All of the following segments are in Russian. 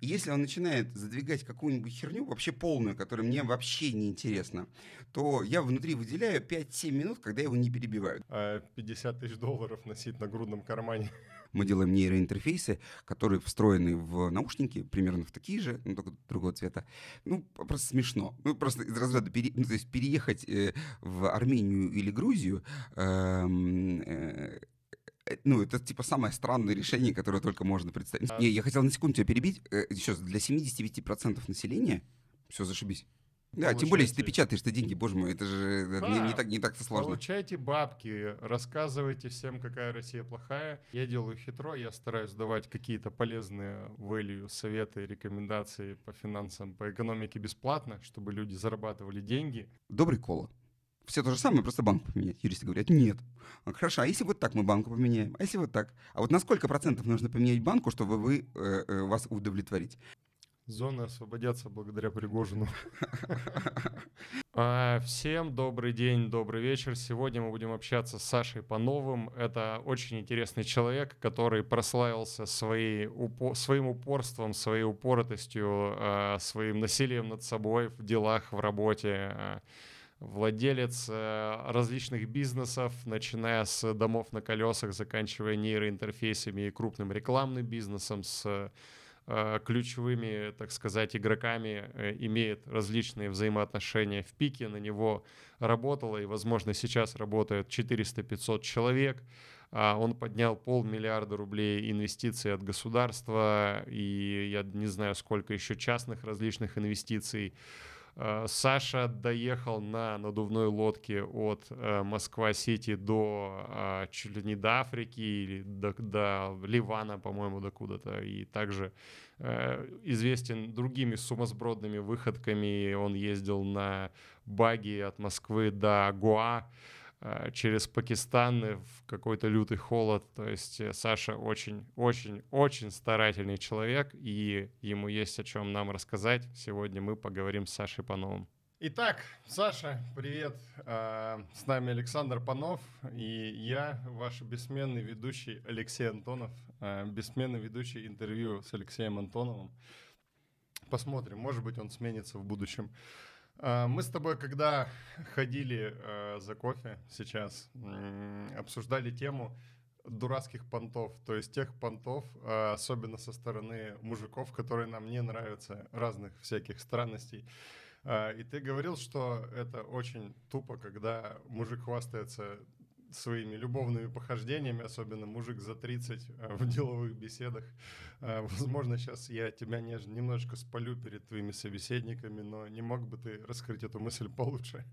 если он начинает задвигать какую-нибудь херню, вообще полную, которая мне вообще не интересна, то я внутри выделяю 5-7 минут, когда его не перебивают. 50 а тысяч долларов носить на грудном кармане. Мы делаем нейроинтерфейсы, которые встроены в наушники, примерно в такие же, но только другого цвета. Ну, просто смешно. Ну, просто из разряда пере... ну, то есть переехать э, в Армению или Грузию эм, э, э, Э, ну, это типа самое странное решение, которое только можно представить. Не, я хотел на секунду тебя перебить. Э, Еще для 75% населения все зашибись. Да, получайте. тем более, если ты печатаешь ты деньги, боже мой, это же да, не, не, так, не так-то сложно. Получайте бабки, рассказывайте всем, какая Россия плохая. Я делаю хитро, я стараюсь давать какие-то полезные value, советы, рекомендации по финансам, по экономике бесплатно, чтобы люди зарабатывали деньги. Добрый кола все то же самое, просто банку поменять. Юристы говорят, нет. Хорошо, а если вот так мы банку поменяем? А если вот так? А вот на сколько процентов нужно поменять банку, чтобы вы, э, э, вас удовлетворить? Зоны освободятся благодаря Пригожину. А, всем добрый день, добрый вечер. Сегодня мы будем общаться с Сашей Пановым. Это очень интересный человек, который прославился своей, упо, своим упорством, своей упоротостью, э, своим насилием над собой в делах, в работе владелец э, различных бизнесов, начиная с домов на колесах, заканчивая нейроинтерфейсами и крупным рекламным бизнесом, с э, ключевыми, так сказать, игроками э, имеет различные взаимоотношения. В пике на него работало и, возможно, сейчас работает 400-500 человек. А, он поднял полмиллиарда рублей инвестиций от государства и, я не знаю, сколько еще частных различных инвестиций. Э, Саша доехал на надувной лодке от э, Москва-Сити до э, чуть ли не до Африки или до, до Ливана, по-моему, до куда-то. И также э, известен другими сумасбродными выходками. Он ездил на баги от Москвы до Гуа. Э, через Пакистан в какой-то лютый холод. То есть э, Саша очень-очень-очень старательный человек, и ему есть о чем нам рассказать. Сегодня мы поговорим с Сашей Пановым. Итак, Саша, привет. А, с нами Александр Панов и я, ваш бессменный ведущий Алексей Антонов. А, бессменный ведущий интервью с Алексеем Антоновым. Посмотрим, может быть, он сменится в будущем. Э, мы с тобой, когда ходили э, за кофе сейчас, обсуждали тему дурацких понтов, то есть тех понтов, э, особенно со стороны мужиков, которые нам не нравятся, разных всяких странностей. И ты говорил, что это очень тупо, когда мужик хвастается своими любовными похождениями, особенно мужик за 30 э, в деловых беседах. Э, возможно, сейчас я тебя немножечко спалю перед твоими собеседниками, но не мог бы ты раскрыть эту мысль получше?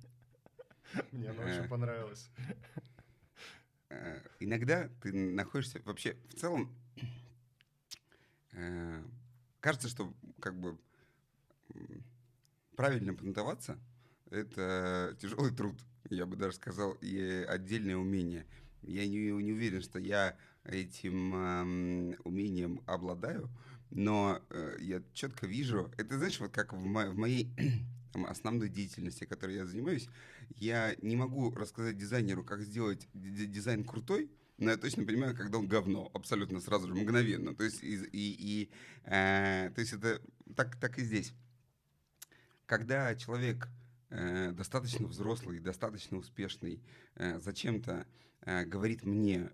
Мне она очень э. понравилась. Иногда ты находишься... Вообще, в целом, кажется, что как бы правильно понтоваться — это тяжелый труд я бы даже сказал, и отдельное умение. Я не, не уверен, что я этим э, умением обладаю, но э, я четко вижу, это знаешь, вот как в, мо- в моей основной деятельности, которой я занимаюсь, я не могу рассказать дизайнеру, как сделать дизайн крутой, но я точно понимаю, когда он говно, абсолютно сразу же, мгновенно. То есть, и, и, и, э, то есть это так, так и здесь. Когда человек Э, достаточно взрослый, достаточно успешный, э, зачем-то э, говорит мне,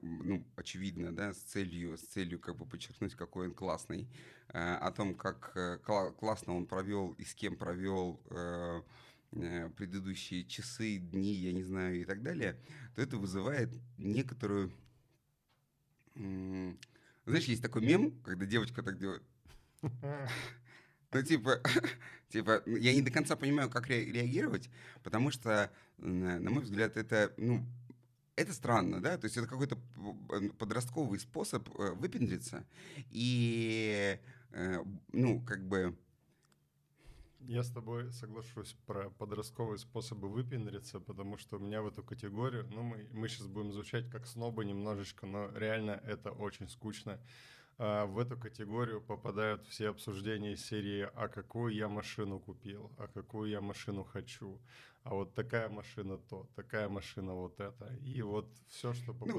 ну, очевидно, да, с целью, с целью как бы подчеркнуть, какой он классный, о том, как классно он провел и с кем провел предыдущие часы, дни, я не знаю, и так далее, то это вызывает некоторую... знаешь, есть такой мем, когда девочка так делает. Ну, типа, типа, ну, я не до конца понимаю, как реагировать, потому что, на мой взгляд, это, ну, это странно, да, то есть это какой-то подростковый способ э, выпендриться и, э, ну, как бы... Я с тобой соглашусь про подростковые способы выпендриться, потому что у меня в эту категорию, ну, мы, мы сейчас будем изучать как снобы немножечко, но реально это очень скучно. А, в эту категорию попадают все обсуждения серии «А какую я машину купил?», «А какую я машину хочу?», «А вот такая машина то», «Такая машина вот это». И вот все, что попадает.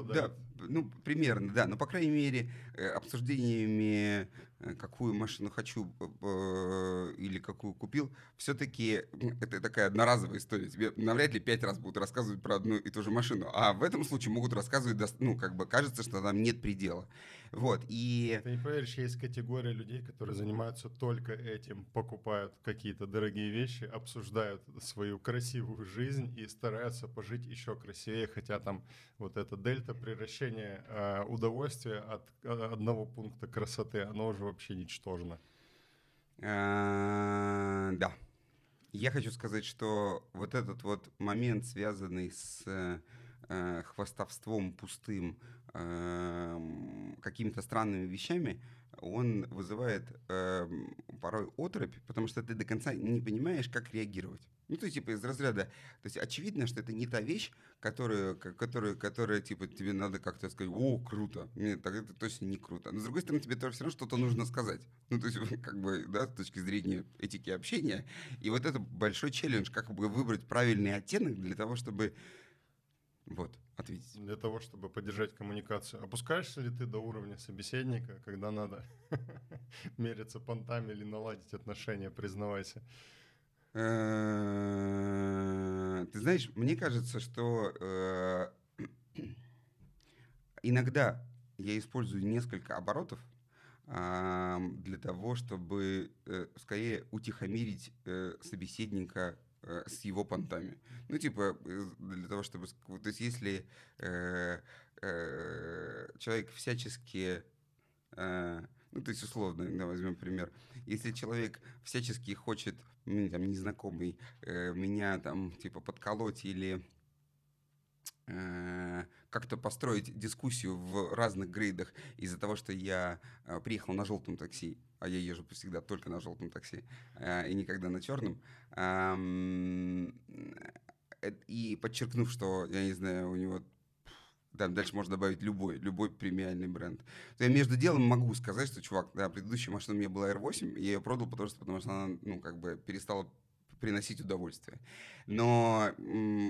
Ну, да, ну примерно, да. Но, по крайней мере, э, обсуждениями э, «Какую машину хочу?» э, или «Какую купил?» все-таки это такая одноразовая история. Тебе навряд ли пять раз будут рассказывать про одну и ту же машину. А в этом случае могут рассказывать, ну, как бы кажется, что там нет предела. Вот, и... Ты не поверишь, есть категория людей, которые занимаются только этим, покупают какие-то дорогие вещи, обсуждают свою красивую жизнь и стараются пожить еще красивее, хотя там вот эта дельта превращения э, удовольствия от э, одного пункта красоты, оно уже вообще ничтожно. Э, да. Я хочу сказать, что вот этот вот момент, связанный с э, хвастовством пустым Эм, какими-то странными вещами, он вызывает э, порой отрыбь, потому что ты до конца не понимаешь, как реагировать. Ну, то есть, типа, из разряда, то есть, очевидно, что это не та вещь, которую, которую, которая, типа, тебе надо как-то сказать, о, круто, нет, так это точно не круто. Но, с другой стороны, тебе тоже все равно что-то нужно сказать. Ну, то есть, как бы, да, с точки зрения этики общения. И вот это большой челлендж, как бы выбрать правильный оттенок для того, чтобы... Вот ответить. Для того, чтобы поддержать коммуникацию. Опускаешься ли ты до уровня собеседника, когда надо мериться понтами или наладить отношения, признавайся? Ты знаешь, мне кажется, что э, иногда я использую несколько оборотов для того, чтобы э, скорее утихомирить э, собеседника Э, с его понтами. Ну, типа, для того, чтобы... То есть, если э, э, человек всячески... ну, то есть, условно, да, возьмем пример. Если человек всячески хочет, ну, там, незнакомый, меня, там, типа, подколоть или Э, как-то построить дискуссию в разных грейдах из-за того, что я э, приехал на желтом такси, а я езжу всегда только на желтом такси э, и никогда на черном, и подчеркнув, что, я не знаю, у него да, дальше можно добавить любой, любой премиальный бренд. То я между делом могу сказать, что, чувак, да, предыдущая машина у меня была R8, и я ее продал, потому что, потому что она, ну, как бы перестала приносить удовольствие. Но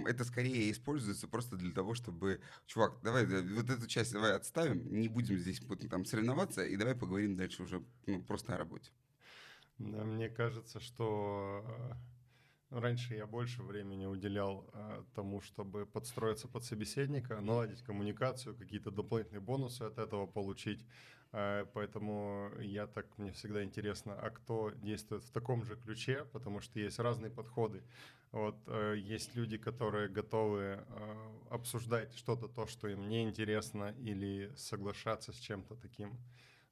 это скорее используется просто для того, чтобы, чувак, давай э, вот эту часть давай отставим, не будем здесь там соревноваться, и давай поговорим дальше уже ну, просто о работе. Да, мне кажется, что э, Раньше я больше времени уделял э, тому, чтобы подстроиться под собеседника, наладить коммуникацию, какие-то дополнительные бонусы от этого получить. Э, поэтому я так, мне всегда интересно, а кто действует в таком же ключе, потому что есть разные подходы. Вот э, есть люди, которые готовы э, обсуждать что-то, то, что им не интересно, или соглашаться с чем-то таким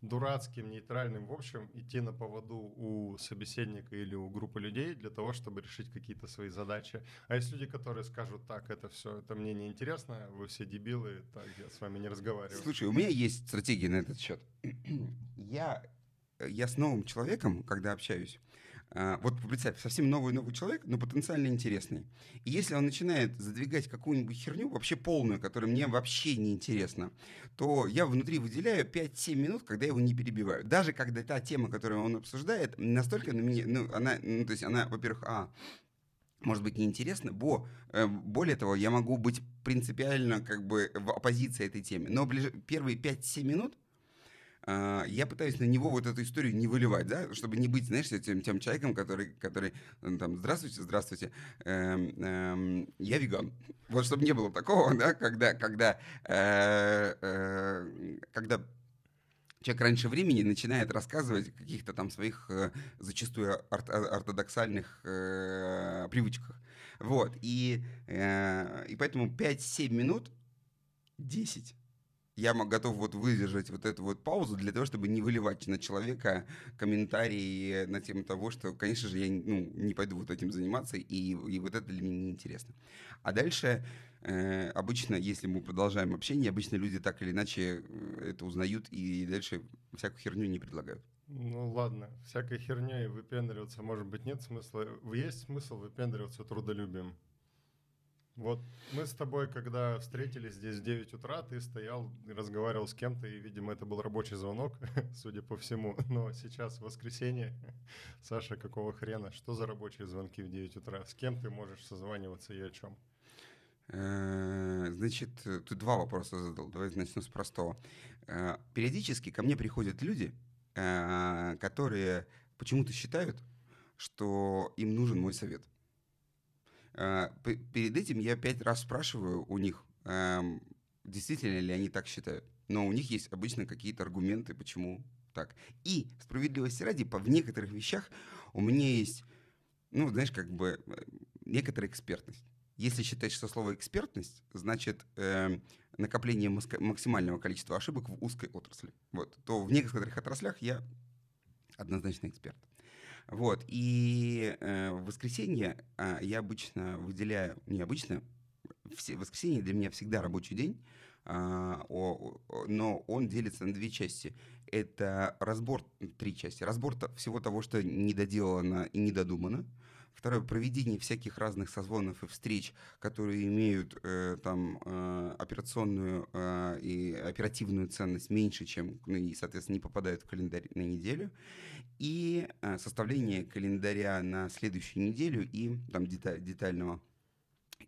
дурацким, нейтральным, в общем, идти на поводу у собеседника или у группы людей для того, чтобы решить какие-то свои задачи. А есть люди, которые скажут, так, это все, это мне не интересно, вы все дебилы, так, я с вами не разговариваю. Слушай, у меня есть стратегия на этот счет. Я, я с новым человеком, когда общаюсь, а, вот представь, совсем новый новый человек, но потенциально интересный. И если он начинает задвигать какую-нибудь херню, вообще полную, которая мне вообще не интересна, то я внутри выделяю 5-7 минут, когда его не перебиваю. Даже когда та тема, которую он обсуждает, настолько на меня, ну, она, ну, то есть она, во-первых, а, может быть, неинтересно. Бо, э, более того, я могу быть принципиально как бы в оппозиции этой теме. Но ближе, первые 5-7 минут а, я пытаюсь на него вот эту историю не выливать, да, чтобы не быть, знаешь, тем, тем человеком, который, который там, здравствуйте, здравствуйте, эм, эм, я веган. Вот чтобы не было такого, да, когда, когда, э, э, когда человек раньше времени начинает рассказывать о каких-то там своих э, зачастую э, ортодоксальных э, привычках. Вот. И, э, и поэтому 5-7 минут, 10 я готов вот выдержать вот эту вот паузу для того, чтобы не выливать на человека комментарии э, на тему того, что, конечно же, я ну, не пойду вот этим заниматься, и, и вот это для меня неинтересно. А дальше э, обычно, если мы продолжаем общение, обычно люди так или иначе э, это узнают и дальше всякую херню не предлагают. Ну ладно, всякой херней выпендриваться, может быть, нет смысла. Есть смысл выпендриваться трудолюбием. Вот мы с тобой, когда встретились здесь в 9 утра, ты стоял, разговаривал с кем-то, и, видимо, это был рабочий звонок, судя по всему. Но сейчас воскресенье. Саша, какого хрена? Что за рабочие звонки в 9 утра? С кем ты можешь созваниваться и о чем? Э, значит, тут два вопроса задал. Давай начну с простого. Э, периодически ко мне приходят люди, э, которые почему-то считают, что им нужен мой совет. А, перед этим я пять раз спрашиваю у них, действительно ли они так считают. Но у них есть обычно какие-то аргументы, почему так. И справедливости ради, по в некоторых вещах у меня есть, ну, знаешь, как бы э, некоторая экспертность. Если считать, что слово экспертность, значит э, накопление максимального количества ошибок в узкой отрасли. Вот, то в некоторых отраслях я однозначно эксперт. Вот, и э, в воскресенье э, я обычно выделяю, не обычно, все, воскресенье для меня всегда рабочий день, а, о, о, но он делится на две части. Это разбор, три части. Разбор всего того, что не доделано и не додумано. Второе, проведение всяких разных созвонов и встреч, которые имеют э, там э, операционную э, и оперативную ценность меньше, чем, ну и, соответственно, не попадают в календарь на неделю. И э, составление календаря на следующую неделю и там деталь, детального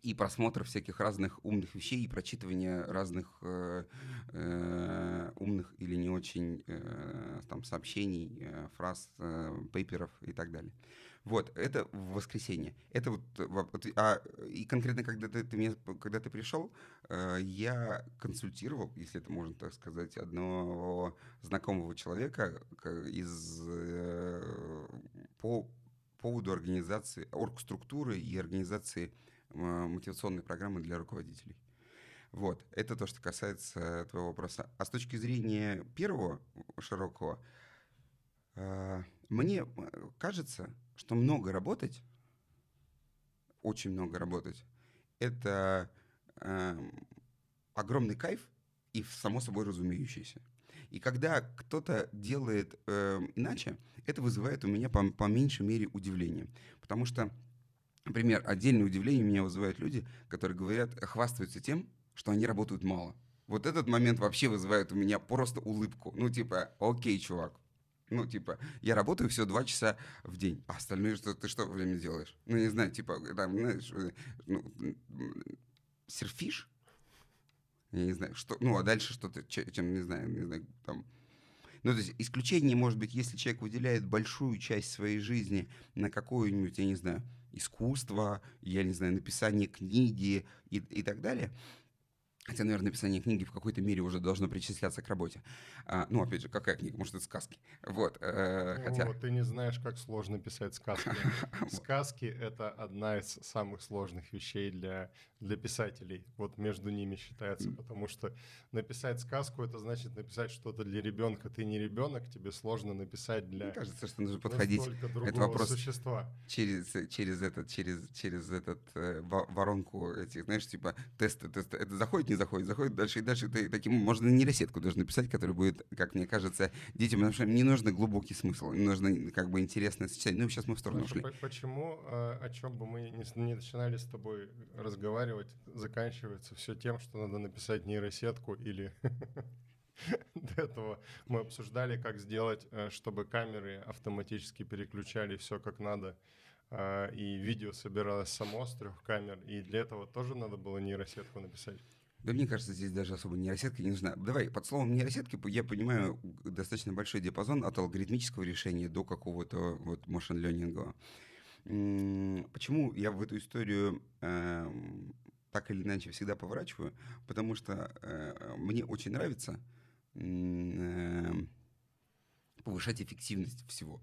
и просмотр всяких разных умных вещей, и прочитывание разных э, э, умных или не очень э, там, сообщений, э, фраз, э, пейперов и так далее. Вот, это в воскресенье. Это вот, а, и конкретно, когда ты, ты мне, когда ты пришел, э, я консультировал, если это можно так сказать, одного знакомого человека из э, по поводу организации оргструктуры и организации мотивационные программы для руководителей. Вот, это то, что касается твоего вопроса. А с точки зрения первого, широкого, э, мне кажется, что много работать, очень много работать, это э, огромный кайф и само собой разумеющийся. И когда кто-то делает э, иначе, это вызывает у меня по, по меньшей мере удивление. Потому что Например, отдельное удивление меня вызывают люди, которые говорят, э, хвастаются тем, что они работают мало. Вот этот момент вообще вызывает у меня просто улыбку. Ну, типа, окей, чувак. Ну, типа, я работаю все два часа в день, а остальное, что ты что время делаешь? Ну, не знаю, типа, э, там, знаешь, э, ну, серфишь? Я не знаю, что, ну, а дальше что-то, чем, не знаю, не знаю, там, ну, то есть исключение может быть, если человек выделяет большую часть своей жизни на какую-нибудь, я не знаю, искусства, я не знаю, написание книги и, и так далее – Хотя, наверное, написание книги в какой-то мере уже должно причисляться к работе. А, ну, опять же, какая книга? Может, это сказки. Вот, э, ну, хотя... О, ты не знаешь, как сложно писать сказки. Сказки — это одна из самых сложных вещей для, для писателей. Вот между ними считается, потому что написать сказку — это значит написать что-то для ребенка. Ты не ребенок, тебе сложно написать для... Мне кажется, что нужно подходить этот вопрос существа. Через, через этот, через, через этот э, воронку этих, знаешь, типа тесты, тесты. Это заходит не заходит, заходит дальше и дальше. Ты, таким можно нейросетку даже написать, которая будет, как мне кажется, детям, потому что не нужно глубокий смысл, им нужно как бы интересное сочетание. Ну, сейчас мы в сторону Слушай, ушли. Почему, э, о чем бы мы не, не начинали с тобой разговаривать, заканчивается все тем, что надо написать нейросетку или... До этого мы обсуждали, как сделать, э, чтобы камеры автоматически переключали все как надо э, и видео собиралось само с трех камер, и для этого тоже надо было нейросетку написать. Да мне кажется, здесь даже особо нейросетка не нужна. Давай, под словом нейросетки я понимаю достаточно большой диапазон от алгоритмического решения до какого-то вот машин ленинга. Почему я в эту историю э, так или иначе всегда поворачиваю? Потому что э, мне очень нравится э, повышать эффективность всего.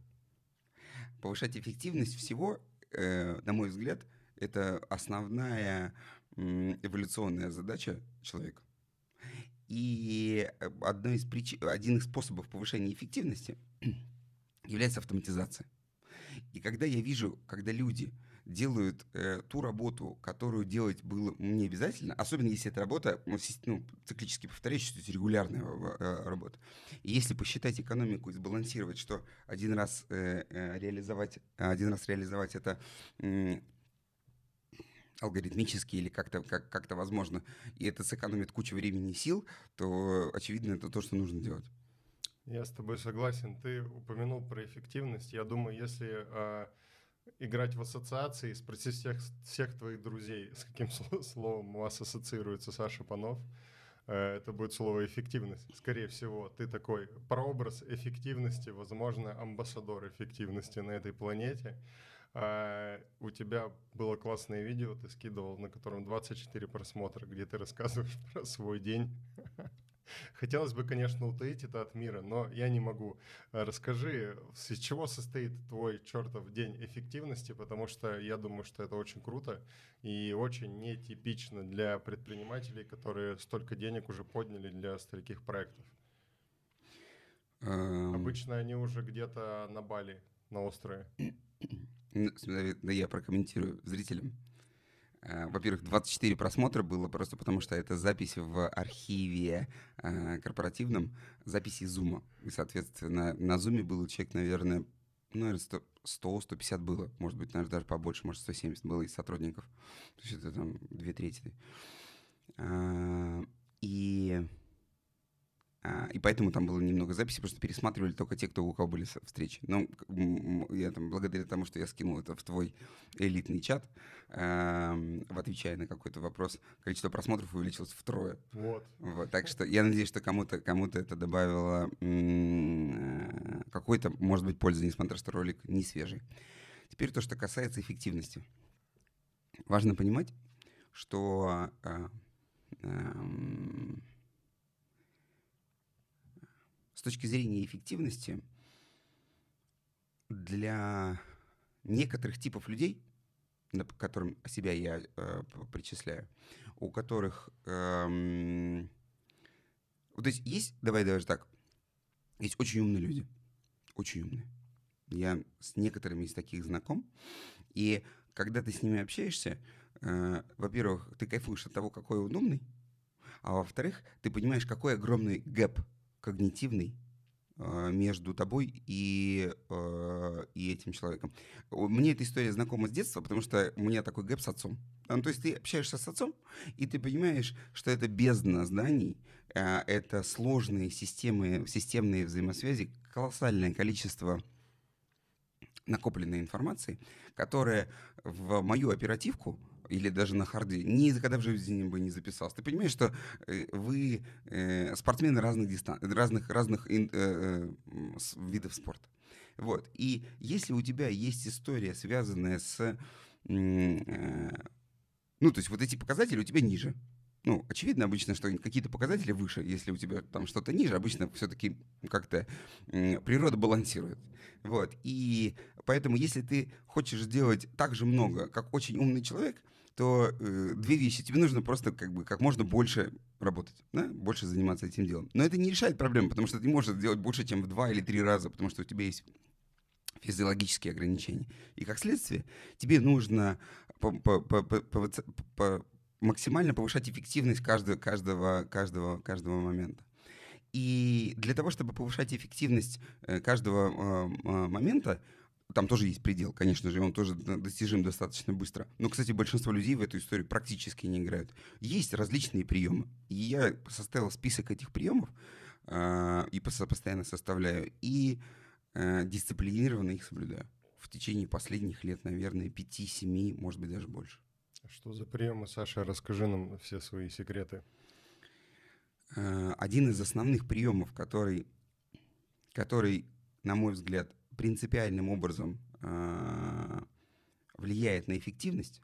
Повышать эффективность всего, э, на мой взгляд, это основная эволюционная задача человека. И э, одной из причин, один из способов повышения эффективности является автоматизация. И когда я вижу, когда люди делают э, ту работу, которую делать было мне обязательно, особенно если эта работа, ну, ну циклически повторяюсь, то это регулярная э, работа. И если посчитать экономику и сбалансировать, что один раз э, э реализовать, один раз реализовать это алгоритмически или как-то как, как возможно, и это сэкономит кучу времени и сил, то, очевидно, это то, что нужно делать. Я с тобой согласен. Ты упомянул про эффективность. Я думаю, если э, играть в ассоциации, спроси всех, всех твоих друзей, с каким словом у вас ассоциируется Саша Панов, э, это будет слово «эффективность». Скорее всего, ты такой прообраз эффективности, возможно, амбассадор эффективности на этой планете. А, у тебя было классное видео, ты скидывал, на котором 24 просмотра, где ты рассказываешь про свой день. Хотелось бы, конечно, утаить это от мира, но я не могу. А расскажи, из чего состоит твой чертов день эффективности, потому что я думаю, что это очень круто и очень нетипично для предпринимателей, которые столько денег уже подняли для стольких проектов. Эм. Обычно они уже где-то на Бали, на острове. Да я прокомментирую зрителям. А, во-первых, 24 просмотра было просто потому, что это запись в архиве а, корпоративном, записи Зума. И, соответственно, на Зуме был человек, наверное, ну, 100-150 было, может быть, наверное, даже побольше, может, 170 было из сотрудников. То есть это там две трети. А, и а, и поэтому там было немного записи, потому что пересматривали только те, кто у кого были встречи. Но я там благодаря тому, что я скинул это в твой элитный чат, в отвечая на какой-то вопрос, количество просмотров увеличилось втрое. Вот. вот так что я надеюсь, что кому-то кому это добавило э, какой-то, может быть, пользы, несмотря на что ролик не свежий. Теперь то, что касается эффективности. Важно понимать, что э, с точки зрения эффективности для некоторых типов людей, к которым себя я э, причисляю, у которых... Э, то есть есть, давай даже так, есть очень умные люди, очень умные. Я с некоторыми из таких знаком, и когда ты с ними общаешься, э, во-первых, ты кайфуешь от того, какой он умный, а во-вторых, ты понимаешь, какой огромный гэп когнитивный а, между тобой и, а, и этим человеком. Мне эта история знакома с детства, потому что у меня такой гэп с отцом. А, то есть ты общаешься с отцом, и ты понимаешь, что это бездна знаний, это сложные системы, системные взаимосвязи, колоссальное количество накопленной информации, которая в мою оперативку – или даже на харде, никогда в жизни бы не записался. Ты понимаешь, что э, вы э, спортсмены разных, дистан... разных, разных ин... э, э, видов спорта. Вот. И если у тебя есть история, связанная с... Э, ну, то есть вот эти показатели у тебя ниже. Ну, очевидно обычно, что какие-то показатели выше, если у тебя там что-то ниже, обычно все-таки как-то природа балансирует. Вот. И поэтому, если ты хочешь сделать так же много, как очень умный человек, то э, две вещи. Тебе нужно просто как бы как можно больше работать, да? больше заниматься этим делом. Но это не решает проблему, потому что ты не можешь делать больше, чем в два или три раза, потому что у тебя есть физиологические ограничения. И как следствие, тебе нужно максимально повышать эффективность каждого, каждого, каждого, каждого момента. И для того, чтобы повышать эффективность э, каждого а, а, момента, там тоже есть предел, конечно же, он тоже достижим достаточно быстро. Но, кстати, большинство людей в эту историю практически не играют. Есть различные приемы. И я составил список этих приемов э, и постоянно составляю. И э, дисциплинированно их соблюдаю. В течение последних лет, наверное, 5-7, может быть, даже больше. А что за приемы, Саша? Расскажи нам все свои секреты. Э, один из основных приемов, который, который на мой взгляд, принципиальным образом а, влияет на эффективность,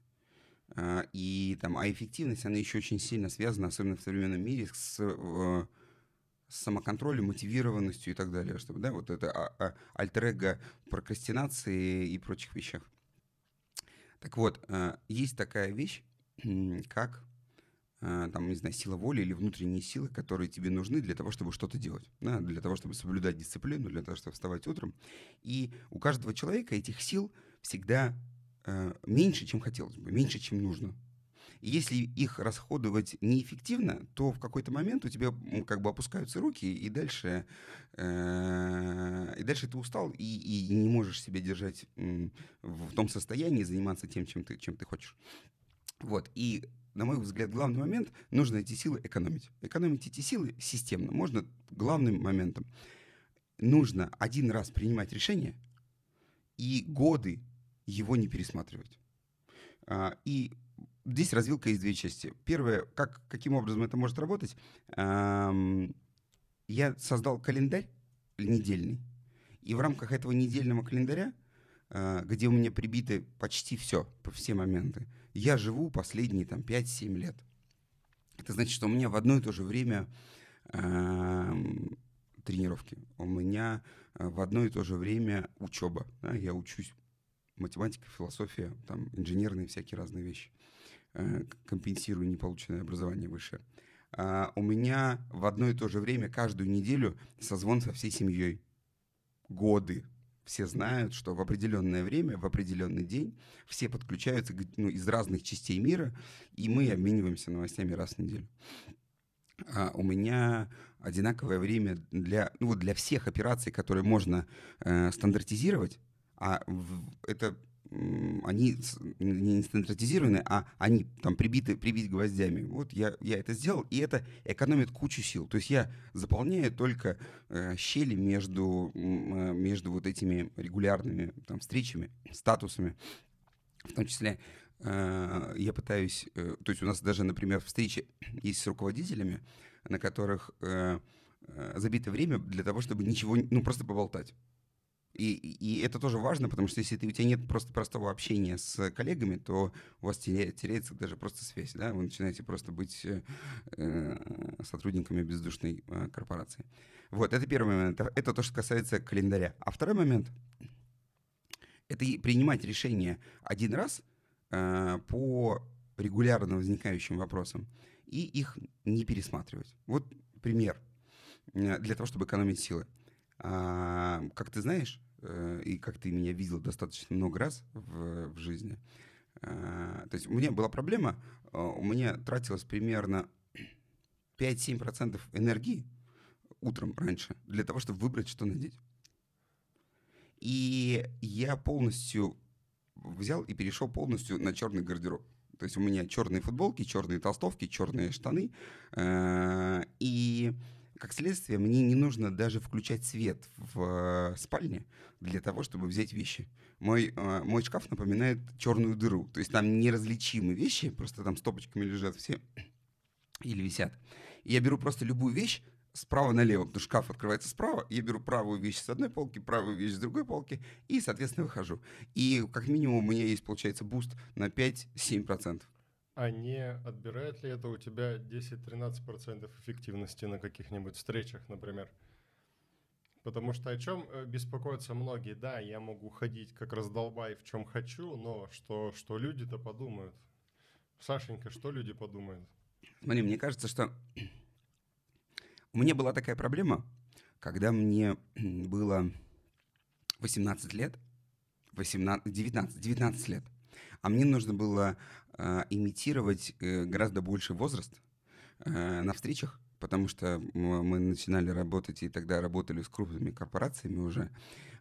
а, и там, а эффективность, она еще очень сильно связана, особенно в современном мире, с, э, с самоконтролем, мотивированностью и так далее, чтобы, да, вот это а, а, альтер прокрастинации и прочих вещах. Так вот, а, есть такая вещь, как Э, там, не знаю, сила воли или внутренние силы, которые тебе нужны для того, чтобы что-то делать, да, для того, чтобы соблюдать дисциплину, для того, чтобы вставать утром. И у каждого человека этих сил всегда э, меньше, чем хотелось бы, меньше, чем нужно. И если их расходовать неэффективно, то в какой-то момент у тебя как бы опускаются руки, и дальше, э, и дальше ты устал, и, и не можешь себя держать в том состоянии, заниматься тем, чем ты, чем ты хочешь. Вот, и на мой взгляд, главный момент, нужно эти силы экономить. Экономить эти силы системно, можно главным моментом. Нужно один раз принимать решение и годы его не пересматривать. А, и здесь развилка из две части. Первое, как, каким образом это может работать. Я создал календарь недельный, и в рамках этого недельного календаря, а, где у меня прибиты почти все, по все моменты, я живу последние там 5-7 лет. Это значит, что у меня в одно и то же время э, тренировки, у меня э, в одно и то же время учеба. Да? Я учусь математика, философия, там, инженерные всякие разные вещи. Э, компенсирую неполученное образование высшее. Uh, у меня в одно и то же время каждую неделю созвон со всей семьей. Годы все знают, что в определенное время, в определенный день все подключаются ну, из разных частей мира, и мы обмениваемся новостями раз в неделю. А у меня одинаковое время для, ну, для всех операций, которые можно э, стандартизировать, а в, это они не стандартизированы, а они там прибиты, прибиты гвоздями. Вот я, я это сделал, и это экономит кучу сил. То есть я заполняю только э, щели между, э, между вот этими регулярными там, встречами, статусами. В том числе э, я пытаюсь... Э, то есть у нас даже, например, встречи есть с руководителями, на которых... Э, э, забито время для того, чтобы ничего, ну, просто поболтать. И, и это тоже важно, потому что если ты, у тебя нет просто простого общения с коллегами, то у вас теря, теряется даже просто связь, да, вы начинаете просто быть э, э сотрудниками бездушной э, корпорации. Вот, это первый момент, это то, что касается календаря. А второй момент — это принимать решение один раз э, по регулярно возникающим вопросам и их не пересматривать. Вот пример э, для того, чтобы экономить силы. А, как ты знаешь, Э, и как ты меня видел достаточно много раз в, в жизни. А, то есть у меня была проблема, а, у меня тратилось примерно 5-7% энергии утром раньше для того, чтобы выбрать, что надеть. И я полностью взял и перешел полностью на черный гардероб. То есть у меня черные футболки, черные толстовки, черные штаны. Э, и как следствие, мне не нужно даже включать свет в э, спальне для того, чтобы взять вещи. Мой, э, мой шкаф напоминает черную дыру. То есть там неразличимы вещи, просто там стопочками лежат все или висят. И я беру просто любую вещь справа налево, потому что шкаф открывается справа, я беру правую вещь с одной полки, правую вещь с другой полки и, соответственно, выхожу. И как минимум у меня есть, получается, буст на 5-7%. А не отбирает ли это у тебя 10-13% эффективности на каких-нибудь встречах, например? Потому что о чем э, беспокоятся многие? Да, я могу ходить как раздолбай в чем хочу, но что, что люди-то подумают? Сашенька, что люди подумают? Смотри, мне кажется, что у меня была такая проблема, когда мне было 18 лет, 18, 19, 19 лет – а мне нужно было э, имитировать э, гораздо больше возраст э, на встречах, потому что мы начинали работать и тогда работали с крупными корпорациями уже,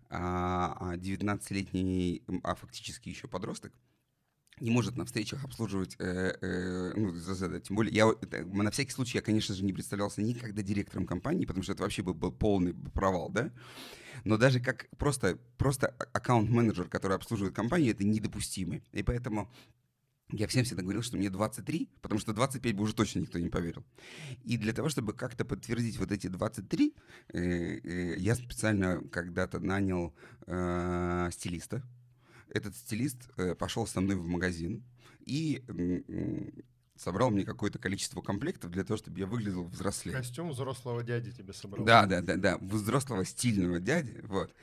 а 19-летний, а, а фактически еще подросток, не может на встречах обслуживать, э, э, ну, тем более, я это, на всякий случай, я, конечно же, не представлялся никогда директором компании, потому что это вообще был, был полный провал, да, но даже как просто, просто а, аккаунт-менеджер, который обслуживает компанию, это недопустимо. И поэтому я всем всегда говорил, что мне 23, потому что 25 бы уже точно никто не поверил. И для того, чтобы как-то подтвердить вот эти 23, э, э, я специально когда-то нанял э, стилиста. Этот стилист э, пошел со мной в магазин и собрал мне какое-то количество комплектов для того, чтобы я выглядел взрослее. Костюм взрослого дяди тебе собрал. Да, да, да, да, взрослого стильного дяди, вот.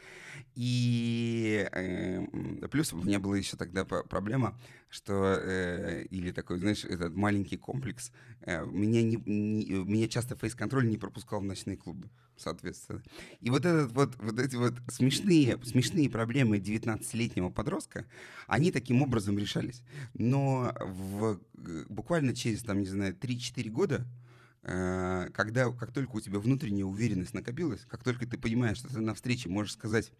И э, плюс у меня была еще тогда проблема, что э, или такой, знаешь, этот маленький комплекс. Э, меня не, не меня часто фейс-контроль не пропускал в ночные клубы, соответственно. И вот этот вот вот эти вот смешные смешные проблемы 19-летнего подростка, они таким образом решались. Но в буквально через, там, не знаю, 3-4 года, э, когда, как только у тебя внутренняя уверенность накопилась, как только ты понимаешь, что ты на встрече можешь сказать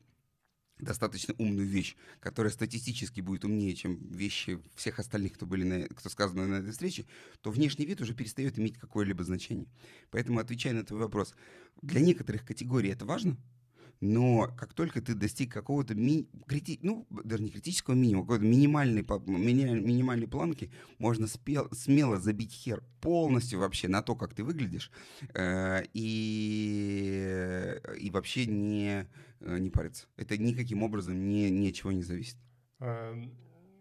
достаточно умную вещь, которая статистически будет умнее, чем вещи всех остальных, кто, были на, кто сказано на этой встрече, то внешний вид уже перестает иметь какое-либо значение. Поэтому, отвечая на твой вопрос, для некоторых категорий это важно — но как только ты достиг какого-то, ми- крити- ну, даже не критического минимума, а какой-то минимальной, мини- минимальной планки, можно спел- смело забить хер полностью вообще на то, как ты выглядишь, э- и, и вообще не, э, не париться. Это никаким образом ни, ничего не зависит. А,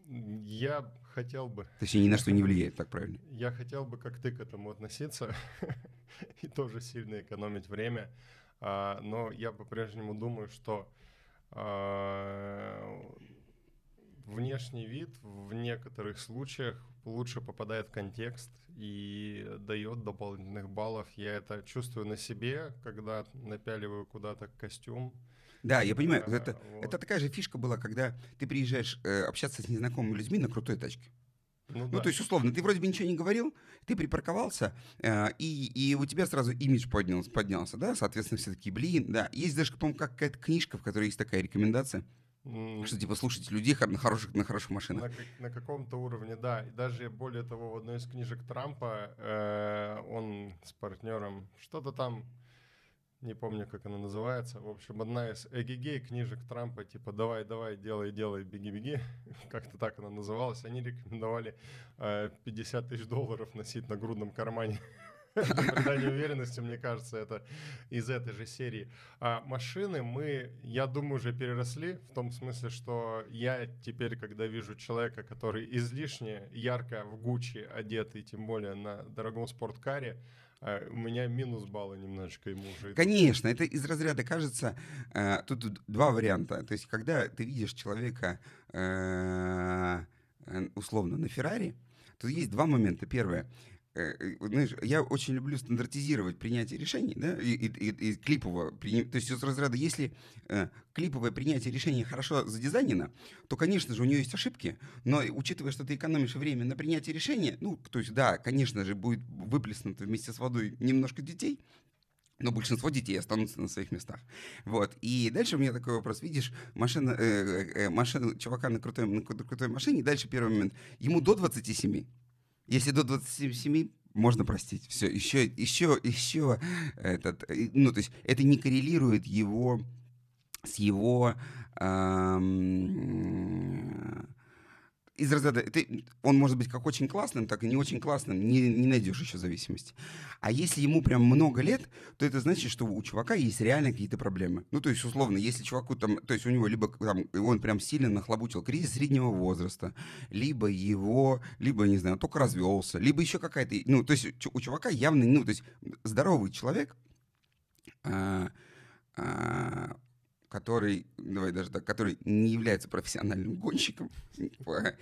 я хотел бы... Точнее, ни на что не влияет, так правильно. Я хотел бы, как ты к этому относиться, и тоже сильно экономить время. А, но я по-прежнему думаю, что а, внешний вид в некоторых случаях лучше попадает в контекст и дает дополнительных баллов. Я это чувствую на себе, когда напяливаю куда-то костюм. Да, я понимаю, а, это, вот. это такая же фишка была, когда ты приезжаешь э, общаться с незнакомыми людьми на крутой тачке. Ну, ну да. то есть, условно, ты вроде бы ничего не говорил, ты припарковался, э, и, и у тебя сразу имидж поднялся, поднялся, да, соответственно, все таки блин, да. Есть даже, по-моему, какая-то книжка, в которой есть такая рекомендация, mm. что, типа, слушать людей на хороших, на хороших машинах. На, на каком-то уровне, да. И даже, более того, в одной из книжек Трампа э, он с партнером что-то там не помню, как она называется. В общем, одна из эгегей книжек Трампа, типа «давай, давай, делай, делай, беги, беги», как-то так она называлась, они рекомендовали 50 э, тысяч долларов носить на грудном кармане придание уверенности, мне кажется, это из этой же серии. А машины мы, я думаю, уже переросли, в том смысле, что я теперь, когда вижу человека, который излишне ярко в Гуччи одетый, тем более на дорогом спорткаре, а у меня минус балла немножечко ему уже. Конечно, это из разряда кажется. Э, тут два варианта. То есть, когда ты видишь человека э, э условно на Феррари, то есть два момента. Первое, Э, э, знаешь, я очень люблю стандартизировать принятие решений, да, и, и, и клипово, то есть из разряда, если э, клиповое принятие решений хорошо задизайнено, то, конечно же, у нее есть ошибки, но учитывая, что ты экономишь время на принятие решения, ну, то есть, да, конечно же, будет выплеснуто вместе с водой немножко детей, но большинство детей останутся на своих местах. Вот. И дальше у меня такой вопрос. Видишь, машина, э, э, э машина чувака на крутой, на крутой машине, дальше первый момент. Ему до 27, если до 27, можно простить. Все, еще, еще, еще этот, э, ну, то есть это не коррелирует его с его эм, из разряда, ты, он может быть как очень классным, так и не очень классным, не, не найдешь еще зависимости. А если ему прям много лет, то это значит, что у чувака есть реально какие-то проблемы. Ну, то есть, условно, если чуваку там, то есть у него либо там, он прям сильно нахлобучил кризис среднего возраста, либо его, либо, не знаю, только развелся, либо еще какая-то, ну, то есть у чувака явно, ну, то есть здоровый человек, а, а, который, давай даже так, который не является профессиональным гонщиком, типа,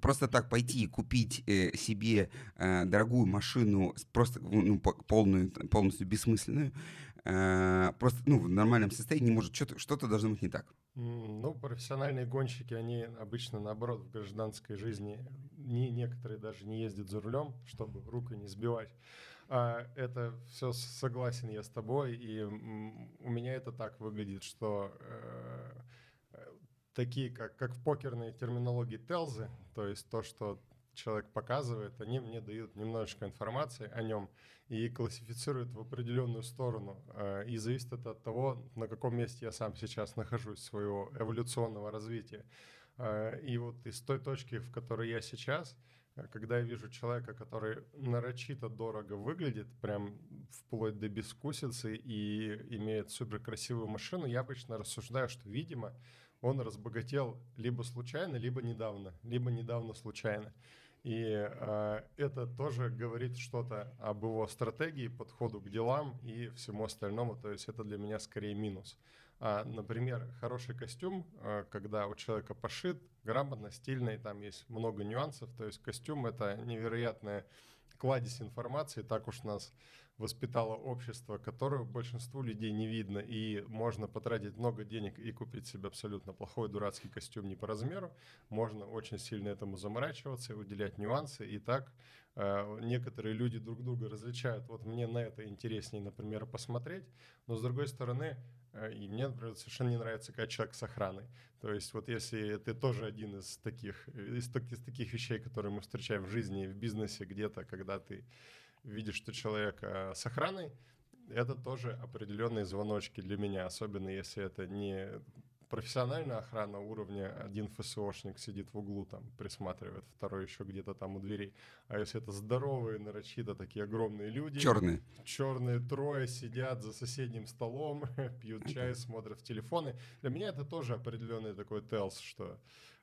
просто так пойти и купить э, себе э, дорогую машину, просто ну, полную, полностью бессмысленную, э, просто ну, в нормальном состоянии не может, что-то, должно быть не так. Ну, профессиональные гонщики, они обычно, наоборот, в гражданской жизни, не, некоторые даже не ездят за рулем, чтобы руку не сбивать. А, это все согласен я с тобой, и у меня это так выглядит, что э, э, такие, как, как в покерной терминологии телзы, то есть то, что человек показывает, они мне дают немножечко информации о нем и классифицируют в определенную сторону. А, и зависит это от того, на каком месте я сам сейчас нахожусь своего эволюционного развития. А, и вот из той точки, в которой я сейчас, когда я вижу человека, который нарочито дорого выглядит, прям вплоть до бескусицы и имеет супер красивую машину, я обычно рассуждаю, что, видимо, он разбогател либо случайно, либо недавно, либо недавно случайно. И э, это тоже говорит что-то об его стратегии, подходу к делам и всему остальному. То есть это для меня скорее минус. А, например, хороший костюм, а, когда у человека пошит, грамотно, стильный, там есть много нюансов. То есть костюм — это невероятная кладезь информации, так уж нас воспитало общество, которое большинству людей не видно, и можно потратить много денег и купить себе абсолютно плохой дурацкий костюм не по размеру, можно очень сильно этому заморачиваться и уделять нюансы, и так э, некоторые люди друг друга различают, вот мне на это интереснее, например, посмотреть, но с другой стороны, Э, и мне, например, совершенно не нравится, когда человек с охраной. То есть вот если ты тоже один из таких, э, из, из таких вещей, которые мы встречаем в жизни в бизнесе где-то, когда ты видишь, что человек э, с охраной, это тоже определенные звоночки для меня, особенно если это не профессиональная охрана уровня, один ФСОшник сидит в углу, там, присматривает, второй еще где-то там у дверей. А если это здоровые, нарочито такие огромные люди... Черные. Черные трое сидят за соседним столом, пьют чай, смотрят в телефоны. Для меня это тоже определенный такой телс, что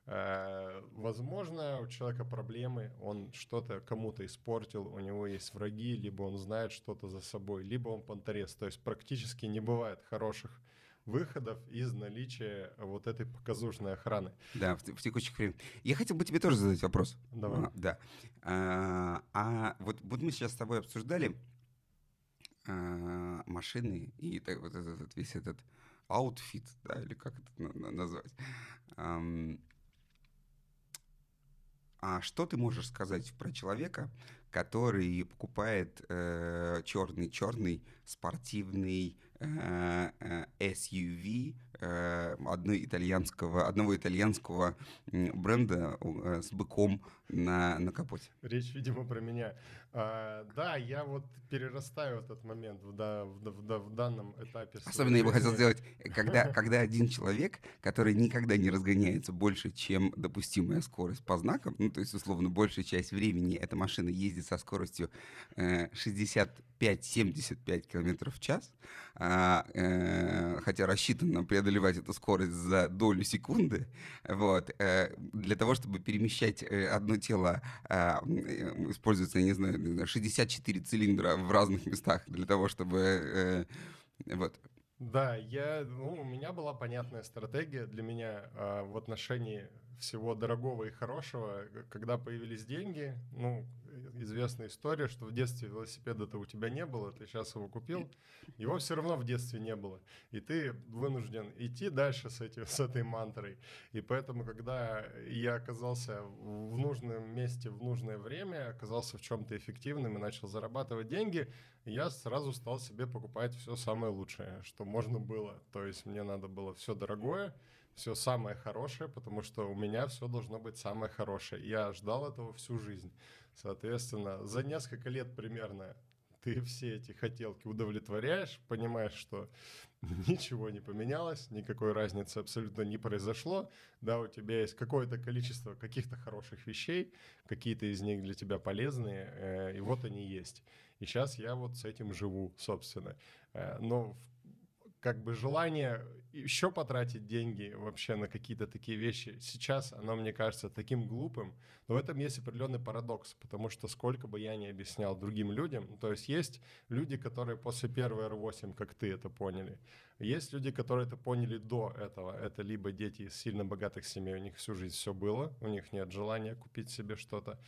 э, Возможно, у человека проблемы, он что-то кому-то испортил, у него есть враги, либо он знает что-то за собой, либо он понторез. То есть практически не бывает хороших выходов из наличия вот этой показушной охраны. Да, в, в текущих временах. Я хотел бы тебе тоже задать вопрос. Давай. А, да. А, а вот, вот мы сейчас с тобой обсуждали а, машины и так, вот этот весь этот аутфит, да, или как это назвать. А, что ты можешь сказать про человека, который покупает э, черный, черный спортивный Э, SUV э, одной итальянского, одного итальянского бренда э, с быком на, на капоте. Речь, видимо, про меня. А, да, я вот перерастаю этот момент в, в, в, в данном этапе. Особенно я бы хотел сделать, когда, когда один человек, который никогда не разгоняется больше, чем допустимая скорость по знакам, ну, то есть, условно, большая часть времени эта машина ездит со скоростью э, 60 65-75 км в час, а, э, хотя рассчитано преодолевать эту скорость за долю секунды, вот, э, для того, чтобы перемещать э, одно тело, а, э, используется, я не знаю, 64 цилиндра в разных местах для того, чтобы... Э, э, вот. Да, я, ну, у меня была понятная стратегия для меня э, в отношении всего дорогого и хорошего. Когда появились деньги, ну, известная история, что в детстве велосипеда-то у тебя не было, ты сейчас его купил, его все равно в детстве не было. И ты вынужден идти дальше с, этим, с этой мантрой. И поэтому, когда я оказался в нужном месте в нужное время, оказался в чем-то эффективным и начал зарабатывать деньги, я сразу стал себе покупать все самое лучшее, что можно было. То есть мне надо было все дорогое, все самое хорошее, потому что у меня все должно быть самое хорошее. Я ждал этого всю жизнь. Соответственно, за несколько лет примерно ты все эти хотелки удовлетворяешь, понимаешь, что ничего не поменялось, никакой разницы абсолютно не произошло. Да, у тебя есть какое-то количество каких-то хороших вещей, какие-то из них для тебя полезные, э, и вот они есть. И сейчас я вот с этим живу, собственно. Э, но в как бы желание еще потратить деньги вообще на какие-то такие вещи сейчас, оно мне кажется таким глупым, но в этом есть определенный парадокс, потому что сколько бы я ни объяснял другим людям, то есть есть люди, которые после первой R8, как ты это поняли, есть люди, которые это поняли до этого, это либо дети из сильно богатых семей, у них всю жизнь все было, у них нет желания купить себе что-то,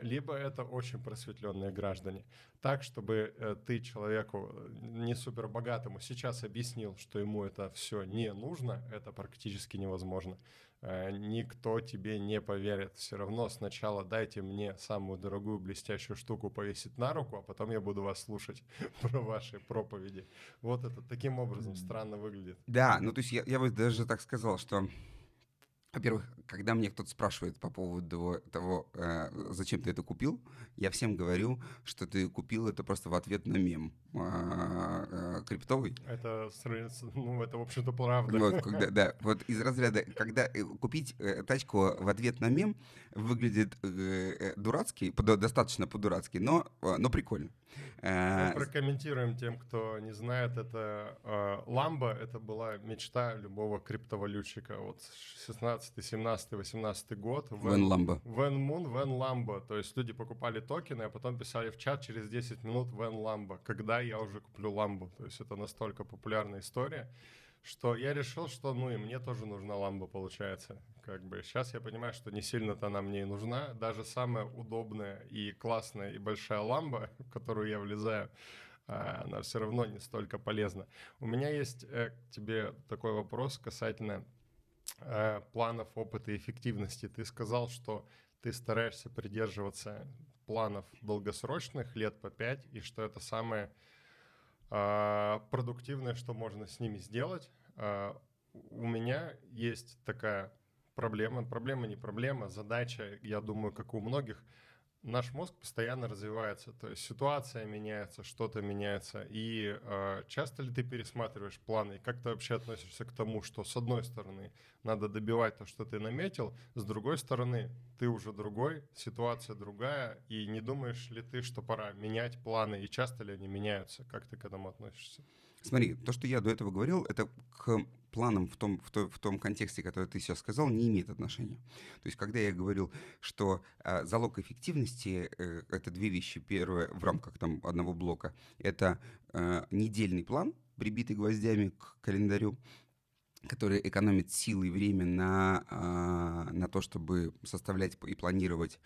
либо это очень просветленные граждане. Так, чтобы э, ты человеку э, не супер богатому сейчас объяснил, что ему это все не нужно, это практически невозможно. Э, никто тебе не поверит. Все равно сначала дайте мне самую дорогую блестящую штуку повесить на руку, а потом я буду вас слушать про ваши проповеди. Вот это таким образом странно выглядит. Да, ну то есть я, я бы даже так сказал, что во-первых, когда мне кто-то спрашивает по поводу того, э, зачем ты это купил, я всем говорю, что ты купил это просто в ответ на мем э, э, криптовый. Это, ну, это в общем-то, правда. Вот, когда, да, вот из разряда, когда э, купить э, тачку в ответ на мем выглядит э, э дурацки, достаточно по-дурацки, но, э, но прикольно. Э, Мы прокомментируем тем, кто не знает, это э, Ламба, это была мечта любого криптовалютчика. Вот 16 16, 17, 18 год. Вен Ламбо. Вен Мун, Вен Ламбо. То есть люди покупали токены, а потом писали в чат через 10 минут Вен Ламбо. Когда я уже куплю ламбу, То есть это настолько популярная история, что я решил, что ну и мне тоже нужна ламба, получается. Как бы сейчас я понимаю, что не сильно-то она мне и нужна. Даже самая удобная и классная и большая ламба, в которую я влезаю, а, она все равно не столько полезна. У меня есть э, к тебе такой вопрос касательно Э, планов опыта и эффективности. Ты сказал, что ты стараешься придерживаться планов долгосрочных лет по 5, и что это самое а, продуктивное, что можно с ними сделать. А, у меня есть такая проблема, проблема не проблема, задача, я думаю, как у многих – наш мозг постоянно развивается, то есть ситуация меняется, что-то меняется. И э, часто ли ты пересматриваешь планы? И как ты вообще относишься к тому, что с одной стороны надо добивать то, что ты наметил, с другой стороны ты уже другой, ситуация другая, и не думаешь ли ты, что пора менять планы, и часто ли они меняются? Как ты к этому относишься? Смотри, то, что я до этого говорил, это к планам в том, в, то, в том контексте, который ты сейчас сказал, не имеет отношения. То есть, когда я говорил, что э, залог эффективности э, это две вещи. Первое в рамках там, одного блока это э, недельный план, прибитый гвоздями к календарю, который экономит силы и время на, а, на то, чтобы составлять и планировать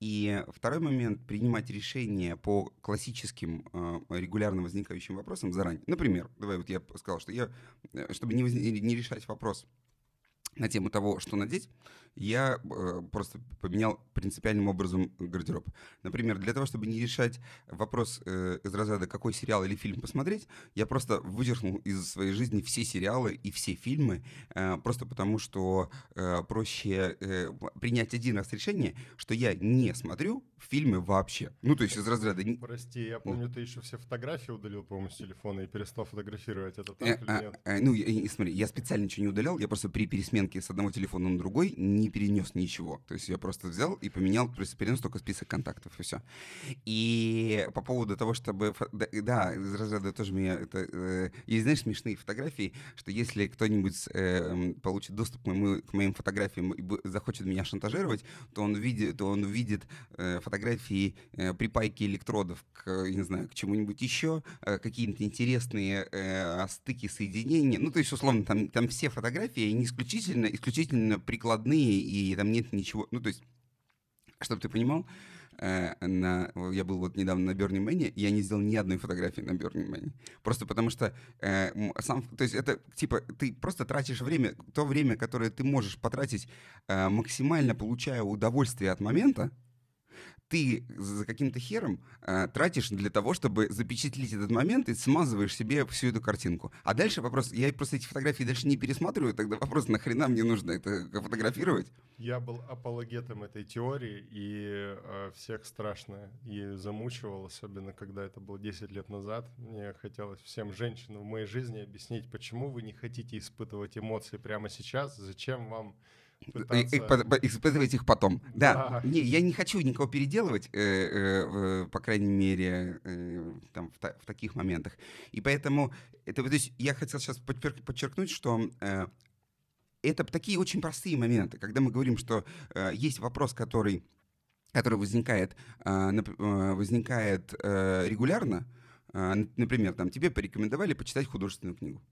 и второй момент — принимать решения по классическим э, регулярно возникающим вопросам заранее. Например, давай вот я сказал, что я, э, чтобы не, не решать вопрос на тему того, что надеть, я э, просто поменял принципиальным образом гардероб. Например, для того, чтобы не решать вопрос э, из разряда, какой сериал или фильм посмотреть, я просто выдернул из своей жизни все сериалы и все фильмы, э, просто потому что э, проще э, принять один раз решение, что я не смотрю фильмы вообще. Ну, то есть из разряда... Прости, я помню, ты еще все фотографии удалил, по-моему, с телефона и перестал фотографировать. Это так э, или а, нет? Э, ну, смотри, я специально ничего не удалял, я просто при пересменке с одного телефона на другой не перенес ничего. То есть я просто взял и поменял, перенес только список контактов, и все. И по поводу того, чтобы... Да, из разряда тоже меня... Это, э, есть, знаешь, смешные фотографии, что если кто-нибудь э, получит доступ к, моему, к моим фотографиям и захочет меня шантажировать, то он видит, то он видит э, фотографии э, припайки электродов к, не знаю, к чему-нибудь еще, э, какие-то интересные э, стыки, соединения. Ну, то есть, условно, там, там все фотографии, не исключительно, исключительно прикладные России, и там нет ничего, ну, то есть, чтобы ты понимал, э, на, я был вот недавно на Берни Мэне, я не сделал ни одной фотографии на Берни Мэне. Просто потому что э, сам, то есть это типа ты просто тратишь время, то время, которое ты можешь потратить э, максимально получая удовольствие от момента, ты за каким-то хером э, тратишь для того, чтобы запечатлеть этот момент и смазываешь себе всю эту картинку. А дальше вопрос, я просто эти фотографии дальше не пересматриваю, тогда вопрос, нахрена мне нужно это фотографировать? Я был апологетом этой теории, и э, всех страшно и замучивал, особенно когда это было 10 лет назад. Мне хотелось всем женщинам в моей жизни объяснить, почему вы не хотите испытывать эмоции прямо сейчас, зачем вам Пытаться... Испытывать их потом. Да. да. Не, я не хочу никого переделывать, э, э, по крайней мере, э, там, в, та, в таких моментах. И поэтому это, то есть, я хотел сейчас подчеркнуть, что э, это такие очень простые моменты, когда мы говорим, что э, есть вопрос, который, который возникает, э, возникает регулярно. Например, там, тебе порекомендовали почитать художественную книгу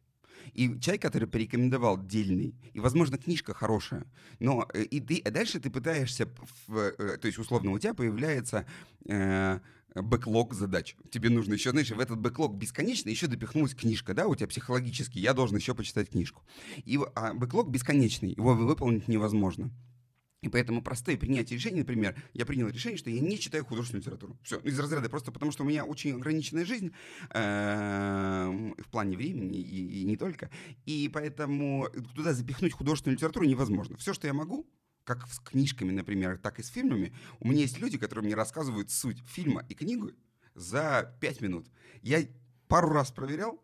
и человек, который порекомендовал дельный, и, возможно, книжка хорошая, но э, и ты, а дальше ты пытаешься, в, э, э, то есть, условно, у тебя появляется э, бэклог задач. Тебе нужно еще, знаешь, в этот бэклог бесконечно еще допихнулась книжка, да, у тебя психологически, я должен еще почитать книжку. И а бэклог бесконечный, его выполнить невозможно. И поэтому простые принятия решений, например, я принял решение, что я не читаю художественную литературу. Все, из разряда просто потому, что у меня очень ограниченная жизнь эм, в плане времени и, и не только. И поэтому туда запихнуть художественную литературу невозможно. Все, что я могу, как с книжками, например, так и с фильмами, у меня есть люди, которые мне рассказывают суть фильма и книгу за пять минут. Я пару раз проверял,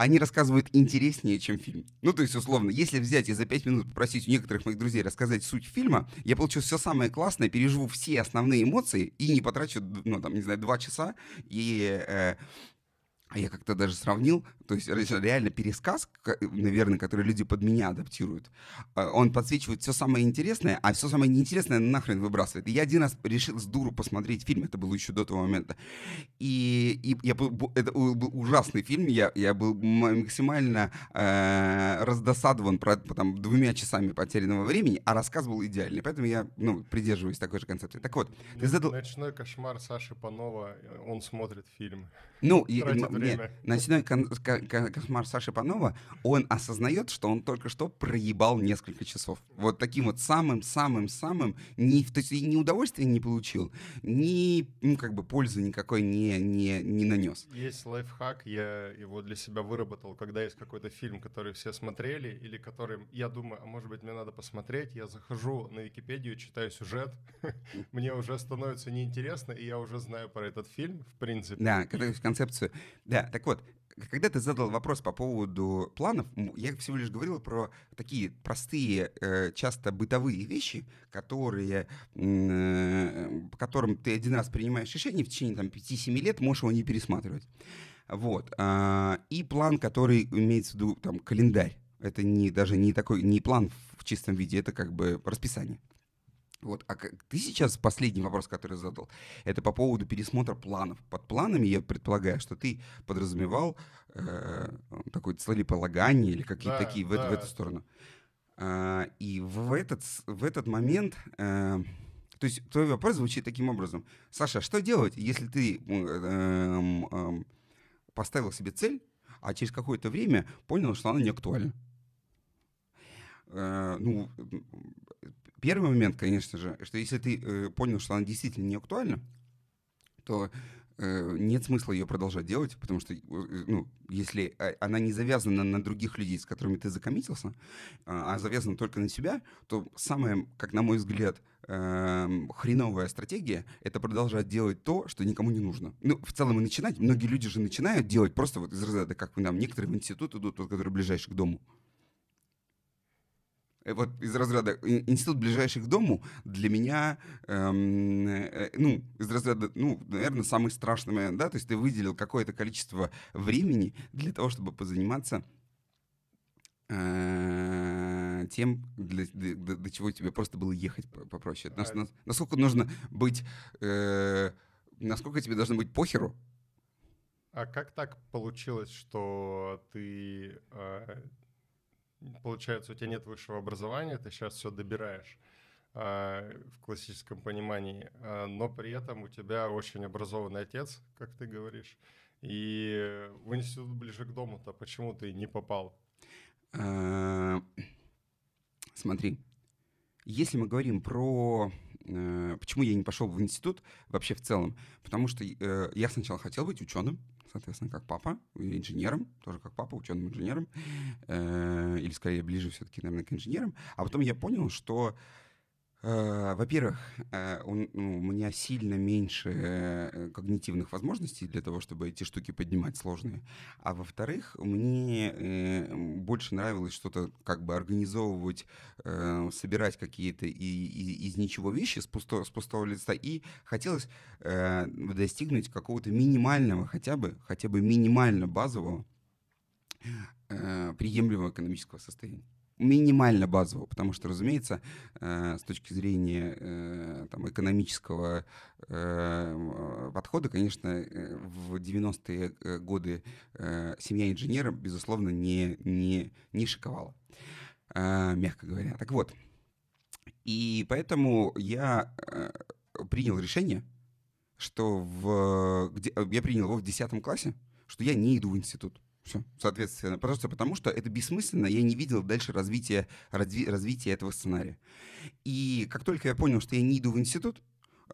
они рассказывают интереснее, чем фильм. Ну, то есть, условно, если взять и за пять минут попросить у некоторых моих друзей рассказать суть фильма, я получу все самое классное, переживу все основные эмоции и не потрачу, ну, там, не знаю, два часа и... Э, а я как-то даже сравнил, то есть реально пересказ, э, наверное, который люди под меня адаптируют, э, он подсвечивает все самое интересное, а все самое неинтересное нахрен выбрасывает. И я один раз решил с дуру посмотреть фильм, это было еще до того момента. И, и я был, это был ужасный фильм, я, я был максимально э, раздосадован про, там, двумя часами потерянного времени, а рассказ был идеальный. Поэтому я ну, придерживаюсь такой же концепции. Так вот, ты задал... Ночной кошмар Саши Панова, э, он смотрит фильм. Ну, и, время. Нет, ночной кон- кошмар Саши Панова, он осознает, что он только что проебал несколько часов. Вот таким вот самым-самым-самым, ни, то есть ни удовольствия не получил, ни ну, как бы пользы никакой не, не, не нанес. Есть лайфхак, я его для себя выработал, когда есть какой-то фильм, который все смотрели, или который я думаю, а может быть мне надо посмотреть, я захожу на Википедию, читаю сюжет, мне уже становится неинтересно, и я уже знаю про этот фильм, в принципе. Да, концепцию. Да, так вот, когда ты задал вопрос по поводу планов, я всего лишь говорил про такие простые, э, часто бытовые вещи, которые, э, по которым ты один раз принимаешь решение, в течение там, 5-7 лет можешь его не пересматривать. Вот. А, и план, который имеется в виду там, календарь. Это не, даже не такой не план в чистом виде, это как бы расписание. Вот, а как ты сейчас последний вопрос, который задал, это по поводу пересмотра планов. Под планами я предполагаю, что ты подразумевал э, такое целеполагание или какие-то да, такие в, да. в эту сторону. А, и в этот в этот момент, э, то есть твой вопрос звучит таким образом: Саша, а что делать, если ты э, э, поставил себе цель, а через какое-то время понял, что она не актуальна? Э, ну, Первый момент, конечно же, что если ты э, понял, что она действительно не актуальна, то э, нет смысла ее продолжать делать, потому что, э, э ну, если э, она не завязана на других людей, с которыми ты закоммитился, э, а завязана только на себя, то самая, как на мой взгляд, эм, хреновая стратегия — это продолжать делать то, что никому не нужно. Ну, в целом и начинать. Многие люди же начинают делать просто вот из разряда, как вы нам, некоторые в институт идут, тот, который ближайший к дому. Э, вот из разряда институт ближайших к дому для меня, эм, э, ну, из разряда, ну, наверное, самый страшный момент, да, то есть ты выделил какое-то количество времени для того, чтобы позаниматься э, тем, для, для, для, для чего тебе просто было ехать попроще. Нас, нас, насколько нужно быть, э, насколько тебе должно быть похеру, а как так получилось, что ты э, получается, у тебя нет высшего образования, ты сейчас все добираешь а, в классическом понимании, а, но при этом у тебя очень образованный отец, как ты говоришь, и в институт ближе к дому-то почему ты не попал? А, смотри, если мы говорим про э, почему я не пошел в институт вообще в целом, потому что э, я сначала хотел быть ученым, соответственно, как папа, инженером, тоже как папа, ученым-инженером, э, или скорее ближе все-таки, наверное, к инженерам. А потом я понял, что а, во-первых, э, ну, у меня сильно меньше э, когнитивных возможностей для того, чтобы эти штуки поднимать сложные. А во-вторых, мне э, больше нравилось что-то как бы организовывать, собирать какие-то и, из ничего вещи с, пусто, с пустого лица. И хотелось достигнуть какого-то минимального, хотя бы, хотя бы минимально базового приемлемого экономического состояния минимально базового, потому что, разумеется, э, с точки зрения э, там, экономического э, подхода, конечно, э, в 90-е э, годы э, семья инженера, безусловно, не, не, не шиковала, мягко говоря. Так вот, и поэтому я принял решение, что в, где я принял его в 10 классе, что я не иду в институт. Все, соответственно, просто потому что это бессмысленно, я не видел дальше развития, разви, развития этого сценария. И как только я понял, что я не иду в институт,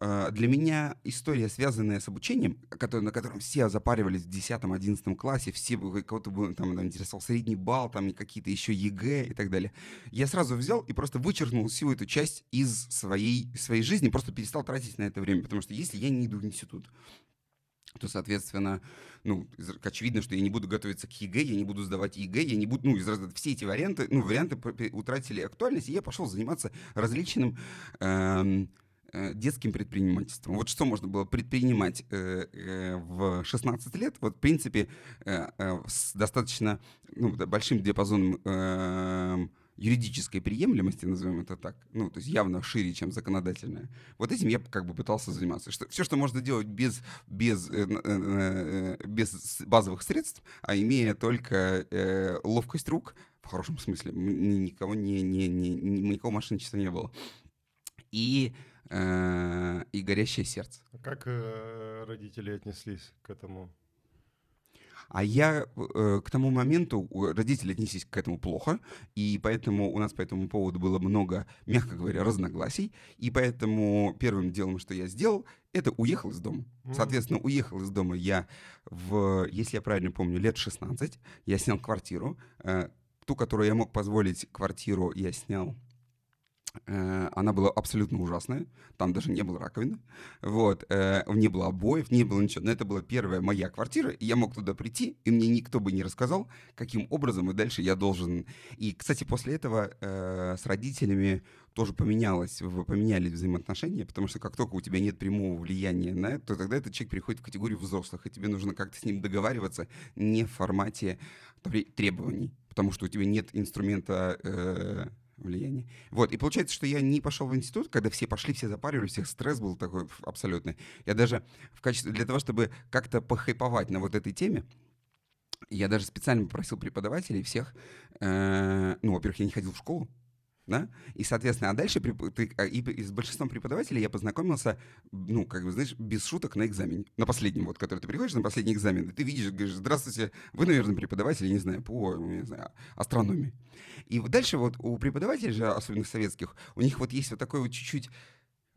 э, для меня история, связанная с обучением, на котором все запаривались в 10-11 классе, все кого-то бы там интересовал средний балл, там и какие-то еще ЕГЭ и так далее, я сразу взял и просто вычеркнул всю эту часть из своей, своей жизни, просто перестал тратить на это время, потому что если я не иду в институт, то, соответственно, ну, очевидно, что я не буду готовиться к ЕГЭ, я не буду сдавать ЕГЭ, я не буду, ну, из разряда все эти варианты, ну, варианты утратили актуальность, и я пошел заниматься различным эм, э, детским предпринимательством. Вот что можно было предпринимать э, э, в 16 лет, вот, в принципе, э, э, с достаточно ну, большим диапазоном э, юридической приемлемости, назовем это так, ну, то есть явно шире, чем законодательная. Вот этим я как бы пытался заниматься. Что, все, что можно делать без, без, э, э, э, без базовых средств, а имея только э, ловкость рук, в хорошем смысле, никого не, не, не, не никакого мошенничества не было. И э, и горящее сердце. А как э, родители отнеслись к этому? А я э, к тому моменту, родители отнеслись к этому плохо, и поэтому у нас по этому поводу было много, мягко говоря, разногласий, и поэтому первым делом, что я сделал, это уехал из дома. Соответственно, уехал из дома я в, если я правильно помню, лет 16, я снял квартиру, э, ту, которую я мог позволить квартиру, я снял Э, она была абсолютно ужасная. Там даже не было раковины. Вот. Э, не было обоев, не было ничего. Но это была первая моя квартира, и я мог туда прийти, и мне никто бы не рассказал, каким образом и дальше я должен... И, кстати, после этого э, с родителями тоже поменялось, поменялись взаимоотношения, потому что как только у тебя нет прямого влияния на это, то тогда этот человек переходит в категорию взрослых, и тебе нужно как-то с ним договариваться не в формате требований, потому что у тебя нет инструмента влияние. Вот, и получается, что я не пошел в институт, когда все пошли, все запаривали, всех стресс был такой абсолютный. Я даже в качестве, для того, чтобы как-то похайповать на вот этой теме, я даже специально попросил преподавателей всех, э, ну, во-первых, я не ходил в школу, да, и, соответственно, а дальше ты, а, и, и с большинством преподавателей я познакомился, ну, как бы, знаешь, без шуток на экзамене, на последнем вот, который ты приходишь на последний экзамен, и ты видишь, говоришь, здравствуйте, вы, наверное, преподаватель, не знаю, по, не знаю, астрономии. И вот дальше вот у преподавателей же, особенно советских, у них вот есть вот такой вот чуть-чуть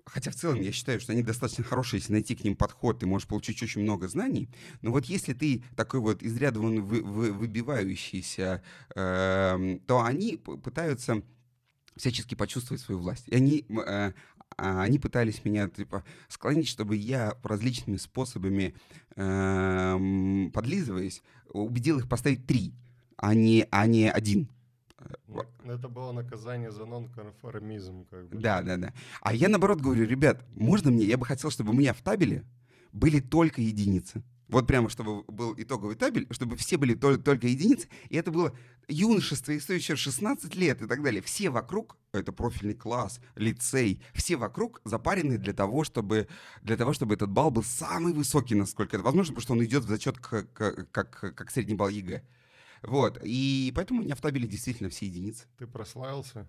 Хотя в целом я считаю, что они достаточно хорошие, если найти к ним подход, ты можешь получить очень много знаний. Но вот если ты такой вот из ряда вы, вы, выбивающийся, э, то они пытаются всячески почувствовать свою власть. И они, э, а, они пытались меня типа, склонить, чтобы я различными способами, э, подлизываясь, убедил их поставить три, а не, а не один. Ну, это было наказание за нонконформизм. Как бы. Да, да, да. А я наоборот говорю, ребят, можно мне, я бы хотел, чтобы у меня в табеле были только единицы. Вот прямо, чтобы был итоговый табель, чтобы все были только, только единицы. И это было юношество, и стоящее 16 лет и так далее. Все вокруг, это профильный класс, лицей, все вокруг запарены для того, чтобы, для того, чтобы этот балл был самый высокий, насколько это возможно, потому что он идет в зачет к как, как, как средний балл ЕГЭ. Вот, и поэтому у меня в табеле действительно все единицы. Ты прославился?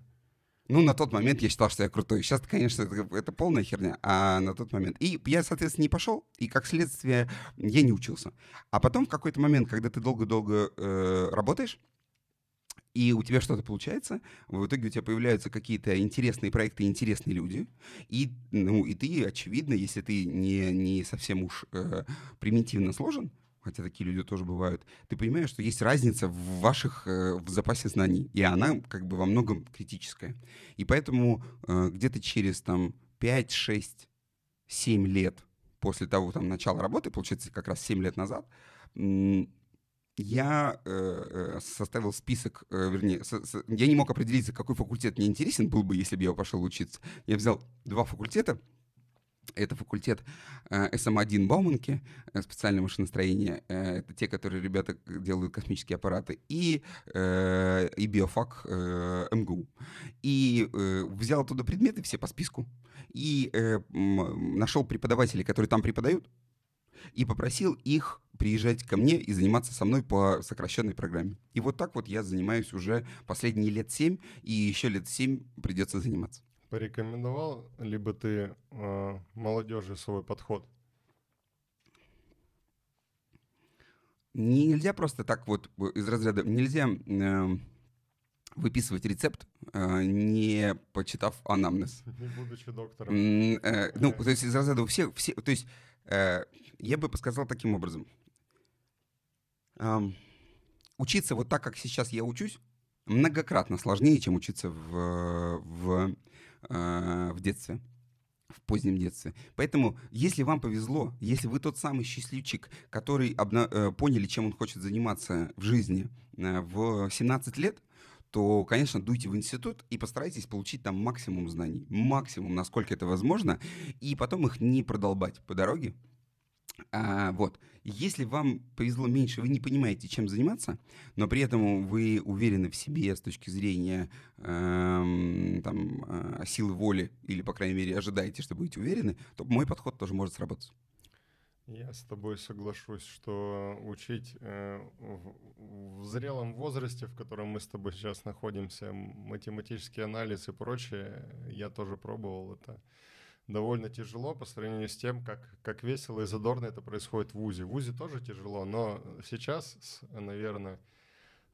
Ну, на тот момент я считал, что я крутой. Сейчас, конечно, это, это полная херня, а на тот момент. И я, соответственно, не пошел, и как следствие я не учился. А потом в какой-то момент, когда ты долго-долго э, работаешь, и у тебя что-то получается, в итоге у тебя появляются какие-то интересные проекты, интересные люди, и, ну, и ты, очевидно, если ты не, не совсем уж э, примитивно сложен, хотя такие люди тоже бывают, ты понимаешь, что есть разница в ваших э, в запасе знаний, и она как бы во многом критическая. И поэтому э, где-то через там 5, 6, 7 лет после того там начала работы, получается как раз 7 лет назад, я э, э, составил список, э, вернее, со, со, я не мог определиться, какой факультет мне интересен был бы, если бы я пошел учиться. Я взял два факультета, это факультет э, СМ1 эм Бауманки, э, специальное машиностроение. Э, это те, которые ребята делают космические аппараты. И, и биофак МГУ. Эм и взял оттуда предметы все по списку. И нашел преподавателей, которые там преподают. И попросил их приезжать ко мне и заниматься со мной по сокращенной программе. И вот так вот я занимаюсь уже последние лет семь, и еще лет семь придется заниматься порекомендовал ли бы ты э, молодежи свой подход? Нельзя просто так вот э, из разряда, нельзя э, выписывать рецепт, э, не почитав анамнез. Не будучи доктором. Э, ну, то есть из разряда все, все то есть э, я бы сказал таким образом. Эм, учиться вот так, как сейчас я учусь, многократно сложнее, чем учиться в, в э, в детстве в позднем детстве. Поэтому, если вам повезло, если вы тот самый счастливчик, который обна- э, поняли, чем он хочет заниматься в жизни э, в 17 лет, то, конечно, дуйте в институт и постарайтесь получить там максимум знаний, максимум, насколько это возможно, и потом их не продолбать по дороге, а, вот. Если вам повезло меньше, вы не понимаете, чем заниматься, но при этом вы уверены в себе с точки зрения эм, там, э, силы воли, или, по крайней мере, ожидаете, что будете уверены, то мой подход тоже может сработать. Я с тобой соглашусь, что учить э, в, в зрелом возрасте, в котором мы с тобой сейчас находимся, математический анализ и прочее, я тоже пробовал это довольно тяжело по сравнению с тем, как, как весело и задорно это происходит в УЗИ. В УЗИ тоже тяжело, но сейчас, наверное,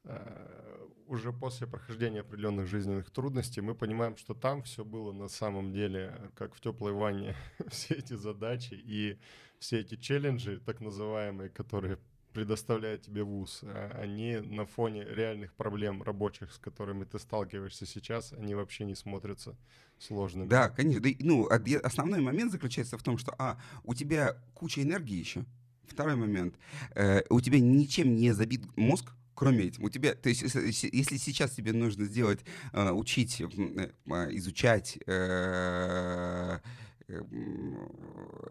э, уже после прохождения определенных жизненных трудностей мы понимаем, что там все было на самом деле как в теплой ванне. все эти задачи и все эти челленджи, так называемые, которые предоставляет тебе ВУЗ, а они на фоне реальных проблем рабочих, с которыми ты сталкиваешься сейчас, они вообще не смотрятся сложными. Да, конечно. ну, основной момент заключается в том, что, а, у тебя куча энергии еще. Второй момент. Э, у тебя ничем не забит мозг, кроме этим. У тебя, то есть, если сейчас тебе нужно сделать, э, учить, э, а, изучать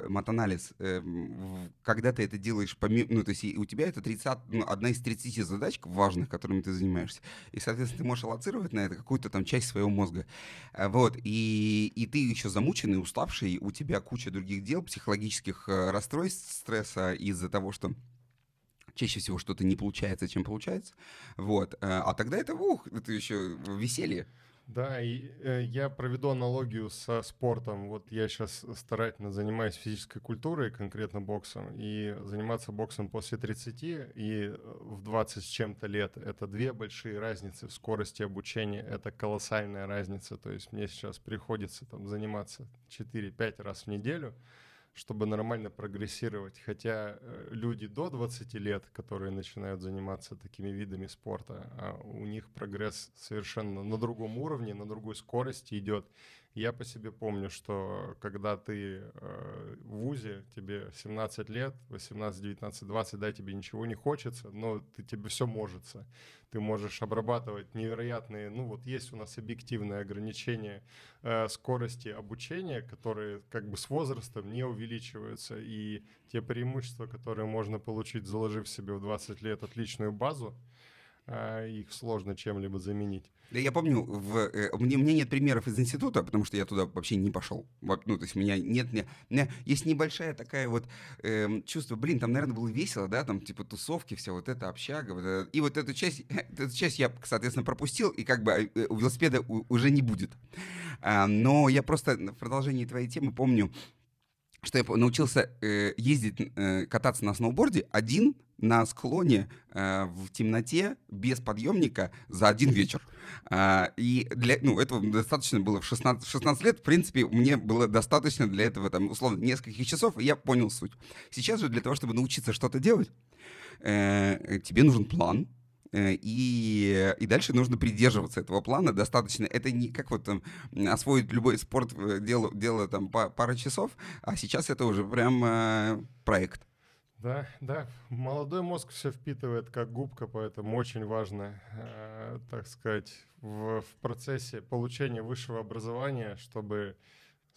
матанализ, эм, эм, когда ты это делаешь, помимо, ну, то есть у тебя это 30, ну, одна из 30 задач важных, которыми ты занимаешься. И, соответственно, ты можешь аллоцировать на это какую-то там часть своего мозга. Э, вот. И, и ты еще замученный, уставший, у тебя куча других дел, психологических э, расстройств, стресса из-за того, что чаще всего что-то не получается, чем получается. Вот. Э, а тогда это, ух, это еще веселье. Да, и, э, я проведу аналогию со спортом. Вот я сейчас старательно занимаюсь физической культурой, конкретно боксом, и заниматься боксом после 30 и э, в 20 с чем-то лет — это две большие разницы в скорости обучения, это колоссальная разница. То есть мне сейчас приходится там заниматься 4-5 раз в неделю — чтобы нормально прогрессировать. Хотя э, люди до 20 лет, которые начинают заниматься такими видами спорта, а у них прогресс совершенно на другом уровне, на другой скорости идет. Я по себе помню, что когда ты э, в ВУЗе, тебе 17 лет, 18, 19, 20, да, тебе ничего не хочется, но ты, тебе все можется. Ты можешь обрабатывать невероятные, ну вот есть у нас объективные ограничения э, скорости обучения, которые как бы с возрастом не увеличиваются, и те преимущества, которые можно получить, заложив себе в 20 лет отличную базу, а, их сложно чем-либо заменить. Да я помню, в, э, мне, мне нет примеров из института, потому что я туда вообще не пошел. Ну, то есть меня нет, меня, у меня есть небольшая такая вот э, чувство, блин, там, наверное, было весело, да, там, типа, тусовки, вся вот эта общага, вот это, и вот эту часть, эту часть я, соответственно, пропустил, и как бы у э, велосипеда у, уже не будет. А, но я просто в продолжении твоей темы помню, что я научился э, ездить, э, кататься на сноуборде один на склоне э, в темноте без подъемника за один вечер. А, и для, ну, этого достаточно было в 16, 16 лет. В принципе, мне было достаточно для этого, там, условно, нескольких часов, и я понял суть. Сейчас же для того, чтобы научиться что-то делать, э, тебе нужен план, Э, и, и дальше нужно придерживаться этого плана достаточно. Это не как вот там, освоить любой спорт, э, дело, дело там пару часов, а сейчас это уже прям э, проект. Да, да. Молодой мозг все впитывает как губка, поэтому очень важно, э, так сказать, в, в процессе получения высшего образования, чтобы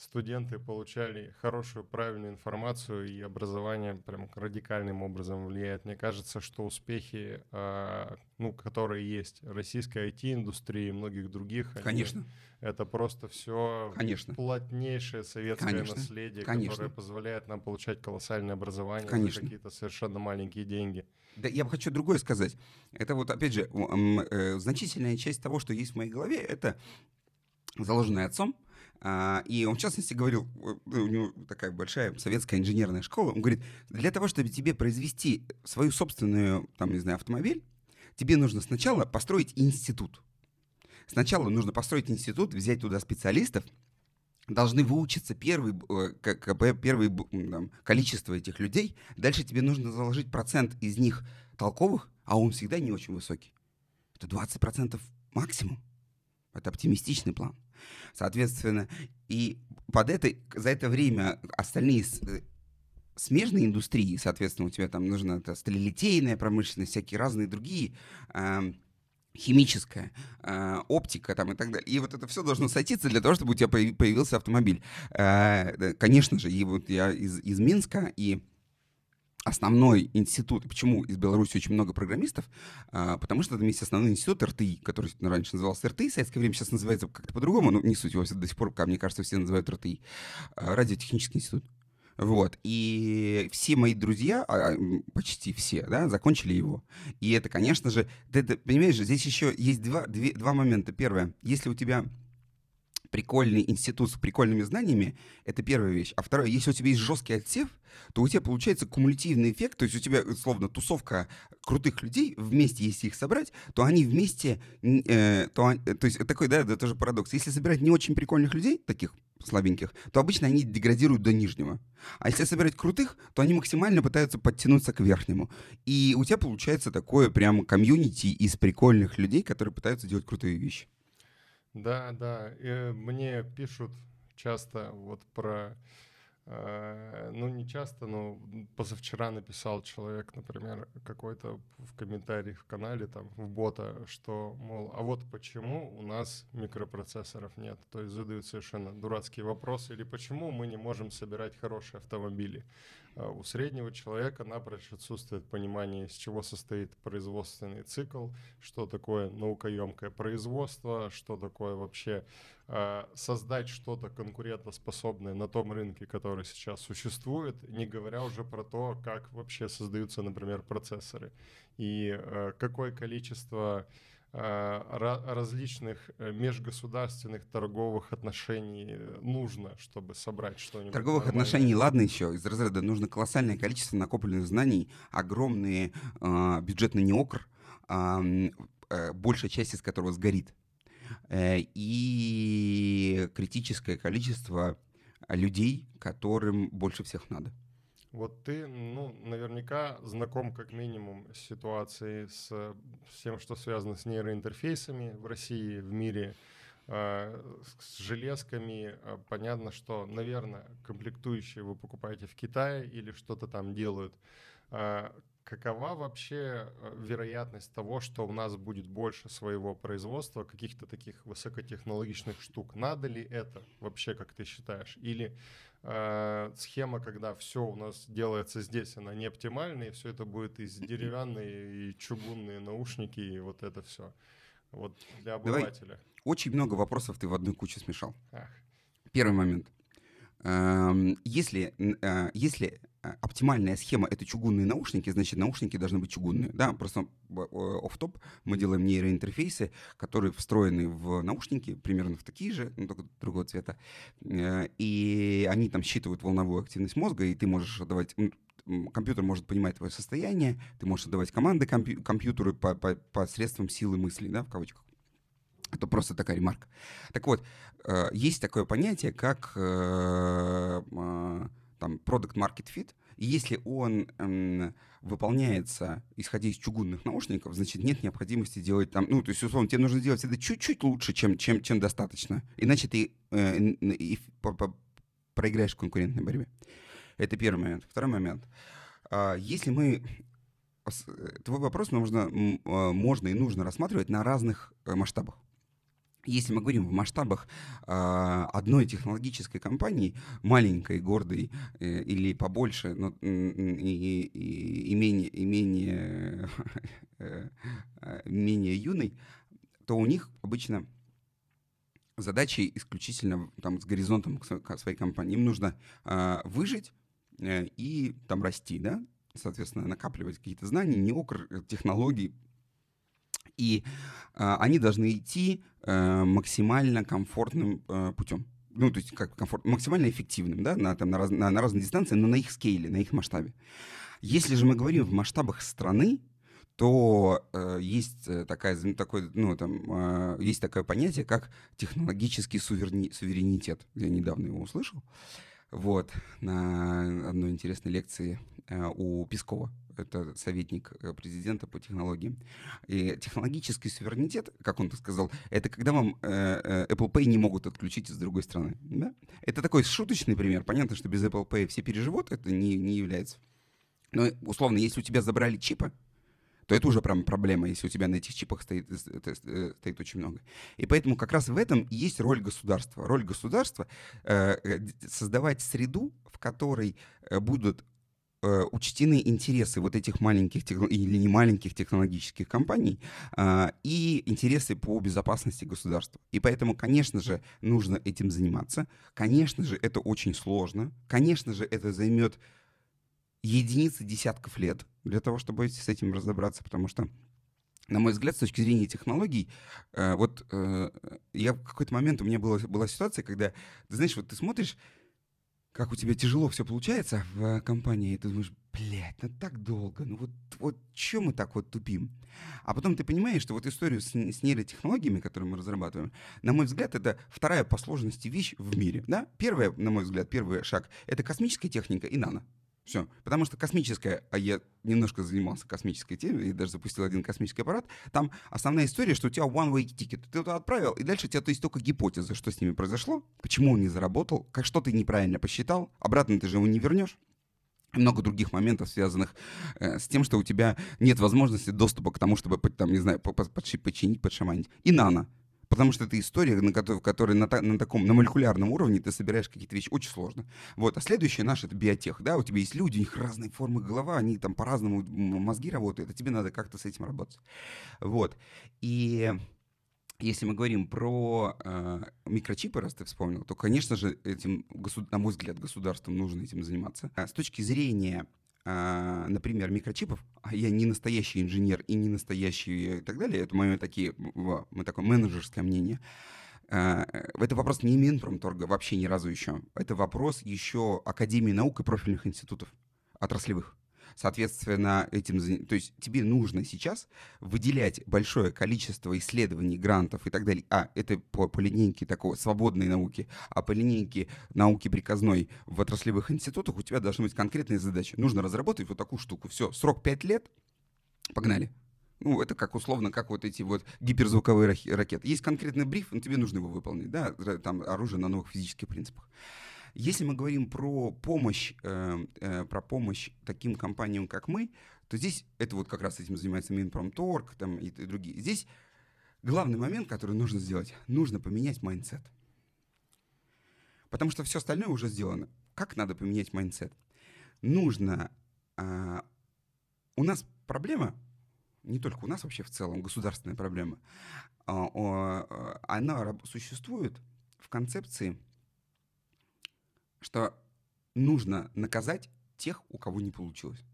студенты получали хорошую, правильную информацию, и образование прям радикальным образом влияет. Мне кажется, что успехи, а, ну, которые есть российской IT-индустрии и многих других, Конечно. Они, это просто все Конечно. плотнейшее советское Конечно. наследие, Конечно. которое позволяет нам получать колоссальное образование Конечно. за какие-то совершенно маленькие деньги. Да, я бы хочу другое сказать. Это вот, опять же, э, значительная часть того, что есть в моей голове, это заложенное отцом, а, и он, в частности, говорил, ну, у него такая большая советская инженерная школа, он говорит, для того, чтобы тебе произвести свою собственную, там, не знаю, автомобиль, тебе нужно сначала построить институт. Сначала нужно построить институт, взять туда специалистов, должны выучиться первый, как, э, первый там, количество этих людей. Дальше тебе нужно заложить процент из них толковых, а он всегда не очень высокий. Это 20% максимум. Это оптимистичный план. Соответственно, и под это, за это время остальные э, смежные индустрии, соответственно, у тебя там нужна это, сталелитейная промышленность, всякие разные другие э, химическая, э, оптика там и так далее. И вот это все должно садиться для того, чтобы у тебя появился автомобиль. Э, конечно же, и вот я из, из Минска, и основной институт, почему из Беларуси очень много программистов, а, потому что там есть основной институт РТИ, который ну, раньше назывался РТИ, в советское время сейчас называется как-то по-другому, но не суть, его до сих пор, как мне кажется, все называют РТИ, а, радиотехнический институт. Вот. И все мои друзья, а, почти все, да, закончили его. И это, конечно же, ты, ты понимаешь, здесь еще есть два, две, два момента. Первое, если у тебя прикольный институт с прикольными знаниями, это первая вещь. А второе, если у тебя есть жесткий отсев, то у тебя получается кумулятивный эффект, то есть у тебя, словно, тусовка крутых людей, вместе, если их собрать, то они вместе, э, то, э, то есть э, такой, да, это тоже парадокс. Если собирать не очень прикольных людей, таких слабеньких, то обычно они деградируют до нижнего. А если собирать крутых, то они максимально пытаются подтянуться к верхнему. И у тебя получается такое прям комьюнити из прикольных людей, которые пытаются делать крутые вещи. Да, да. И э, мне пишут часто вот про... Э, ну, не часто, но позавчера написал человек, например, какой-то в комментариях в канале, там, в бота, что, мол, а вот почему у нас микропроцессоров нет? То есть задают совершенно дурацкие вопросы. Или почему мы не можем собирать хорошие автомобили? Э, у среднего человека напрочь отсутствует понимание, из чего состоит производственный цикл, что такое наукоемкое производство, что такое вообще э, создать что-то конкурентоспособное на том рынке, который сейчас существует, не говоря уже про то, как вообще создаются, например, процессоры и э, какое количество Э, различных э, межгосударственных торговых отношений э, нужно, чтобы собрать что-нибудь. Торговых нормальное. отношений, ладно еще, из разряда нужно колоссальное количество накопленных знаний, огромный э, а, бюджетный неокр, э, э, большая часть из которого сгорит, э, и критическое количество людей, которым больше всех надо. Вот ты, ну, наверняка знаком как минимум с ситуацией с всем, что связано с нейроинтерфейсами в России, в мире, а, с железками. А, понятно, что, наверное, комплектующие вы покупаете в Китае или что-то там делают. А, какова вообще вероятность того, что у нас будет больше своего производства, каких-то таких высокотехнологичных штук? Надо ли это вообще, как ты считаешь? Или э, схема, когда все у нас делается здесь, она не оптимальна, и все это будет из деревянные и чугунные наушники, и вот это все. Вот для обывателя. Давай. Очень много вопросов ты в одну кучу смешал. Ах. Первый момент. Эм, если, э, если э, оптимальная схема — это чугунные наушники, значит, наушники должны быть чугунные. Да, просто оф топ мы делаем нейроинтерфейсы, которые встроены в наушники, примерно в такие же, но ну, только другого цвета. Э, и они там считывают волновую активность мозга, и ты можешь давать компьютер может понимать твое состояние, ты можешь отдавать команды компью- компьютеру по, по, по средствам силы мысли, да, в кавычках. Это просто такая ремарка. Так вот, э, есть такое понятие, как э, э, там product market fit, и если он выполняется, исходя из чугунных наушников, значит, нет необходимости делать там, ну, то есть, условно, тебе нужно делать это чуть-чуть лучше, чем, чем, чем достаточно. Иначе ты э, и, проиграешь в конкурентной борьбе. Это первый момент. Второй момент. А, если мы... Твой вопрос можно, можно и нужно рассматривать на разных масштабах если мы говорим в масштабах э, одной технологической компании, маленькой, гордой э, или побольше, но и, и, и менее, и менее, э, э, менее юной, то у них обычно задачи исключительно там, с горизонтом к своей компании. Им нужно э, выжить э, и там расти, да, соответственно, накапливать какие-то знания, не неокр технологий, и э, они должны идти э, максимально комфортным э, путем. Ну, то есть как комфорт, максимально эффективным, да, на, там, на, раз, на, на разной дистанции, но на их скейле, на их масштабе. Если же мы говорим в масштабах страны, то э, есть э, такая, такой ну, там, э, есть такое понятие, как технологический суверни, суверенитет. Я недавно его услышал. Вот, на одной интересной лекции э, у Пескова это советник э, президента по технологиям. И технологический суверенитет, как он так сказал, это когда вам э, э, Apple Pay не могут отключить с другой стороны. Да? Это такой шуточный пример. Понятно, что без Apple Pay все переживут, это не, не является. Но, условно, если у тебя забрали чипы, то это уже прям проблема, если у тебя на этих чипах стоит, стоит очень много. И поэтому как раз в этом есть роль государства. Роль государства э, — создавать среду, в которой будут Э, учтены интересы вот этих маленьких или не маленьких технологических компаний а, и интересы по безопасности государства. И поэтому, конечно же, нужно этим заниматься. Конечно же, это очень сложно. Конечно же, это займет единицы десятков лет для того, чтобы с этим разобраться, потому что на мой взгляд, с точки зрения технологий, э, вот э, я в какой-то момент, у меня была, была ситуация, когда, ты знаешь, вот ты смотришь, как у тебя тяжело все получается в э, компании, и ты думаешь, блядь, ну так долго, ну вот, вот чем мы так вот тупим? А потом ты понимаешь, что вот историю с, с нейротехнологиями, которые мы разрабатываем, на мой взгляд, это вторая по сложности вещь в мире. Да? Первая, на мой взгляд, первый шаг — это космическая техника и нано. Все. Потому что космическая, а я немножко занимался космической темой и даже запустил один космический аппарат, там основная история, что у тебя one-way ticket. Ты туда отправил, и дальше у тебя то есть только гипотезы, что с ними произошло, почему он не заработал, как что ты неправильно посчитал, обратно ты же его не вернешь много других моментов, связанных э, с тем, что у тебя нет возможности доступа к тому, чтобы, там, не знаю, починить, подшаманить. И нано потому что это история, на которой, в на, на таком, на молекулярном уровне ты собираешь какие-то вещи, очень сложно. Вот, а следующее наше — это биотех, да, у тебя есть люди, у них разные формы голова, они там по-разному, мозги работают, а тебе надо как-то с этим работать. Вот, и если мы говорим про э, микрочипы, раз ты вспомнил, то, конечно же, этим, на мой взгляд, государством нужно этим заниматься. А с точки зрения а, например, микрочипов, а я не настоящий инженер и не настоящий и так далее, это мое такие, мы такое менеджерское мнение. А, э, это вопрос не Минпромторга вообще ни разу еще. Это вопрос еще Академии наук и профильных институтов отраслевых. Соответственно, этим, то есть тебе нужно сейчас выделять большое количество исследований, грантов и так далее. А, это по, по линейке такого свободной науки, а по линейке науки приказной в отраслевых институтах у тебя должны быть конкретные задачи. Нужно разработать вот такую штуку. Все, срок 5 лет, погнали. Ну, это как условно, как вот эти вот гиперзвуковые ракеты. Есть конкретный бриф, но тебе нужно его выполнить, да, там оружие на новых физических принципах. Если мы говорим про помощь, эм, э, про помощь таким компаниям, как мы, то здесь, это вот как раз этим занимается Минпромторг там, и, другие, здесь главный момент, который нужно сделать, нужно поменять майндсет. Потому что все остальное уже сделано. Как надо поменять майндсет? Нужно... А, у нас проблема, не только у нас вообще в целом, государственная проблема, а, а, она существует в концепции что нужно наказать тех, у кого не получилось.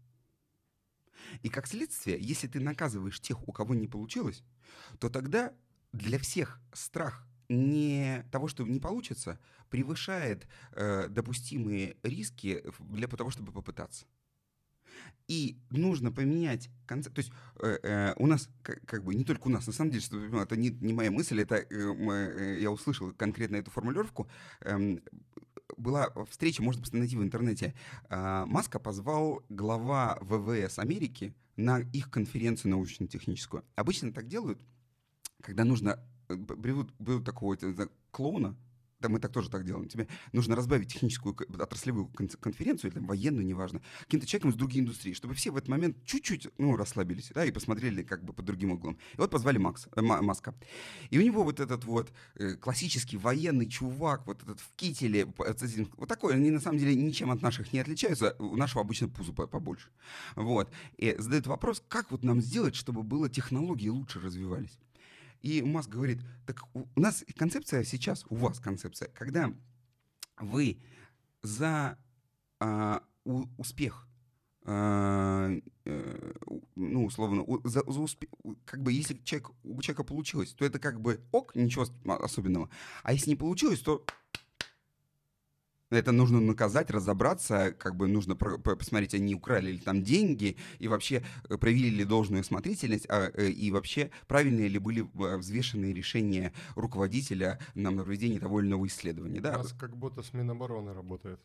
И как следствие, если ты наказываешь тех, у кого не получилось, то тогда для всех страх не того, что не получится, превышает э, допустимые риски для того, чтобы попытаться. И нужно поменять концепт. То есть э, э, у нас, как, как бы, не только у нас, на самом деле, что, это не, не моя мысль, это э, э, я услышал конкретно эту формулировку. Э, была встреча, можно найти в интернете. А, Маска позвал глава ВВС Америки на их конференцию научно-техническую. Обычно так делают, когда нужно э, берут, берут такого э, клоуна, да мы так тоже так делаем, тебе нужно разбавить техническую отраслевую конференцию, или там военную, неважно, каким-то человеком из других индустрий, чтобы все в этот момент чуть-чуть, ну, расслабились, да, и посмотрели как бы под другим углом. И вот позвали Макс, э, Маска. И у него вот этот вот э, классический военный чувак, вот этот в кителе, э, вот такой, они на самом деле ничем от наших не отличаются, у нашего обычно пузо побольше. Вот. И задает вопрос, как вот нам сделать, чтобы было технологии лучше развивались. И Маск говорит, так у нас концепция сейчас, у вас концепция, когда вы за а, у, успех, а, э, ну, условно, у, за, за успех, как бы, если человек, у человека получилось, то это как бы ок, ничего а, особенного. А если не получилось, то это нужно наказать, разобраться, как бы нужно посмотреть, они украли ли там деньги, и вообще э, проявили ли должную осмотрительность, а, э, и вообще правильные ли были э, взвешенные решения руководителя на проведении того или иного исследования. Да? У нас как будто с Минобороны работает.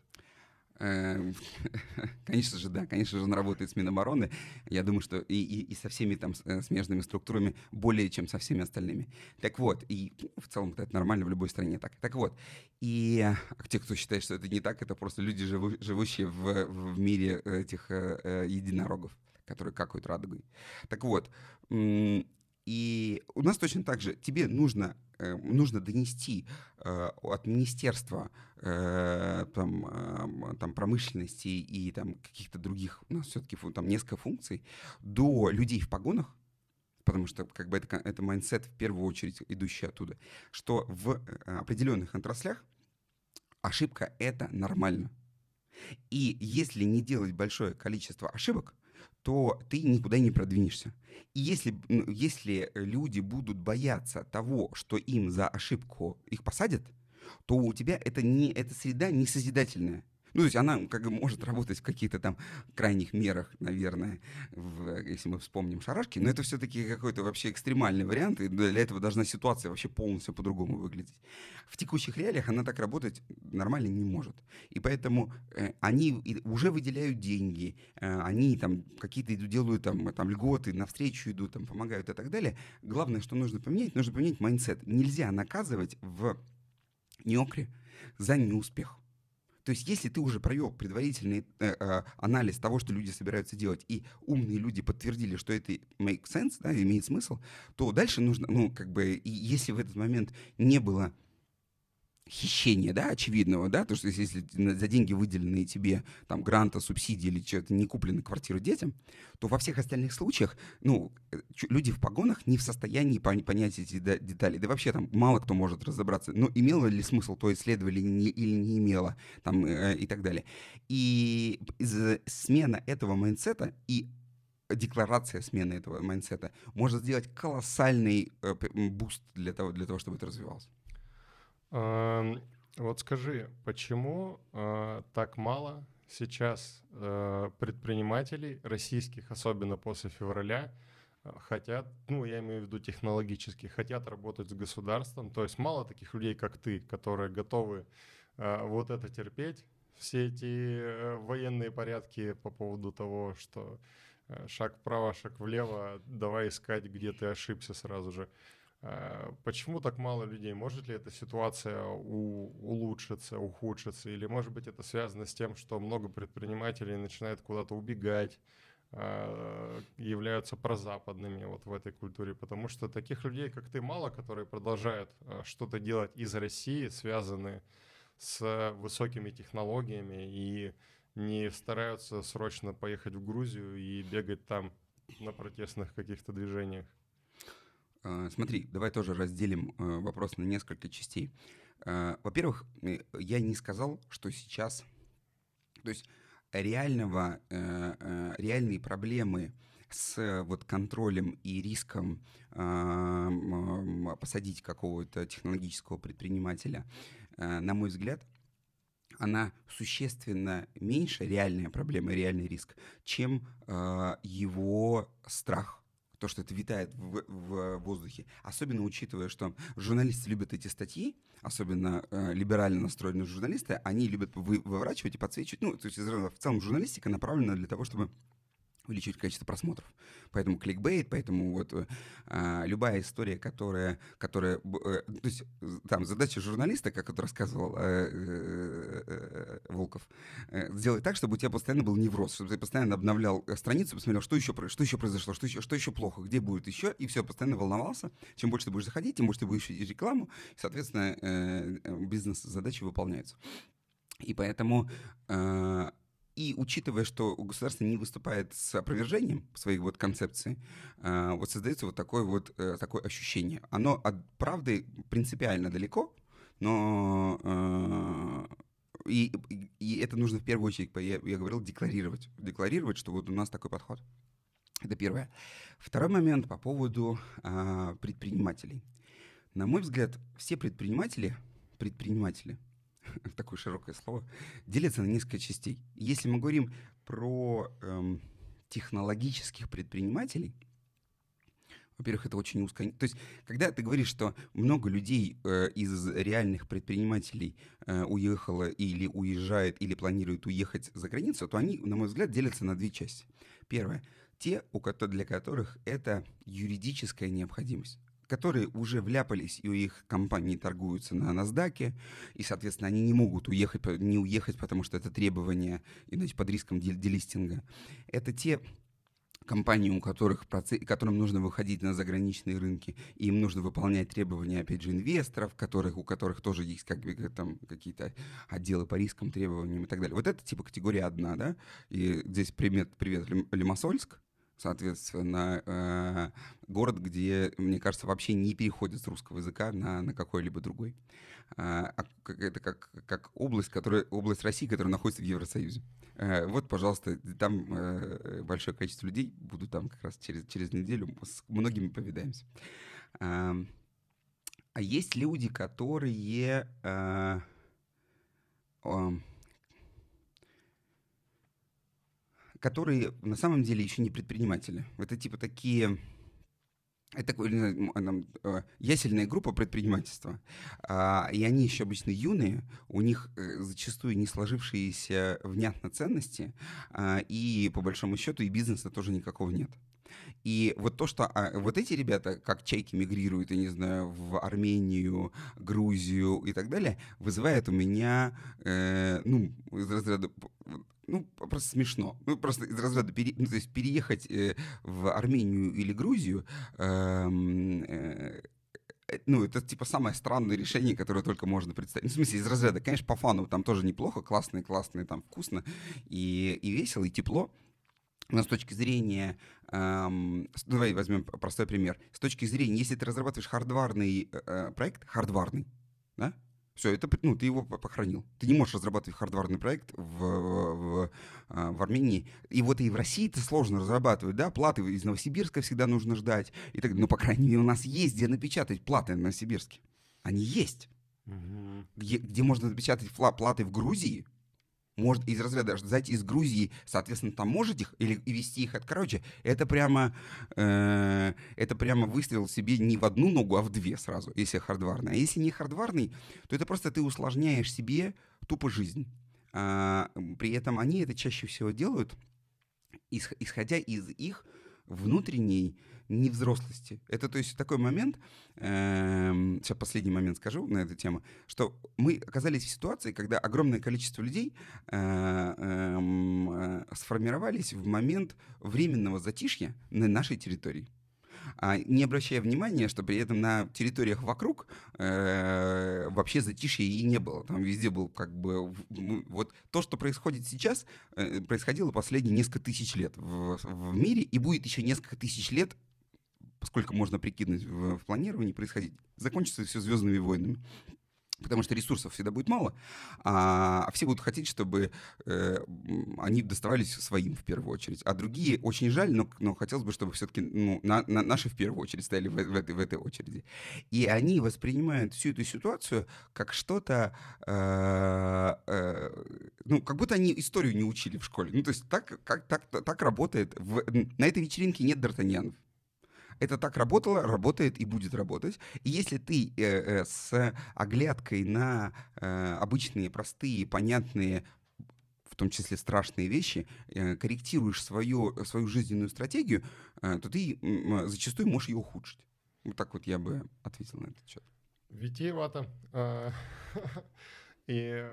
Э, конечно же, да, конечно же, он работает с Минобороны. Я думаю, что и, и, и со всеми там э, смежными структурами более, чем со всеми остальными. Так вот, и ну, в целом это нормально в любой стране так. Так вот, и а, те, кто считает, что это не так, это просто люди, живу, живущие в, в мире этих э, э единорогов, которые какают радугой. Так вот, и у нас точно так же. Тебе нужно Э, нужно донести э, от министерства э, там, там промышленности и там каких-то других, у нас все-таки там несколько функций, до людей в погонах, потому что как бы это, это майндсет в первую очередь идущий оттуда, что в определенных отраслях ошибка — это нормально. И если не делать большое количество ошибок, то ты никуда не продвинешься. И если, если э, люди будут бояться того, что им за ошибку их посадят, то у тебя это, не, эта среда не созидательная. Ну, то есть она как бы может работать в каких-то там крайних мерах, наверное, в, если мы вспомним шарашки, но это все-таки какой-то вообще экстремальный вариант, и для этого должна ситуация вообще полностью по-другому выглядеть. В текущих реалиях она так работать нормально не может. И поэтому э, они уже выделяют деньги, э, они там какие-то делают там, там льготы, навстречу идут, там помогают и так далее. Главное, что нужно поменять, нужно поменять майндсет. Нельзя наказывать в неокре за неуспех. То есть если ты уже провел предварительный э, э, анализ того, что люди собираются делать, и умные люди подтвердили, что это make sense, да, имеет смысл, то дальше нужно, ну, как бы, и если в этот момент не было хищения, да, очевидного, да, то, что если за деньги выделенные тебе, там, гранта, субсидии или что-то, не куплены квартиры детям, то во всех остальных случаях, ну, э, люди в погонах не в состоянии понять эти детали, да вообще там мало кто может разобраться, Но имело ли смысл то исследование не, или не имело, там, э, э и так далее. И э, смена этого майндсета и декларация смены этого майндсета может сделать колоссальный э, буст для того, для того, чтобы это развивалось. Эм, вот скажи, почему э, так мало сейчас э, предпринимателей российских, особенно после февраля, э, хотят, ну, я имею в виду технологически, хотят работать с государством. То есть мало таких людей, как ты, которые готовы э, вот это терпеть, все эти э, военные порядки по поводу того, что э, шаг вправо, шаг влево, давай искать, где ты ошибся сразу же. Э, почему так мало людей? Может ли эта ситуация у, улучшиться, ухудшиться? Или, может быть, это связано с тем, что много предпринимателей начинает куда-то убегать, э, являются прозападными вот в этой культуре? Потому что таких людей, как ты, мало, которые продолжают э, что-то делать из России, связанные с высокими технологиями и не стараются срочно поехать в Грузию и бегать там на протестных каких-то движениях. А, смотри, давай тоже разделим э, вопрос на несколько частей. А, во-первых, э, я не сказал, что сейчас... То есть реального, э, реальные проблемы с вот контролем и риском а, посадить какого-то технологического предпринимателя, на мой взгляд, она существенно меньше реальная проблема, реальный риск, чем его страх то, что это витает в, в воздухе. Особенно учитывая, что журналисты любят эти статьи, особенно э, либерально настроенные журналисты, они любят вы, выворачивать и подсвечивать. Ну, то есть в целом журналистика направлена для того, чтобы увеличивать количество просмотров. Поэтому кликбейт, поэтому вот э, а, любая история, которая, которая, э, то есть там задача журналиста, как это рассказывал э, э, э, Волков, э, сделать так, чтобы у тебя постоянно был невроз, чтобы ты постоянно обновлял э, страницу, посмотрел, что еще, что еще произошло, что еще, что еще плохо, где будет еще, и все, постоянно волновался. Чем больше ты будешь заходить, тем больше ты будешь видеть рекламу, и, соответственно, э, бизнес-задачи выполняются. И поэтому э, и учитывая, что государство не выступает с опровержением своих вот концепции, а, вот создается вот такое вот э, такое ощущение. Оно от правды принципиально далеко, но а, и, и это нужно в первую очередь, я, я говорил, декларировать. Декларировать, что вот у нас такой подход. Это первое. Второй момент по поводу а, предпринимателей. На мой взгляд, все предприниматели, предприниматели – такое широкое слово, делятся на несколько частей. Если мы говорим про эм, технологических предпринимателей, во-первых, это очень узко. То есть, когда ты говоришь, что много людей э, из реальных предпринимателей э, уехало или уезжает, или планирует уехать за границу, то они, на мой взгляд, делятся на две части. Первое. Те, у, для которых это юридическая необходимость которые уже вляпались, и у их компании торгуются на NASDAQ, и, соответственно, они не могут уехать, не уехать, потому что это требование, иначе под риском делистинга. Это те компании, у которых которым нужно выходить на заграничные рынки, и им нужно выполнять требования, опять же, инвесторов, которых, у которых тоже есть как бы там какие-то отделы по рискам, требованиям и так далее. Вот это типа категория одна, да, и здесь привет, привет Лимасольск, соответственно, э, город, где, мне кажется, вообще не переходит с русского языка на, на какой-либо другой. А, а это как, как область, которая, область России, которая находится в Евросоюзе. Э, вот, пожалуйста, там э, большое количество людей, буду там как раз через, через неделю, с многими повидаемся. А, а есть люди, которые а, которые на самом деле еще не предприниматели. Это типа такие это такой, э, ясельная группа предпринимательства. А, и они еще обычно юные, у них э, зачастую не сложившиеся внятно ценности, а, и по большому счету и бизнеса тоже никакого нет. И вот то, что а, вот эти ребята, как чайки мигрируют, я не знаю, в Армению, Грузию и так далее, вызывает у меня, э, ну, из разряда ну, просто смешно. Ну, просто из разряда, пере... ну, то есть переехать э, в Армению или Грузию, э, э, ну, это, типа, самое странное решение, которое только можно представить. Ну, в смысле, из разряда, конечно, по фану там тоже неплохо, классно-классно, и и там вкусно, и, и весело, и тепло. Но с точки зрения, эм, давай возьмем простой пример. С точки зрения, если ты разрабатываешь хардварный э, э проект, хардварный, да, все, это, ну, ты его похоронил. Ты не можешь разрабатывать хардварный проект в, в, а, в Армении. И вот и в России это сложно разрабатывать, да, платы из Новосибирска всегда нужно ждать. И так, ну, по крайней мере, у нас есть где напечатать платы в Новосибирске. Они есть. Угу. Где, где можно напечатать платы в Грузии, может из разряда зайти из Грузии, соответственно, там может их или вести их от, короче, это прямо, э, это прямо выстрелил себе не в одну ногу, а в две сразу, если хардварный. А если не хардварный, то это просто ты усложняешь себе тупо жизнь. А, при этом они это чаще всего делают, исходя из их внутренней невзрослости. Это, то есть, такой момент, сейчас эм, последний момент скажу на эту тему, что мы оказались в ситуации, когда огромное количество людей э, эм, э, сформировались в момент временного затишья на нашей территории а не обращая внимания, что при этом на территориях вокруг э, вообще затишья и не было. Там везде был как бы... Вот то, что происходит сейчас, э, происходило последние несколько тысяч лет в, в мире, и будет еще несколько тысяч лет поскольку можно прикинуть в, в планировании, происходить. Закончится все звездными войнами потому что ресурсов всегда будет мало, а, а все будут хотеть, чтобы э, они доставались своим в первую очередь. А другие очень жаль, но, но хотелось бы, чтобы все-таки ну, на, на, наши в первую очередь стояли в, в, этой, в этой очереди. И они воспринимают всю эту ситуацию как что-то, э, э, ну, как будто они историю не учили в школе. Ну, то есть так, как, так, так работает. В, на этой вечеринке нет д'Артаньянов. Это так работало, работает и будет работать. И если ты э, э, с оглядкой на э, обычные, простые, понятные в том числе страшные вещи, э, корректируешь свою, свою жизненную стратегию, э, то ты зачастую можешь ее ухудшить. Вот так вот я бы ответил на этот счет. Витиевато. А, и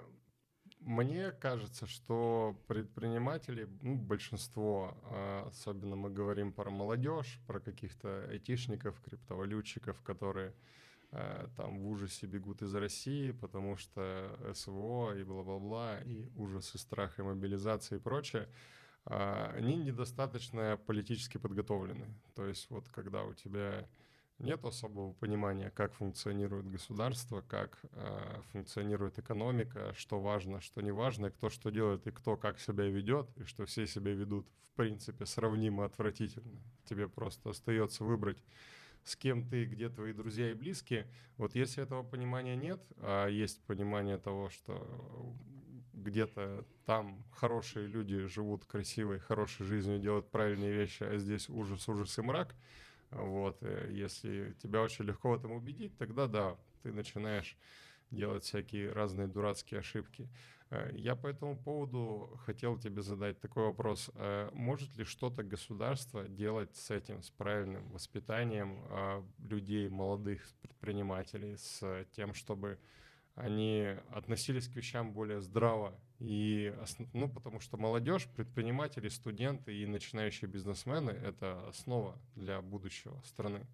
мне кажется, что предприниматели, ну, большинство, а, особенно мы говорим про молодежь, про каких-то айтишников, криптовалютчиков, которые а, там в ужасе бегут из России, потому что СВО и бла-бла-бла, и ужасы, страх и мобилизация и прочее, а, они недостаточно политически подготовлены. То есть вот когда у тебя нет особого понимания, как функционирует государство, как э, функционирует экономика, что важно, что не важно, и кто что делает и кто как себя ведет, и что все себя ведут, в принципе, сравнимо отвратительно. Тебе просто остается выбрать, с кем ты, где твои друзья и близкие. Вот если этого понимания нет, а есть понимание того, что где-то там хорошие люди живут красивой, хорошей жизнью, делают правильные вещи, а здесь ужас, ужас и мрак — вот, э, если тебя очень легко в этом убедить, тогда да, ты начинаешь делать всякие разные дурацкие ошибки. Э, я по этому поводу хотел тебе задать такой вопрос. Э, может ли что-то государство делать с этим, с правильным воспитанием а, людей, молодых предпринимателей, с тем, чтобы они относились к вещам более здраво. И, ну, потому что молодежь, предприниматели, студенты и начинающие бизнесмены — это основа для будущего страны.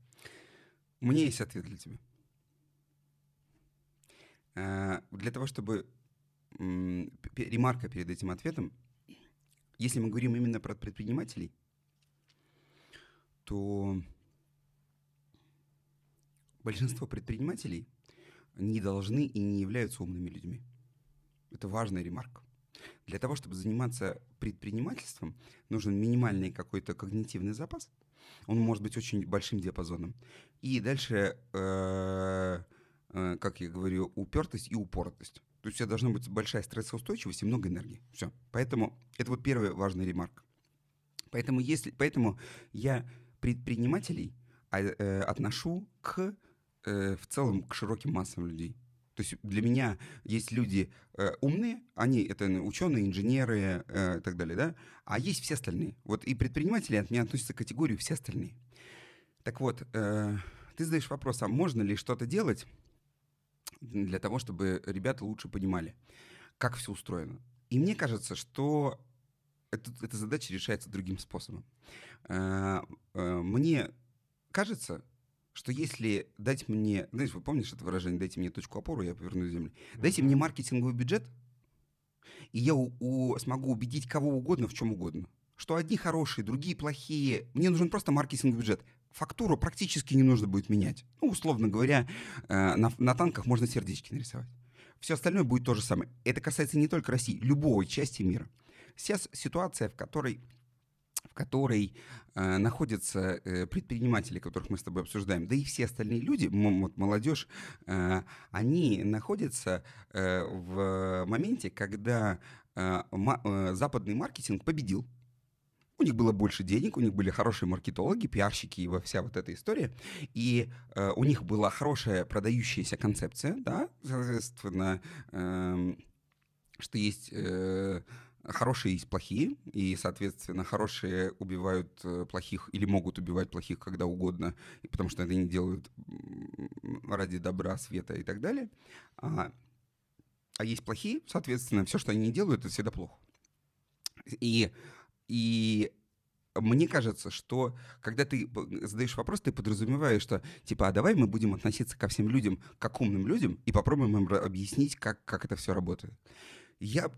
У меня есть ответ для тебя. Э, для того, чтобы... Ремарка перед этим ответом. Если мы говорим именно про предпринимателей, то большинство предпринимателей — не должны и не являются умными людьми. Это важная ремарка. Для того, чтобы заниматься предпринимательством, нужен минимальный какой-то когнитивный запас. Он может быть очень большим диапазоном. И дальше, э, э, как я говорю, упертость и упоротость. То есть у тебя должна быть большая стрессоустойчивость и много энергии. Все. Поэтому это вот первая важная ремарка. Поэтому, если, поэтому я предпринимателей а, э, отношу к Э, в целом к широким массам людей. То есть для меня есть люди э, умные, они это ученые, инженеры э, и так далее, да, а есть все остальные. Вот и предприниматели от меня относятся к категории все остальные. Так вот, э, ты задаешь вопрос, а можно ли что-то делать для того, чтобы ребята лучше понимали, как все устроено. И мне кажется, что это, эта задача решается другим способом. Э, э, мне кажется, что если дать мне, знаешь, вы помните это выражение, дайте мне точку опоры, я поверну землю, дайте мне маркетинговый бюджет, и я у, у, смогу убедить кого угодно в чем угодно, что одни хорошие, другие плохие, мне нужен просто маркетинговый бюджет. Фактуру практически не нужно будет менять. Ну, условно говоря, э, на, на танках можно сердечки нарисовать. Все остальное будет то же самое. Это касается не только России, любой части мира. Сейчас ситуация, в которой в которой э, находятся э, предприниматели, которых мы с тобой обсуждаем, да и все остальные люди, вот молодежь, э, они находятся э, в моменте, когда э, ма- э, западный маркетинг победил. У них было больше денег, у них были хорошие маркетологи, пиарщики и во вся вот эта история. И э, у них была хорошая продающаяся концепция, да, соответственно, э, что есть... Э, Хорошие есть плохие, и, соответственно, хорошие убивают э, плохих или могут убивать плохих когда угодно, потому что они не делают ради добра, света и так далее. А, а есть плохие, соответственно, все, что они не делают, это всегда плохо. И, и мне кажется, что когда ты э, задаешь вопрос, ты подразумеваешь, что типа, а давай мы будем относиться ко всем людям, как умным людям, и попробуем им объяснить, как, как это все работает. Я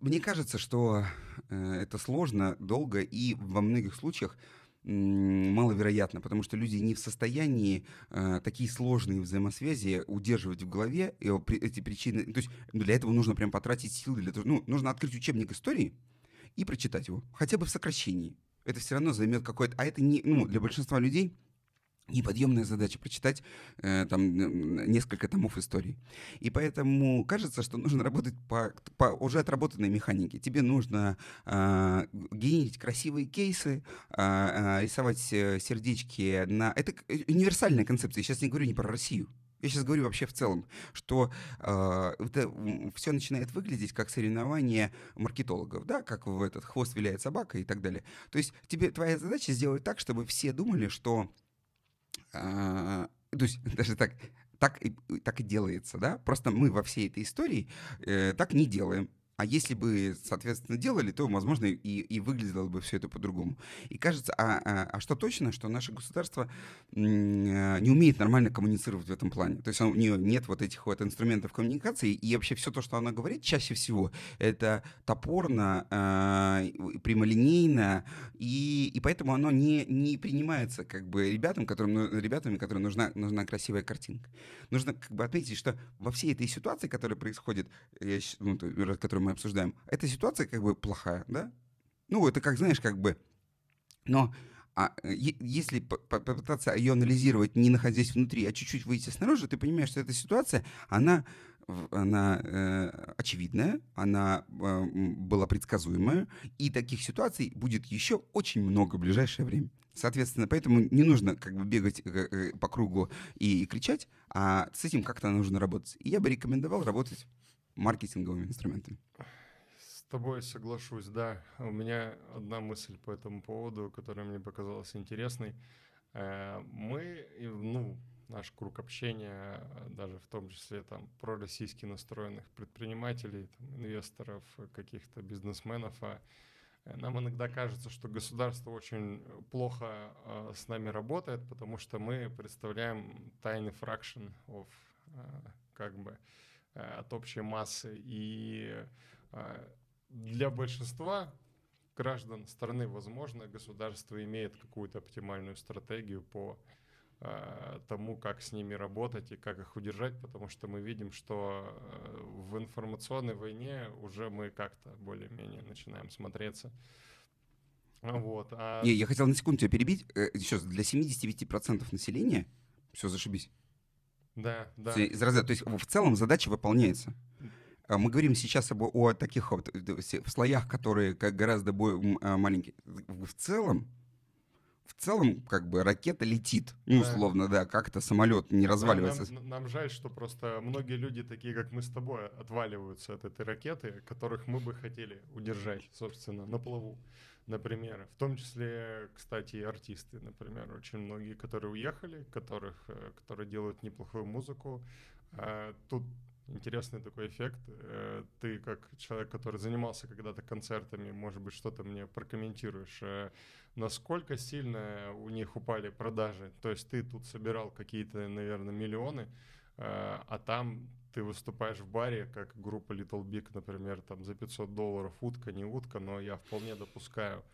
мне кажется, что э, это сложно, долго и во многих случаях маловероятно, потому что люди не в состоянии э, такие сложные взаимосвязи удерживать в голове и, эти причины. То есть ну, для этого нужно прям потратить силы, для того, ну, нужно открыть учебник истории и прочитать его, хотя бы в сокращении. Это все равно займет какое-то, а это не, ну, для большинства людей неподъемная задача прочитать э, там несколько томов истории. И поэтому кажется, что нужно работать по, по уже отработанной механике. Тебе нужно э, генерить красивые кейсы, а, а, э, э, рисовать сердечки на... Это э, универсальная концепция. Я сейчас не говорю не про Россию. Я сейчас говорю вообще в целом, что э, это все начинает выглядеть как соревнование маркетологов, да, как в этот хвост виляет собака и так далее. То есть тебе твоя задача сделать так, чтобы все думали, что а, то есть даже так, так, и, так и делается, да, просто мы во всей этой истории э, так не делаем. А если бы, соответственно, делали, то, возможно, и, и выглядело бы все это по-другому. И кажется, а, а, а что точно, что наше государство а, не умеет нормально коммуницировать в этом плане. То есть у нее нет вот этих вот инструментов коммуникации, и вообще все то, что она говорит, чаще всего, это топорно, э, прямолинейно, и, и поэтому оно не, не принимается как бы ребятам, которым, ну, ребятами, которым нужна, нужна красивая картинка. Нужно как бы отметить, что во всей этой ситуации, которая происходит, я, ну, которую мы обсуждаем, эта ситуация как бы плохая, да? Ну, это как, знаешь, как бы... Но а, э, если попытаться ее анализировать, не находясь внутри, а чуть-чуть выйти снаружи, ты понимаешь, что эта ситуация, она она э, очевидная, она э, была предсказуемая, и таких ситуаций будет еще очень много в ближайшее время. Соответственно, поэтому не нужно как бы бегать э, э, по кругу и, и кричать, а с этим как-то нужно работать. И я бы рекомендовал работать маркетинговыми инструментами. С тобой соглашусь, да. У меня одна мысль по этому поводу, которая мне показалась интересной. Э, мы, ну, наш круг общения, даже в том числе там пророссийски настроенных предпринимателей, там, инвесторов, каких-то бизнесменов, а э, нам иногда кажется, что государство очень плохо э, с нами работает, потому что мы представляем тайный фракшн of э, как бы Э, от общей массы. И э, для большинства граждан страны, возможно, государство имеет какую-то оптимальную стратегию по э, тому, как с ними работать и как их удержать, потому что мы видим, что в информационной войне уже мы как-то более-менее начинаем смотреться. Вот, а... Не, я хотел на секунду тебя перебить. Сейчас, для 75% населения, все, зашибись, да, да. Из разряда, то есть в целом задача выполняется. А мы говорим сейчас об, о таких вот э, в слоях, которые как гораздо более а, маленькие. В целом, в целом, как бы ракета летит, ну, условно, да, да как-то самолет не разваливается. Нам, нам, нам жаль, что просто многие люди, такие как мы с тобой, отваливаются от этой ракеты, которых мы бы хотели удержать, собственно, на плаву например. В том числе, кстати, и артисты, например, очень многие, которые уехали, которых, э, которые делают неплохую музыку. А, тут интересный такой эффект. Э, ты, как человек, который занимался когда-то концертами, может быть, что-то мне прокомментируешь. Э, насколько сильно у них упали продажи? То есть ты тут собирал какие-то, наверное, миллионы, а там ты выступаешь в баре, как группа Little Big, например, там за 500 долларов, утка, не утка, но я вполне допускаю,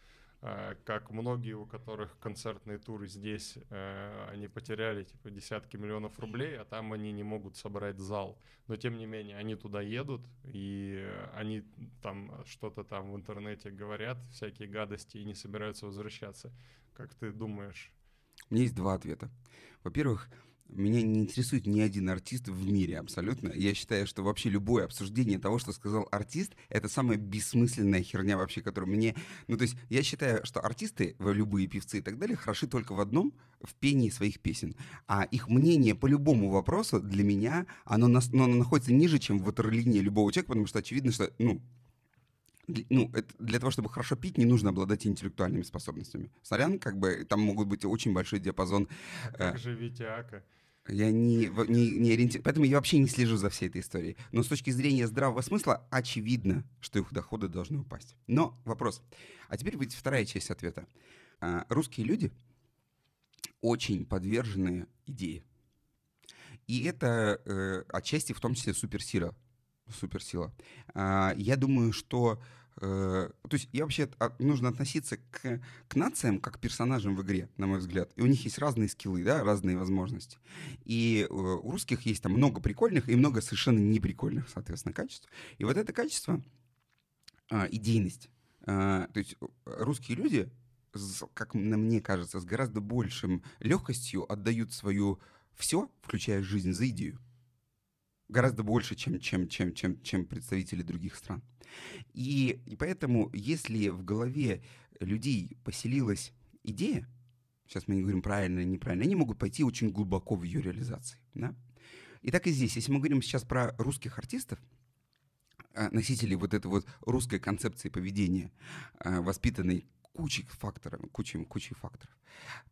э, как многие, у которых концертные туры здесь, э, они потеряли типа десятки миллионов рублей, а там они не могут собрать зал. Но тем не менее, они туда едут, и они там что-то там в интернете говорят, всякие гадости, и не собираются возвращаться. Как ты думаешь? У меня есть два ответа. Во-первых, меня не интересует ни один артист в мире абсолютно. Я считаю, что вообще любое обсуждение того, что сказал артист, это самая бессмысленная херня вообще, которую мне... Ну, то есть я считаю, что артисты, любые певцы и так далее, хороши только в одном, в пении своих песен. А их мнение по любому вопросу для меня, оно, на... оно находится ниже, чем ватерлиния любого человека, потому что очевидно, что, ну, ну, это для того, чтобы хорошо пить, не нужно обладать интеллектуальными способностями. Сорян, как бы там могут быть очень большой диапазон. Как э... же Витяка. Я не, не, не ориентирую, поэтому я вообще не слежу за всей этой историей. Но с точки зрения здравого смысла, очевидно, что их доходы должны упасть. Но вопрос. А теперь будет вторая часть ответа. А, русские люди очень подвержены идее. И это э, отчасти в том числе суперсила. Суперсила. А, я думаю, что Э, то есть я вообще а, нужно относиться к, к нациям как к персонажам в игре, на мой взгляд. И у них есть разные скиллы, да, разные возможности. И э, у русских есть там много прикольных и много совершенно неприкольных, соответственно, качеств. И вот это качество а, идейность. А, то есть э, русские люди, как мне кажется, с гораздо большим легкостью отдают свою все, включая жизнь, за идею гораздо больше, чем, чем, чем, чем, чем представители других стран. И, и поэтому, если в голове людей поселилась идея, сейчас мы не говорим правильно или неправильно, они могут пойти очень глубоко в ее реализации. Да? И так и здесь. Если мы говорим сейчас про русских артистов, а, носителей вот этой вот русской концепции поведения, а, воспитанной кучей факторов, кучей, кучей факторов,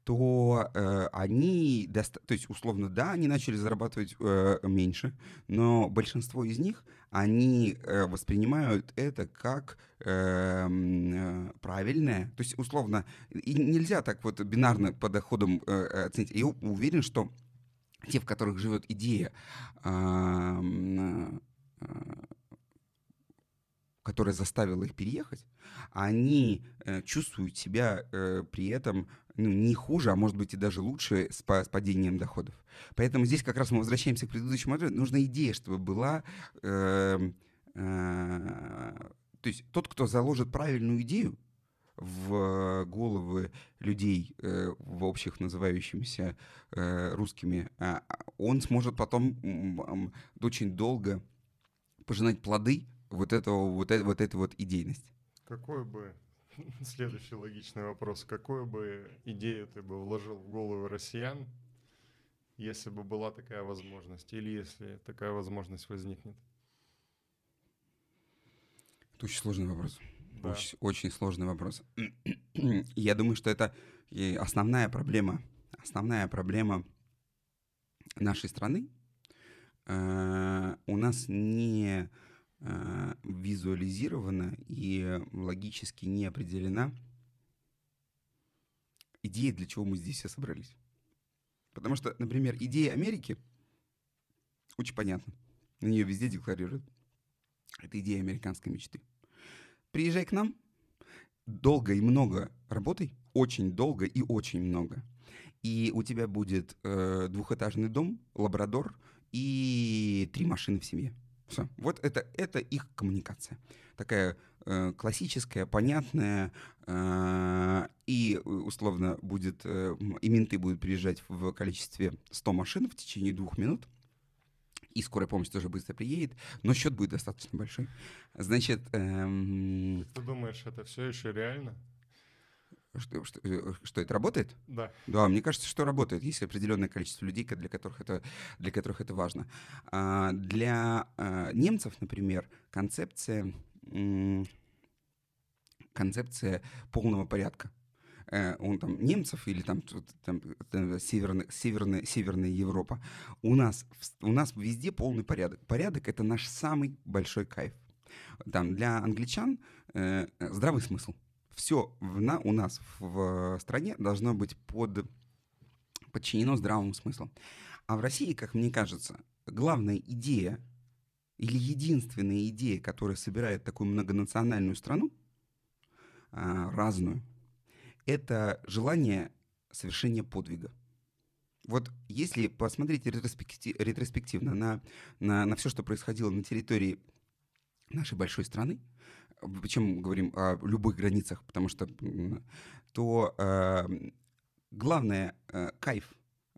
то э, они, доста- то есть условно, да, они начали зарабатывать э, меньше, но большинство из них, они э, воспринимают это как эм, э, правильное, то есть условно, и нельзя так вот бинарно по доходам э, оценить. Я уверен, что те, в которых живет идея эм, э, э, которая заставила их переехать, а они э, чувствуют себя э, при этом ну, не хуже, а может быть и даже лучше с, по, с падением доходов. Поэтому здесь как раз мы возвращаемся к предыдущему ответу. Нужна идея, чтобы была... Э, э, то есть тот, кто заложит правильную идею, в головы людей, э, в общих называющимися э, русскими, а, он сможет потом очень долго пожинать плоды вот, этого, вот, это, вот этой вот идейности? Какой бы Следующий логичный вопрос. Какую бы идею ты бы вложил в голову россиян, если бы была такая возможность, или если такая возможность возникнет? Это очень сложный вопрос. Да. Очень, очень сложный вопрос. Я думаю, что это основная проблема, основная проблема нашей страны. Э, у нас не Э, визуализирована и логически не определена идея, для чего мы здесь все собрались. Потому что, например, идея Америки очень понятна. На нее везде декларируют. Это идея американской мечты. Приезжай к нам, долго и много работай, очень долго и очень много. И у тебя будет э, двухэтажный дом, лабрадор и три машины в семье. Все. Вот это, это их коммуникация. Такая э, классическая, понятная, э, и, э, условно, будет, э, и менты будут приезжать в количестве 100 машин в течение двух минут, и скорая помощь тоже быстро приедет, но счет будет достаточно большой. Значит... Эм... Ты думаешь, это все еще реально? Что, что, э, что это работает? Да. Да, мне кажется, что работает. Есть определенное количество людей, для которых это, для которых это важно. А, для а, немцев, например, концепция, концепция полного порядка э, он там немцев или там, там, там э, северная, северная, северная Европа. У нас, у нас везде полный порядок. Порядок — это наш самый большой кайф. Там для англичан э, здравый смысл — все в, на, у нас в, э, стране должно быть под, подчинено здравому смыслу. А в России, как мне кажется, главная идея или единственная идея, которая собирает такую многонациональную страну, а, разную, это желание совершения подвига. Вот если посмотреть ретроспектив, ретроспективно на, на, на все, что происходило на территории нашей большой страны, почему мы говорим о любых границах, потому что то э, главное э, кайф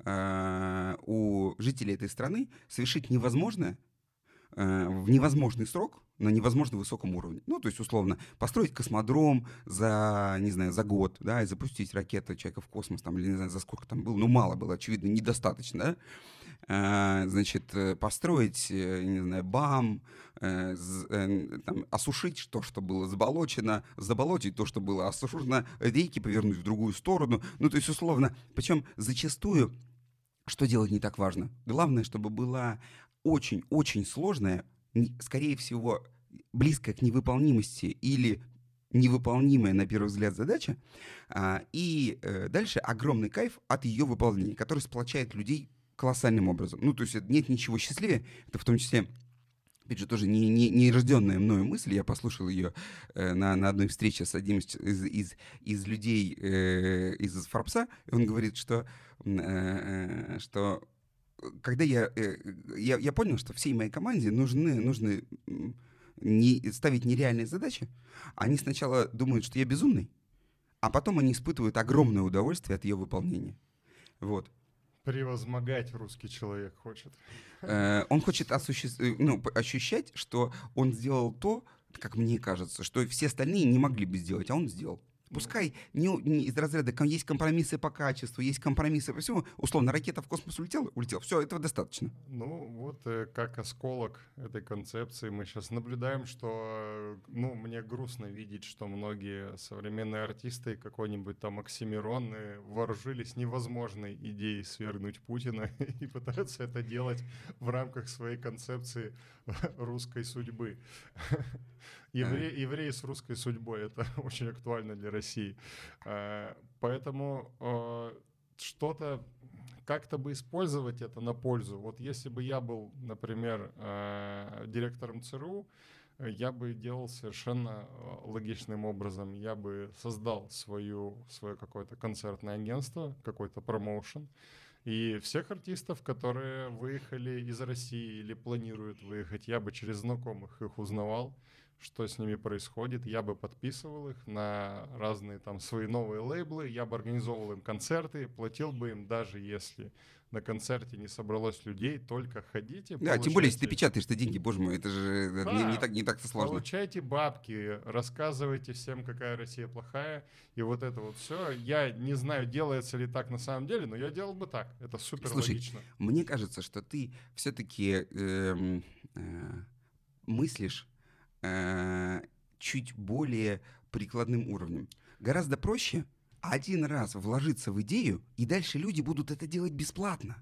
э, у жителей этой страны совершить невозможное э, в невозможный срок на невозможно высоком уровне. Ну, то есть, условно, построить космодром за, не знаю, за год, да, и запустить ракету человека в космос, там, или не знаю, за сколько там было, ну, мало было, очевидно, недостаточно, да. А, значит, э, построить, э, не знаю, БАМ, Э, э, там, осушить то, что было заболочено, заболотить то, что было осушено, рейки повернуть в другую сторону. Ну, то есть, условно, причем зачастую, что делать не так важно. Главное, чтобы была очень-очень сложная, скорее всего, близкая к невыполнимости или невыполнимая на первый взгляд задача, а, и э, дальше огромный кайф от ее выполнения, который сплочает людей колоссальным образом. Ну, то есть нет ничего счастливее, это в том числе опять же, тоже не, не, не рожденная мною мысль, я послушал ее э, на, на одной встрече с одним из, из, из, людей э, из Форбса, и он говорит, что, э, э, что когда я, э, я, я понял, что всей моей команде нужны, нужны не, ставить нереальные задачи, они сначала думают, что я безумный, а потом они испытывают огромное удовольствие от ее выполнения. Вот. Превозмогать русский человек хочет. Э, он хочет осуществ... Э, ну, ощущать, что он сделал то, как мне кажется, что все остальные не могли бы сделать, а он сделал. Пускай не, не из разряда есть компромиссы по качеству, есть компромиссы по всему. Условно, ракета в космос улетела, улетела. Все, этого достаточно. Ну, вот э, как осколок этой концепции мы сейчас наблюдаем, что, э, ну, мне грустно видеть, что многие современные артисты, какой-нибудь там Оксимирон, э, вооружились невозможной идеей свергнуть Путина и пытаются это делать в рамках своей концепции русской судьбы. Евре, евреи с русской судьбой, это очень актуально для России. Э, поэтому э, что-то как-то бы использовать это на пользу. Вот если бы я был, например, э, директором ЦРУ, я бы делал совершенно логичным образом. Я бы создал свою, свое какое-то концертное агентство, какой-то промоушен. И всех артистов, которые выехали из России или планируют выехать, я бы через знакомых их узнавал что с ними происходит. Я бы подписывал их на разные там свои новые лейблы, я бы организовывал им концерты, платил бы им даже если на концерте не собралось людей, только ходите. Да, получайте... тем более, если ты печатаешь то деньги, боже мой, это же да, не, не, так, не так сложно. Получайте бабки, рассказывайте всем, какая Россия плохая, и вот это вот все. Я не знаю, делается ли так на самом деле, но я делал бы так. Это супер Слушай, логично. Мне кажется, что ты все-таки э, эм, э, мыслишь Э, чуть более прикладным уровнем. Гораздо проще один раз вложиться в идею, и дальше люди будут это делать бесплатно.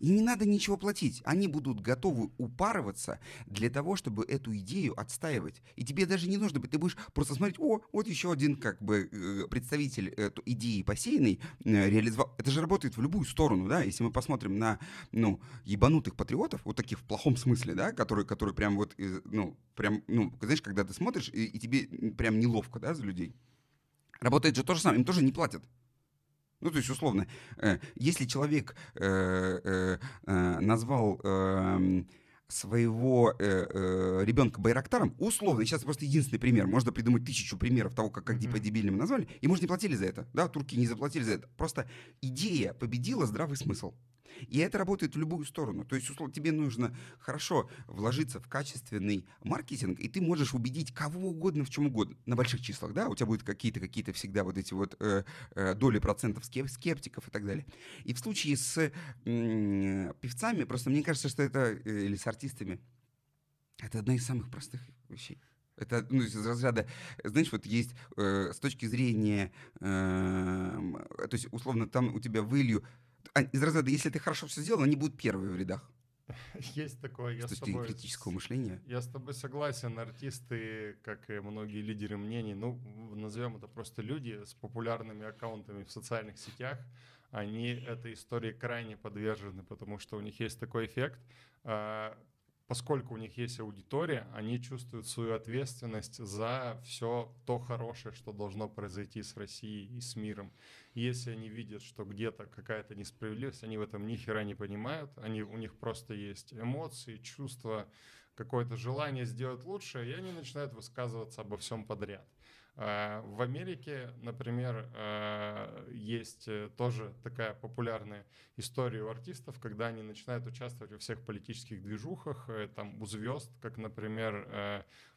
И не надо ничего платить. Они будут готовы упарываться для того, чтобы эту идею отстаивать. И тебе даже не нужно быть. Ты будешь просто смотреть, о, вот еще один как бы э, представитель этой идеи посеянный э, реализовал. Это же работает в любую сторону, да? Если мы посмотрим на, ну, ебанутых патриотов, вот таких в плохом смысле, да, которые, которые прям вот, э, ну, прям, ну, знаешь, когда ты смотришь, и, и тебе прям неловко, да, за людей. Работает же то же самое, им тоже не платят. Ну, то есть, условно, э, если человек э, э, э назвал эм, своего э, э, ребенка Байрактаром, условно, сейчас просто единственный пример, можно придумать тысячу примеров того, как, как типа дебильным назвали, и может не платили за это, да, турки не заплатили за это, просто идея победила здравый смысл. И это работает в любую сторону. То есть, условно, тебе нужно хорошо вложиться в качественный маркетинг, и ты можешь убедить кого угодно в чем угодно. На больших числах, да, у тебя будут какие-то какие-то всегда вот эти вот э, э, доли процентов скептиков и так далее. И в случае с э, э, певцами, просто мне кажется, что это, э, или с артистами, это одна из самых простых вещей. Это ну, из разряда, знаешь, вот есть э, с точки зрения, э, то есть условно там у тебя вылью а, из разряда, если ты хорошо все сделал, они будут первые в рядах. Есть такое. Я с, с тобой, критического мышления. Я с тобой согласен. Артисты, как и многие лидеры мнений, ну, назовем это просто люди с популярными аккаунтами в социальных сетях, они этой истории крайне подвержены, потому что у них есть такой эффект а, поскольку у них есть аудитория, они чувствуют свою ответственность за все то хорошее, что должно произойти с Россией и с миром. если они видят, что где-то какая-то несправедливость, они в этом ни хера не понимают, они, у них просто есть эмоции, чувства, какое-то желание сделать лучше, и они начинают высказываться обо всем подряд. Э, в Америке, например, э, есть э, тоже такая популярная история у артистов, когда они начинают участвовать во всех политических движухах, там у звезд, как, например,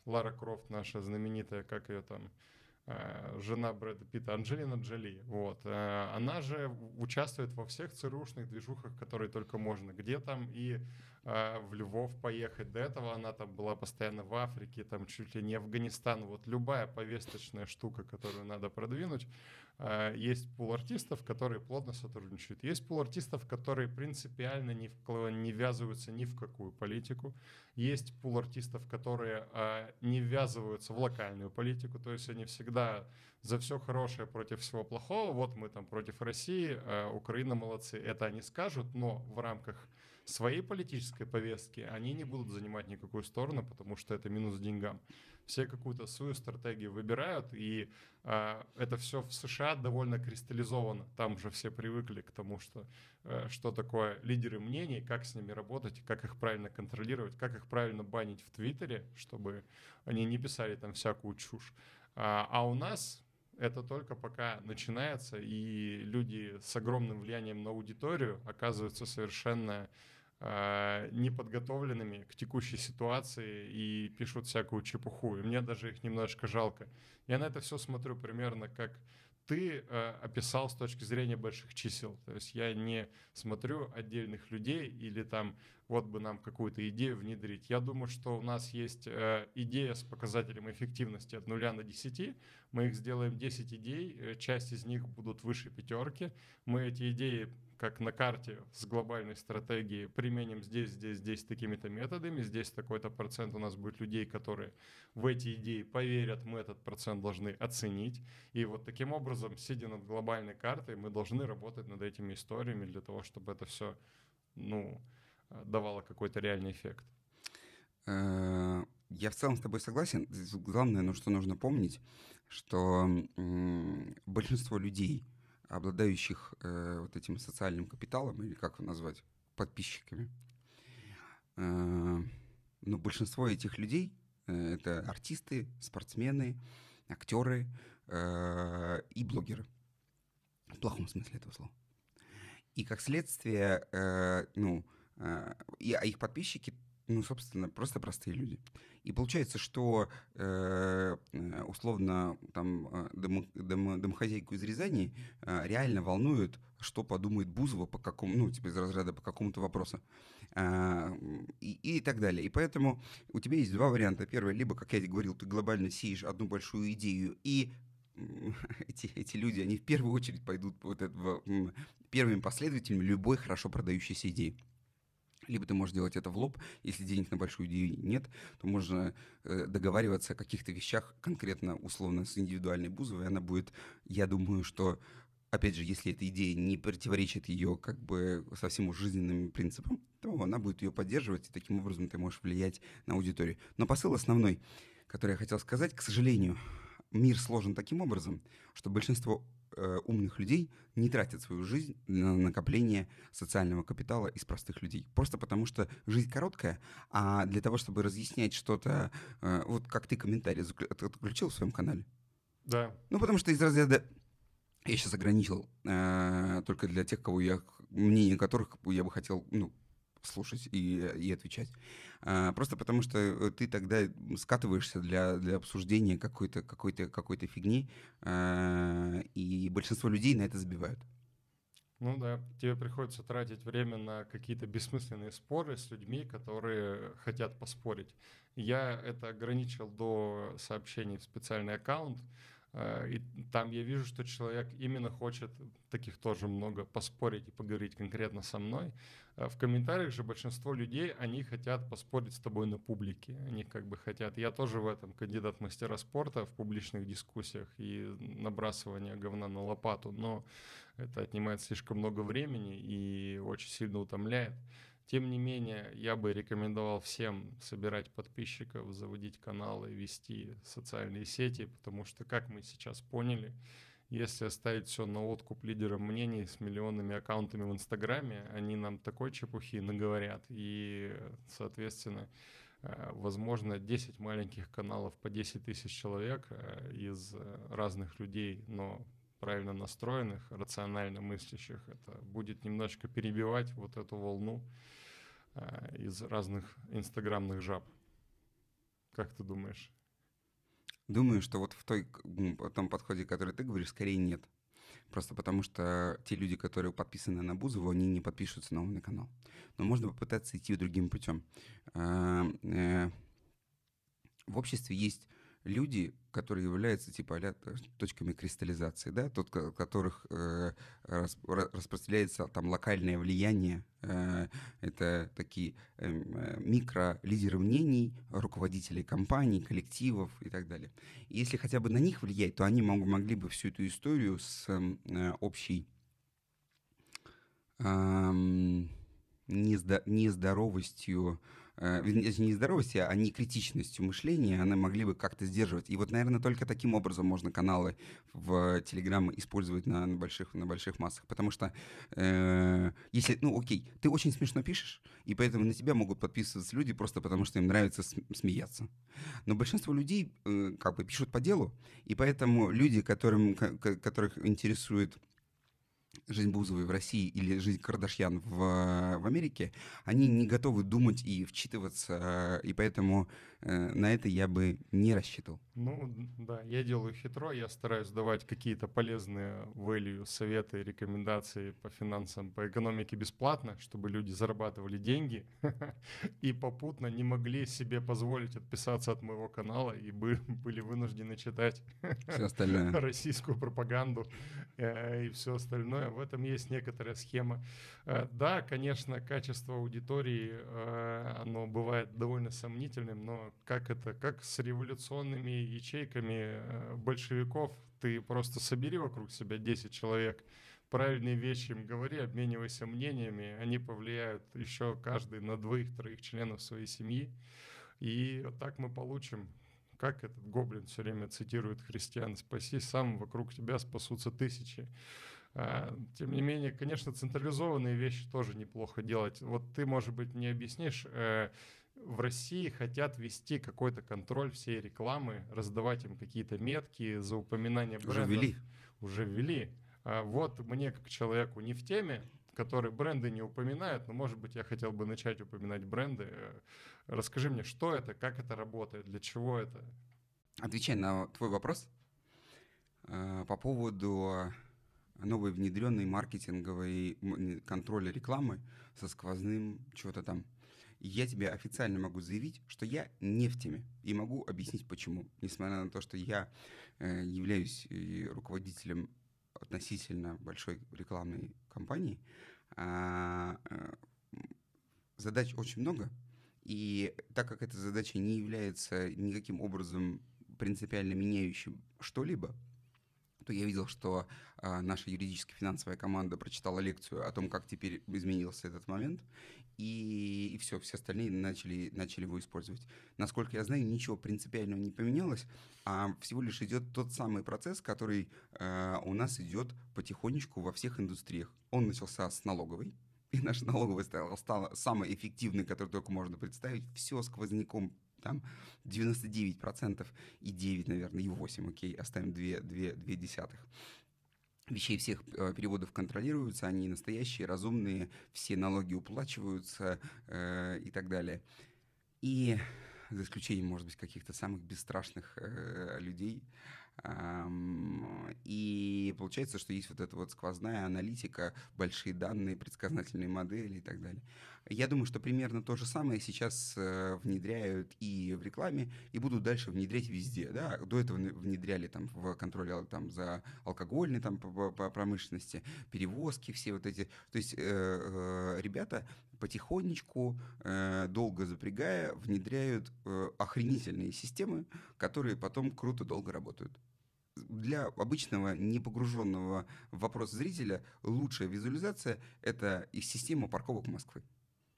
Лара Крофт, наша знаменитая, как ее там, жена Брэда Питта, Анджелина Джоли. Вот. Она же участвует во всех ЦРУшных движухах, которые только можно. Где там и Э, в Львов поехать. До этого она там была постоянно в Африке, там чуть ли не Афганистан. Вот любая повесточная штука, которую надо продвинуть, э, есть пул артистов, которые плотно сотрудничают. Есть пул артистов, которые принципиально не, вкл... не ввязываются ни в какую политику. Есть пул артистов, которые э, не ввязываются в локальную политику, то есть они всегда за все хорошее против всего плохого. Вот мы там против России, Украина молодцы, это они скажут, но в рамках своей политической повестки они не будут занимать никакую сторону, потому что это минус деньгам. Все какую-то свою стратегию выбирают, и э, это все в США довольно кристаллизовано. Там уже все привыкли к тому, что, э, что такое лидеры мнений, как с ними работать, как их правильно контролировать, как их правильно банить в Твиттере, чтобы они не писали там всякую чушь. А, а у нас это только пока начинается, и люди с огромным влиянием на аудиторию оказываются совершенно а, неподготовленными к текущей ситуации и пишут всякую чепуху. И мне даже их немножко жалко. Я на это все смотрю примерно как ты э, описал с точки зрения больших чисел. То есть я не смотрю отдельных людей или там вот бы нам какую-то идею внедрить. Я думаю, что у нас есть э, идея с показателем эффективности от 0 до 10. Мы их сделаем 10 идей, э, часть из них будут выше пятерки. Мы эти идеи как на карте с глобальной стратегией, применим здесь, здесь, здесь такими-то методами, здесь такой-то процент у нас будет людей, которые в эти идеи поверят, мы этот процент должны оценить. И вот таким образом, сидя над глобальной картой, мы должны работать над этими историями для того, чтобы это все ну, давало какой-то реальный эффект. Э, я в целом с тобой согласен. Главное, ну, что нужно помнить, что большинство людей обладающих э, вот этим социальным капиталом, или как его назвать, подписчиками. Э, но ну, большинство этих людей э, — это артисты, спортсмены, актеры э, и блогеры. В плохом смысле этого слова. И как следствие, э, ну, э, и, а их подписчики ну, собственно, просто простые люди. И получается, что э, э условно там дом, э, дом, домохозяйку из Рязани э, реально волнует, что подумает Бузова по какому, ну, типа из разряда по какому-то вопросу. Э, и, и так далее. И поэтому у тебя есть два варианта. Первый, либо, как я говорил, ты глобально сеешь одну большую идею и эти, эти люди, они в первую очередь пойдут вот этого, первыми последователями любой хорошо продающейся идеи либо ты можешь делать это в лоб, если денег на большую идею нет, то можно э, договариваться о каких-то вещах конкретно, условно, с индивидуальной Бузовой, она будет, я думаю, что опять же, если эта идея не противоречит ее как бы совсем уж жизненным принципам, то она будет ее поддерживать, и таким образом ты можешь влиять на аудиторию. Но посыл основной, который я хотел сказать, к сожалению, мир сложен таким образом, что большинство э, умных людей не тратят свою жизнь на накопление социального капитала из простых людей. Просто потому что жизнь короткая, а для того, чтобы разъяснять что-то, э, вот как ты комментарий отключил в своем канале. Да. Ну, потому что из разряда я сейчас ограничил э, только для тех, кого я мнение которых я бы хотел ну, слушать и, э, и отвечать. А, просто потому что э, ты тогда скатываешься для, для обсуждения какой-то какой -то, какой -то фигни, а, и большинство людей на это забивают. Ну да, тебе приходится тратить время на какие-то бессмысленные споры с людьми, которые хотят поспорить. Я это ограничил до сообщений в специальный аккаунт, Э, и там я вижу, что человек именно хочет, таких тоже много, поспорить и поговорить конкретно со мной. Э, в комментариях же большинство людей, они хотят поспорить с тобой на публике. Они как бы хотят. Я тоже в этом кандидат мастера спорта в публичных дискуссиях и набрасывание говна на лопату. Но это отнимает слишком много времени и очень сильно утомляет. Тем не менее, я бы рекомендовал всем собирать подписчиков, заводить каналы, вести социальные сети, потому что, как мы сейчас поняли, если оставить все на откуп лидерам мнений с миллионными аккаунтами в Инстаграме, они нам такой чепухи наговорят. И, соответственно, э, возможно, 10 маленьких каналов по 10 тысяч человек э, из э, разных людей, но правильно настроенных, рационально мыслящих, это будет немножко перебивать вот эту волну Э, из разных инстаграмных жаб. Как ты думаешь? Думаю, что вот в той, в том подходе, который ты говоришь, скорее нет. Просто потому что те люди, которые подписаны на Бузову, они не подпишутся на умный канал. Но можно попытаться идти другим путем. Эм, э, в обществе есть люди, которые являются типа а точками кристаллизации, да, тот, которых э, рас, распространяется там локальное влияние. Э, это такие эм, э, микролидеры мнений, руководителей компаний, коллективов и так далее. если хотя бы на них влиять, то они мог, могли бы всю эту историю с эм, э, общей э, нездоровостью Э, вернее, не здоровостью, а не критичностью мышления, они могли бы как-то сдерживать. И вот, наверное, только таким образом можно каналы в Телеграм использовать на, на, больших, на больших массах. Потому что э, если, ну окей, ты очень смешно пишешь, и поэтому на тебя могут подписываться люди просто потому, что им нравится смеяться. Но большинство людей э, как бы пишут по делу, и поэтому люди, которым, которых интересует жизнь Бузовой в России или жизнь Кардашьян в, э, в Америке, они не готовы думать и вчитываться, э, и поэтому Э, на это я бы не рассчитывал. Ну да, я делаю хитро, я стараюсь давать какие-то полезные value, советы, рекомендации по финансам, по экономике бесплатно, чтобы люди зарабатывали деньги и попутно не могли себе позволить отписаться от моего канала и были вынуждены читать российскую пропаганду э, и все остальное. В этом есть некоторая схема. Э, да, конечно, качество аудитории, оно бывает довольно сомнительным, но как это, как с революционными ячейками э, большевиков, ты просто собери вокруг себя 10 человек, правильные вещи им говори, обменивайся мнениями, они повлияют еще каждый на двоих-троих членов своей семьи, и вот так мы получим как этот гоблин все время цитирует христиан, спаси сам, вокруг тебя спасутся тысячи. А, тем не менее, конечно, централизованные вещи тоже неплохо делать. Вот ты, может быть, не объяснишь, э, в России хотят вести какой-то контроль всей рекламы, раздавать им какие-то метки за упоминание брендов. Уже ввели. Уже ввели. А вот мне, как человеку не в теме, который бренды не упоминает, но, может быть, я хотел бы начать упоминать бренды. Э, расскажи мне, что это, как это работает, для чего это? Отвечай на твой вопрос э, по поводу новой внедренной маркетинговой контроля рекламы со сквозным чего-то там – я тебе официально могу заявить, что я не в теме. И могу объяснить, почему. Несмотря на то, что я э, являюсь э, руководителем относительно большой рекламной компании, э, э, задач очень много. И так как эта задача не является никаким образом принципиально меняющим что-либо, то я видел, что э, наша юридически-финансовая команда прочитала лекцию о том, как теперь изменился этот момент, и, и все, все остальные начали, начали его использовать. Насколько я знаю, ничего принципиального не поменялось, а всего лишь идет тот самый процесс, который э, у нас идет потихонечку во всех индустриях. Он начался с налоговой, и наша налоговая стала, стала самой эффективной, которую только можно представить. Все сквозняком там 99% и 9, наверное, и 8, окей, оставим 2, 2, 2 десятых вещей всех э, переводов контролируются, они настоящие, разумные, все налоги уплачиваются э, и так далее. И за исключением, может быть, каких-то самых бесстрашных э, людей. и получается, что есть вот эта вот сквозная аналитика, большие данные, предсказательные модели и так далее. Я думаю, что примерно то же самое сейчас э, внедряют и в рекламе, и будут дальше внедрять везде. Да? До этого внедряли там, в контроле там, за алкогольной там, по, промышленности, перевозки все вот эти. То есть э, э, ребята потихонечку, долго запрягая, внедряют охренительные системы, которые потом круто долго работают для обычного не погруженного в вопрос зрителя лучшая визуализация – это их система парковок Москвы.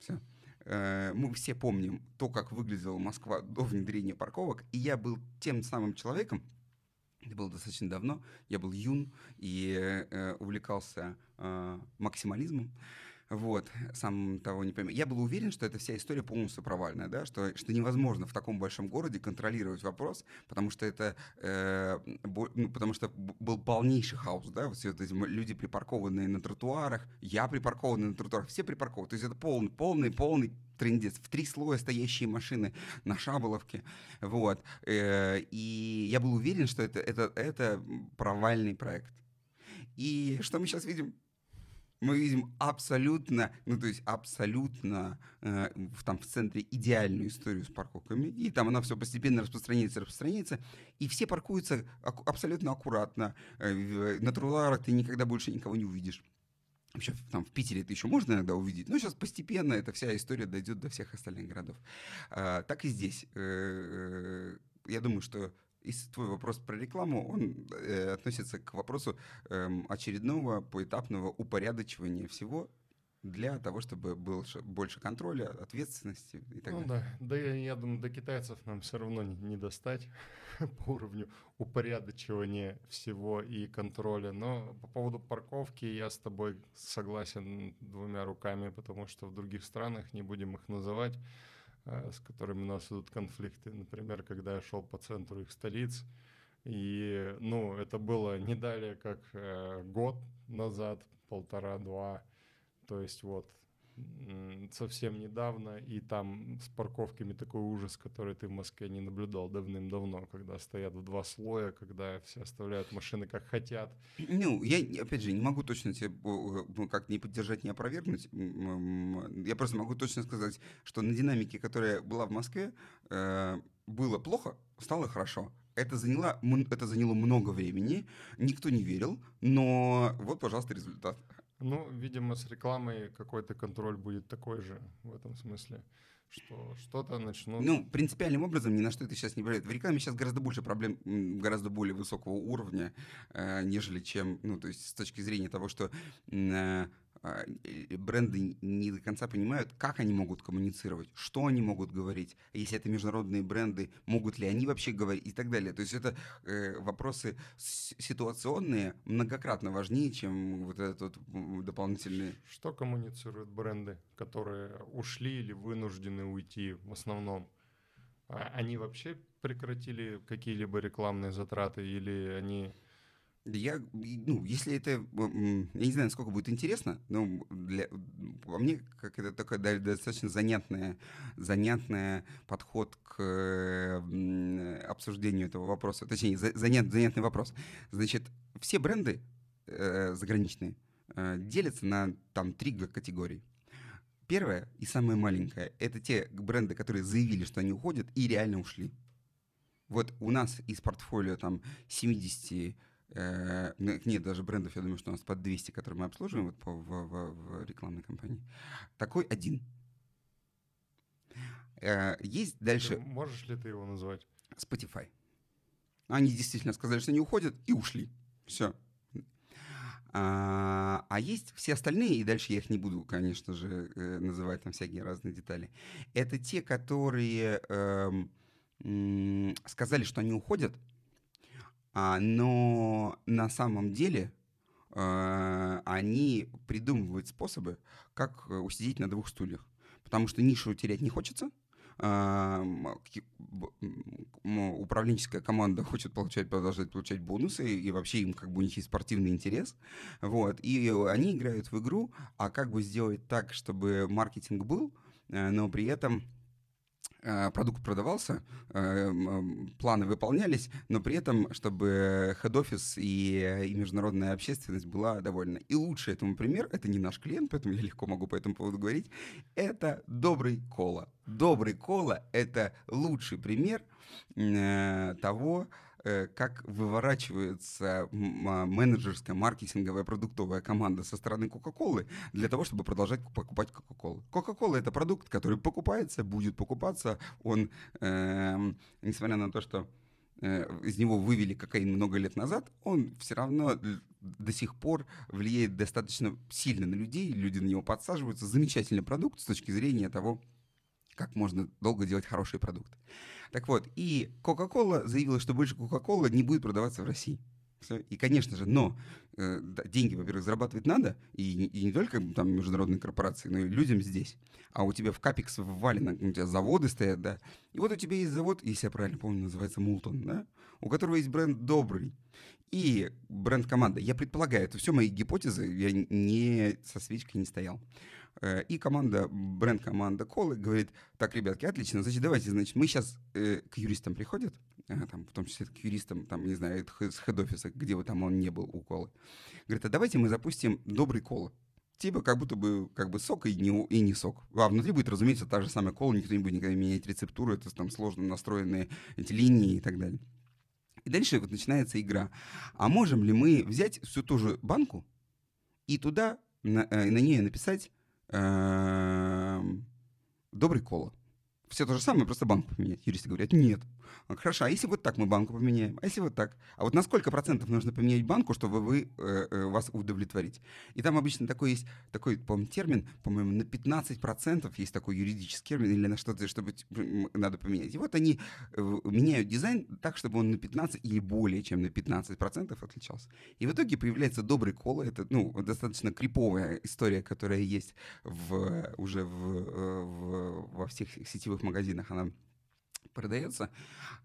Все. Э, мы все помним то, как выглядела Москва до внедрения парковок, и я был тем самым человеком, это было достаточно давно, я был юн и э, увлекался э, максимализмом, вот, сам того не понимаю. Я был уверен, что эта вся история полностью провальная, да, что, что невозможно в таком большом городе контролировать вопрос, потому что это, э, ну, потому что был полнейший хаос, да, вот все эти люди припаркованные на тротуарах, я припаркованный на тротуарах, все припаркованы, то есть это полный, полный, полный трендец. В три слоя стоящие машины на Шаболовке. Вот. Э, и я был уверен, что это, это, это провальный проект. И что мы сейчас видим? мы видим абсолютно, ну то есть абсолютно э, в, там в центре идеальную историю с парковками, и там она все постепенно распространяется, распространяется, и все паркуются аку- абсолютно аккуратно. Э, на тротуарах ты никогда больше никого не увидишь. Вообще, там в Питере это еще можно иногда увидеть, но сейчас постепенно эта вся история дойдет до всех остальных городов. Э, так и здесь. Э, я думаю, что если твой вопрос про рекламу, он э, относится к вопросу э, очередного поэтапного упорядочивания всего для того, чтобы было больше контроля, ответственности и так ну, далее. Ну да, да я, я думаю, до китайцев нам все равно не, не достать по уровню упорядочивания всего и контроля. Но по поводу парковки я с тобой согласен двумя руками, потому что в других странах, не будем их называть, Э, с которыми у нас идут конфликты. Например, когда я шел по центру их столиц, и, ну, это было не далее, как э, год назад, полтора-два. То есть вот совсем недавно, и там с парковками такой ужас, который ты в Москве не наблюдал давным-давно, когда стоят в два слоя, когда все оставляют машины как хотят. Ну, я, опять же, не могу точно тебе э, ну, как не поддержать, не опровергнуть. Я просто могу точно сказать, что на динамике, которая была в Москве, э, было плохо, стало хорошо. Это заняло, это заняло много времени, никто не верил, но вот, пожалуйста, результат. Ну, видимо, с рекламой какой-то контроль будет такой же в этом смысле, что что-то начнут... Ну, принципиальным образом ни на что это сейчас не влияет. В рекламе сейчас гораздо больше проблем, гораздо более высокого уровня, э, нежели чем, ну, то есть с точки зрения того, что... Э, а, бренды не до конца понимают, как они могут коммуницировать, что они могут говорить, если это международные бренды, могут ли они вообще говорить и так далее. То есть это э, вопросы ситуационные многократно важнее, чем вот этот вот дополнительный... Что коммуницируют бренды, которые ушли или вынуждены уйти в основном? А, они вообще прекратили какие-либо рекламные затраты или они я, ну, если это, я не знаю, насколько будет интересно, но для, во мне как это такой достаточно занятный, занятный подход к э, обсуждению этого вопроса, точнее, занят, занятный вопрос. Значит, все бренды э, заграничные э, делятся на там три категории. Первая и самая маленькая — это те бренды, которые заявили, что они уходят и реально ушли. Вот у нас из портфолио там 70 Э, нет, даже брендов, я думаю, что у нас под 200, которые мы обслуживаем вот по, в, в, в рекламной кампании. Такой один. Э, есть дальше... Ты можешь ли ты его назвать? Spotify. Они действительно сказали, что они уходят, и ушли. Все. А, а, есть все остальные, и дальше я их не буду, конечно же, э, называть там всякие разные детали. Это те, которые эм, сказали, что они уходят, а, но на самом деле э, они придумывают способы, как э, усидеть на двух стульях. Потому что нишу терять не хочется, эм, управленческая команда хочет получать, продолжать получать бонусы, и вообще им как бы у них есть спортивный интерес, вот, и они играют в игру, а как бы сделать так, чтобы маркетинг был, э, но при этом Э, продукт продавался, э, планы выполнялись, но при этом, чтобы хед-офис и, и международная общественность была довольна. И лучший этому пример, это не наш клиент, поэтому я легко могу по этому поводу говорить, это добрый кола. Добрый кола — это лучший пример э, того, Э, как выворачивается а, менеджерская маркетинговая продуктовая команда со стороны Кока-Колы для того, чтобы продолжать покупать Кока-Колу. Кока-Кола — это продукт, который покупается, будет покупаться. Он, э, несмотря на то, что э, из него вывели кокаин много лет назад, он все равно до сих пор влияет достаточно сильно на людей, люди на него подсаживаются. Замечательный продукт с точки зрения того, как можно долго делать хороший продукт. Так вот, и Coca-Cola заявила, что больше Coca-Cola не будет продаваться в России. И, конечно же, но э, деньги, во-первых, зарабатывать надо, и, и не только там международные корпорации, но и людям здесь. А у тебя в капекс ввалено, у тебя заводы стоят, да. И вот у тебя есть завод, если я правильно помню, называется Мултон, да, у которого есть бренд «Добрый». И бренд команда. Я предполагаю, это все мои гипотезы, я не со свечкой не стоял. Э, и команда, бренд-команда Колы говорит, так, ребятки, отлично, значит, давайте, значит, мы сейчас э, к юристам приходят, э, там, в том числе к юристам, там, не знаю, с хед-офиса, где бы там он не был у Колы. Говорит, а давайте мы запустим добрый Кола. Типа как будто бы как бы сок и не, и не сок. А внутри будет, разумеется, та же самая кола, никто не будет никогда менять рецептуру, это там сложно настроенные эти линии и так далее. И дальше вот начинается игра. А можем ли мы взять всю ту же банку и туда, на, э, на нее написать Эм, добрый кола. Все то же самое, просто банк поменять. Юристы говорят, нет, Хорошо, а если вот так мы банку поменяем? А если вот так? А вот на сколько процентов нужно поменять банку, чтобы вы, э, э вас удовлетворить? И там обычно такой есть, такой, по-моему, термин, по-моему, на 15 процентов есть такой юридический термин или на что-то, чтобы надо поменять. И вот они э, меняют дизайн так, чтобы он на 15 или более чем на 15 процентов отличался. И в итоге появляется добрый кола. Это, ну, достаточно криповая история, которая есть в, уже в, э, в, во всех сетевых магазинах. Она продается,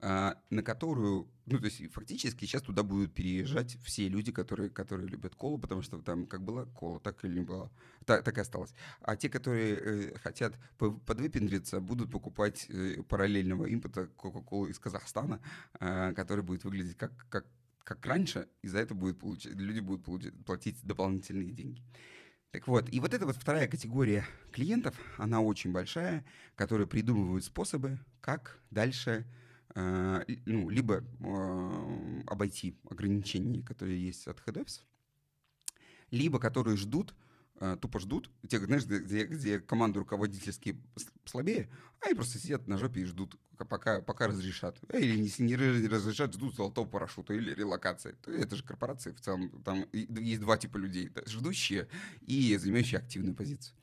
а, на которую, ну, то есть фактически сейчас туда будут переезжать все люди, которые, которые любят колу, потому что там как была кола, так и не была, так, так и осталось. А те, которые э, хотят подвыпендриться, будут покупать э, параллельного импорта Кока-Колу из Казахстана, а, который будет выглядеть как, как, как раньше, и за это будет получать, люди будут получать, платить дополнительные деньги. Так вот, и вот эта вот вторая категория клиентов, она очень большая, которые придумывают способы, как дальше э, ну, либо э, обойти ограничения, которые есть от хедовс, либо которые ждут, Э, тупо ждут, тех, знаешь, где, где команды руководительские слабее, они просто сидят на жопе и ждут, пока, пока разрешат. Э, или если не разрешат, ждут золотого парашюта или релокации. Это же корпорации в целом. Там есть два типа людей. Ждущие и занимающие активную позицию.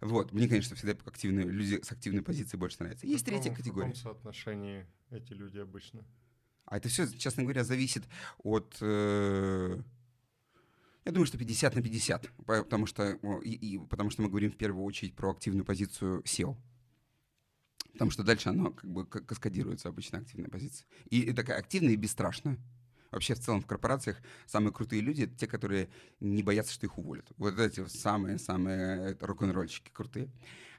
Вот. Мне, конечно, всегда активные люди с активной позицией больше нравятся. Есть каком, третья категория. В каком соотношении эти люди обычно? А это все, честно говоря, зависит от... Э- я думаю, что 50 на 50, потому что, и, и, потому что мы говорим в первую очередь про активную позицию SEO. Потому что дальше оно как бы каскадируется, обычно активная позиция. И, и такая активная и бесстрашная. Вообще в целом в корпорациях самые крутые люди — это те, которые не боятся, что их уволят. Вот эти самые-самые рок-н-ролльщики крутые.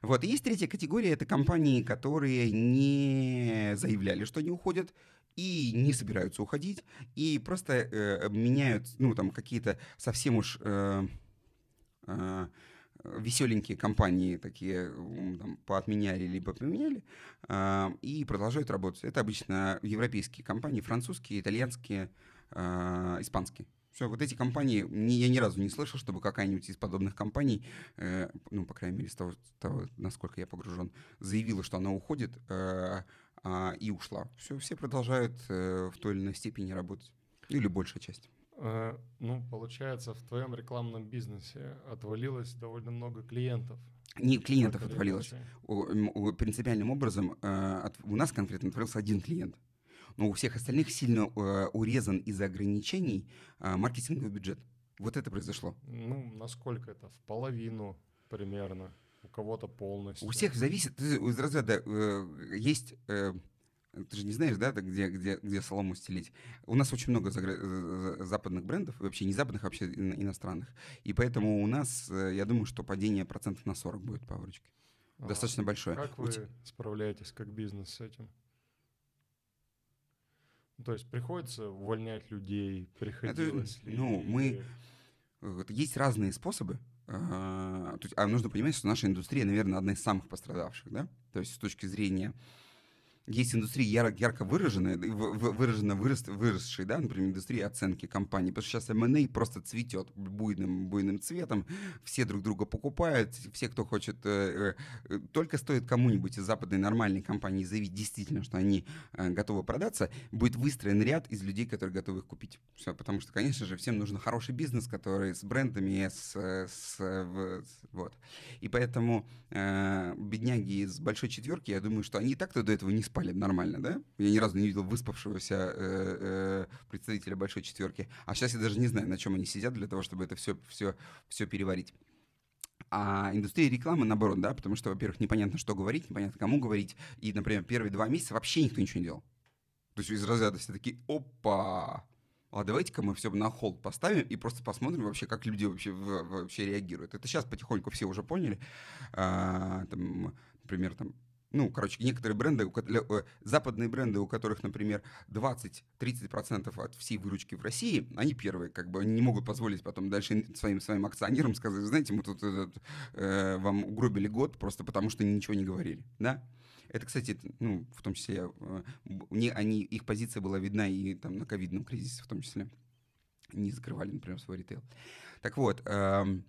Вот. И есть третья категория — это компании, которые не заявляли, что они уходят, и не собираются уходить, и просто э, меняют, ну, там, какие-то совсем уж э, э, веселенькие компании такие там, поотменяли либо поменяли, э, и продолжают работать. Это обычно европейские компании, французские, итальянские, э, испанские. Все, вот эти компании, не, я ни разу не слышал, чтобы какая-нибудь из подобных компаний, э, ну, по крайней мере, с того, того, насколько я погружен, заявила, что она уходит, э, а, и ушла. Все, все продолжают э, в той или иной степени работать. Или большая часть. А, ну, получается, в твоем рекламном бизнесе отвалилось довольно много клиентов. Не клиентов Только отвалилось. у о, принципиальным образом э, от, у нас конкретно отвалился один клиент. Но у всех остальных сильно э, урезан из-за ограничений э, маркетинговый бюджет. Вот это произошло. Ну, насколько это? В половину примерно у кого-то полностью. У всех зависит из разряда. Э, есть э, ты же не знаешь, да, где, где, где солому стелить. У нас очень много загра- западных брендов, вообще не западных, а вообще иностранных. И поэтому у нас, э, я думаю, что падение процентов на 40 будет по выручке. А, Достаточно большое. Как вы Ути... справляетесь как бизнес с этим? Ну, то есть приходится увольнять людей, приходилось Это, ну, ли? Ну, мы... Э, есть разные способы. А, то есть, а нужно понимать, что наша индустрия, наверное, одна из самых пострадавших, да? То есть с точки зрения есть индустрии яр- ярко выраженные, выраженно вырос, выросшие, да, например, индустрии оценки компаний, потому что сейчас M&A просто цветет буйным, буйным цветом, все друг друга покупают, все, кто хочет, э, э, только стоит кому-нибудь из западной нормальной компании заявить действительно, что они э, готовы продаться, будет выстроен ряд из людей, которые готовы их купить. Все, потому что, конечно же, всем нужен хороший бизнес, который с брендами, с, с, в, с вот. И поэтому э, бедняги из большой четверки, я думаю, что они так-то до этого не спали, спали нормально, да? Я ни разу не видел выспавшегося э, э, представителя большой четверки. А сейчас я даже не знаю, на чем они сидят для того, чтобы это все, все, все переварить. А индустрия рекламы, наоборот, да, потому что, во-первых, непонятно, что говорить, непонятно, кому говорить. И, например, первые два месяца вообще никто ничего не делал. То есть из разряда все такие, опа, а давайте-ка мы все на холд поставим и просто посмотрим вообще, как люди вообще, вообще реагируют. Это сейчас потихоньку все уже поняли. А, там, например, там ну, короче, некоторые бренды, э, западные бренды, у которых, например, 20-30% от всей выручки в России, они первые, как бы, они не могут позволить потом дальше своим, своим акционерам сказать, знаете, мы тут этот, э, вам угробили год просто потому, что ничего не говорили, да? Это, кстати, ну, в том числе, э, не, они, их позиция была видна и там на ковидном кризисе в том числе. Не закрывали, например, свой ритейл. Так вот, э,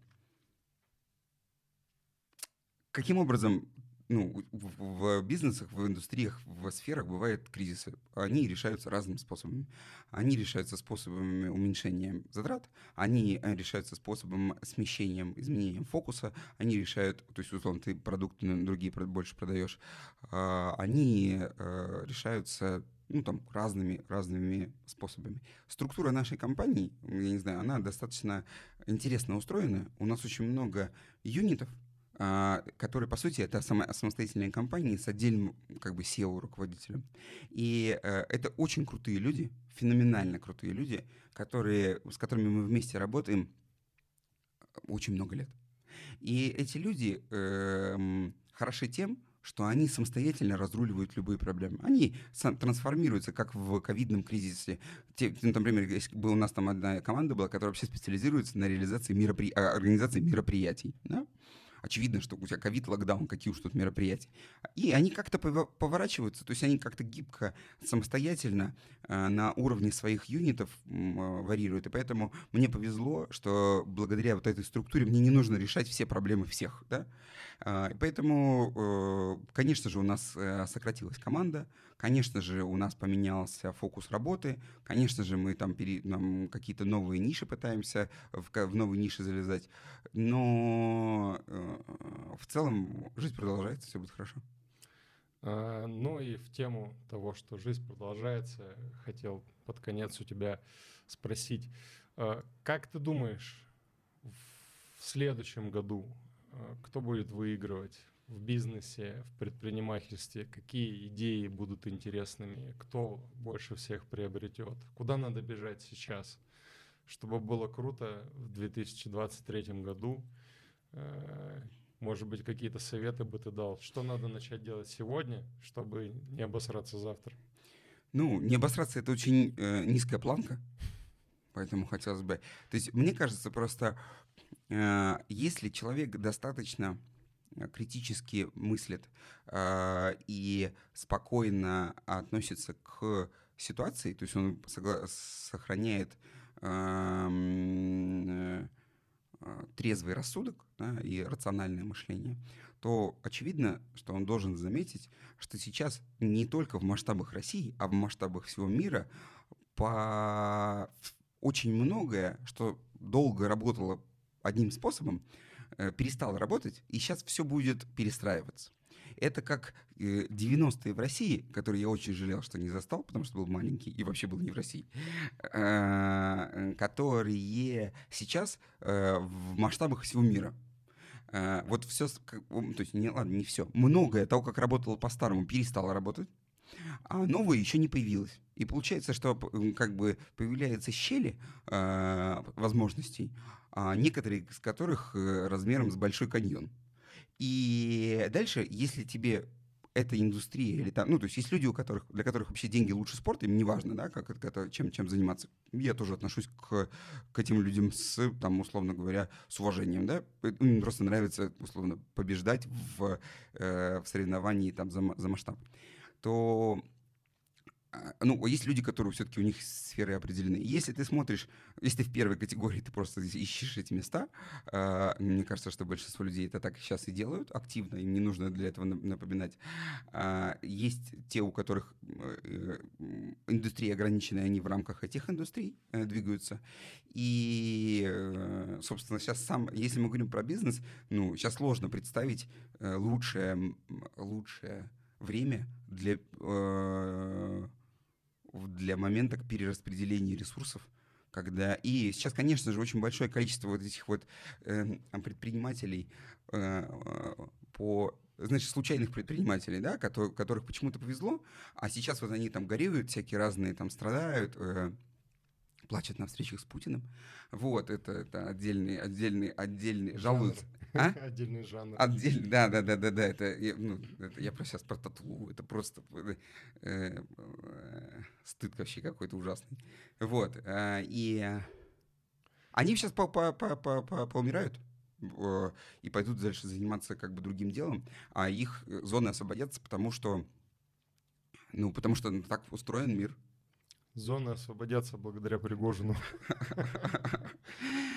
каким образом ну, в, в бизнесах, в индустриях, в сферах бывают кризисы. Они решаются разными способами. Они решаются способами уменьшения затрат, они э, решаются способом смещением, изменением фокуса, они решают, то есть, условно, ты продукты другие больше продаешь, а, они э, решаются ну, там, разными, разными способами. Структура нашей компании, я не знаю, она достаточно интересно устроена. У нас очень много юнитов, а, которые, по сути, это самостоятельные компании с отдельным как бы SEO-руководителем. И э, это очень крутые люди, феноменально крутые люди, которые, с которыми мы вместе работаем очень много лет. И эти люди э, хороши тем, что они самостоятельно разруливают любые проблемы. Они трансформируются, как в ковидном кризисе. Те, ну, например, был, у нас там одна команда была, которая вообще специализируется на реализации меропри... А, организации мероприятий. Да? очевидно, что у тебя ковид, локдаун, какие уж тут мероприятия. И они как-то поворачиваются, то есть они как-то гибко, самостоятельно э, на уровне своих юнитов э, варьируют. И поэтому мне повезло, что благодаря вот этой структуре мне не нужно решать все проблемы всех. Да? А, поэтому, э, конечно же, у нас сократилась команда, Конечно же, у нас поменялся фокус работы, конечно же, мы там пере... какие-то новые ниши пытаемся в, в новые ниши залезать, но э, в целом жизнь продолжается, все будет хорошо. А, ну и в тему того, что жизнь продолжается, хотел под конец у тебя спросить, а, как ты думаешь, в следующем году а, кто будет выигрывать в бизнесе, в предпринимательстве, какие идеи будут интересными, кто больше всех приобретет, куда надо бежать сейчас, чтобы было круто в 2023 году. Э, может быть, какие-то советы бы ты дал, что надо начать делать сегодня, чтобы не обосраться завтра? Ну, не обосраться это очень э, низкая планка, поэтому хотелось бы. То есть, мне кажется, просто э, если человек достаточно Э, критически мыслит э, и спокойно относится к ситуации, то есть он сохраняет эм, э, трезвый рассудок да, и рациональное мышление, то очевидно, что он должен заметить, что сейчас не только в масштабах России, а в масштабах всего мира по очень многое, что долго работало одним способом, Э, перестал работать, и сейчас все будет перестраиваться. Это как 90-е э, в России, которые я очень жалел, что не застал, потому что был маленький и вообще был не в России, э, которые сейчас в масштабах всего мира. Вот все, то есть, не, ладно, не все, многое того, как работало по-старому, перестало работать, а новое еще не появилось. И получается, что как бы появляются щели э, возможностей, э, некоторые из которых э, размером с большой каньон. И дальше, если тебе эта индустрия или там, ну, то есть есть люди, у которых, для которых вообще деньги лучше спорта, им не важно, да, как, это чем, чем заниматься. Я тоже отношусь к, к этим людям с, там, условно говоря, с уважением, да, им просто нравится, условно, побеждать в, э, в соревновании там за, за масштаб то а, ну, есть люди, которые все-таки у них сферы определены. Если ты смотришь, если ты в первой категории, ты просто ищешь эти места, э, мне кажется, что большинство людей это так сейчас и делают активно, им не нужно для этого напоминать. Э, есть те, у которых э, индустрии ограничены, они в рамках этих индустрий э, двигаются. И, э, собственно, сейчас сам, если мы говорим про бизнес, ну, сейчас сложно представить э, лучшее, лучшее время для, э, для момента перераспределения ресурсов, когда и сейчас, конечно же, очень большое количество вот этих вот э, предпринимателей э, э, по значит, случайных предпринимателей, да, которых, которых почему-то повезло, а сейчас вот они там горюют всякие разные, там страдают, э, плачет на встречах с Путиным. Вот, это, это отдельный, отдельный, отдельный жанр. жалуется. А? Отдельный жанр. Отдель... Да, да, да, да, да. Это, я, ну, это, я просто сейчас про тату. Это просто э, э, стыд вообще какой-то ужасный. Вот. Э, и они сейчас по -по -по -по -по поумирают э, и пойдут дальше заниматься как бы другим делом, а их зоны освободятся, потому что, ну, потому что так устроен мир, Зоны освободятся благодаря Пригожину.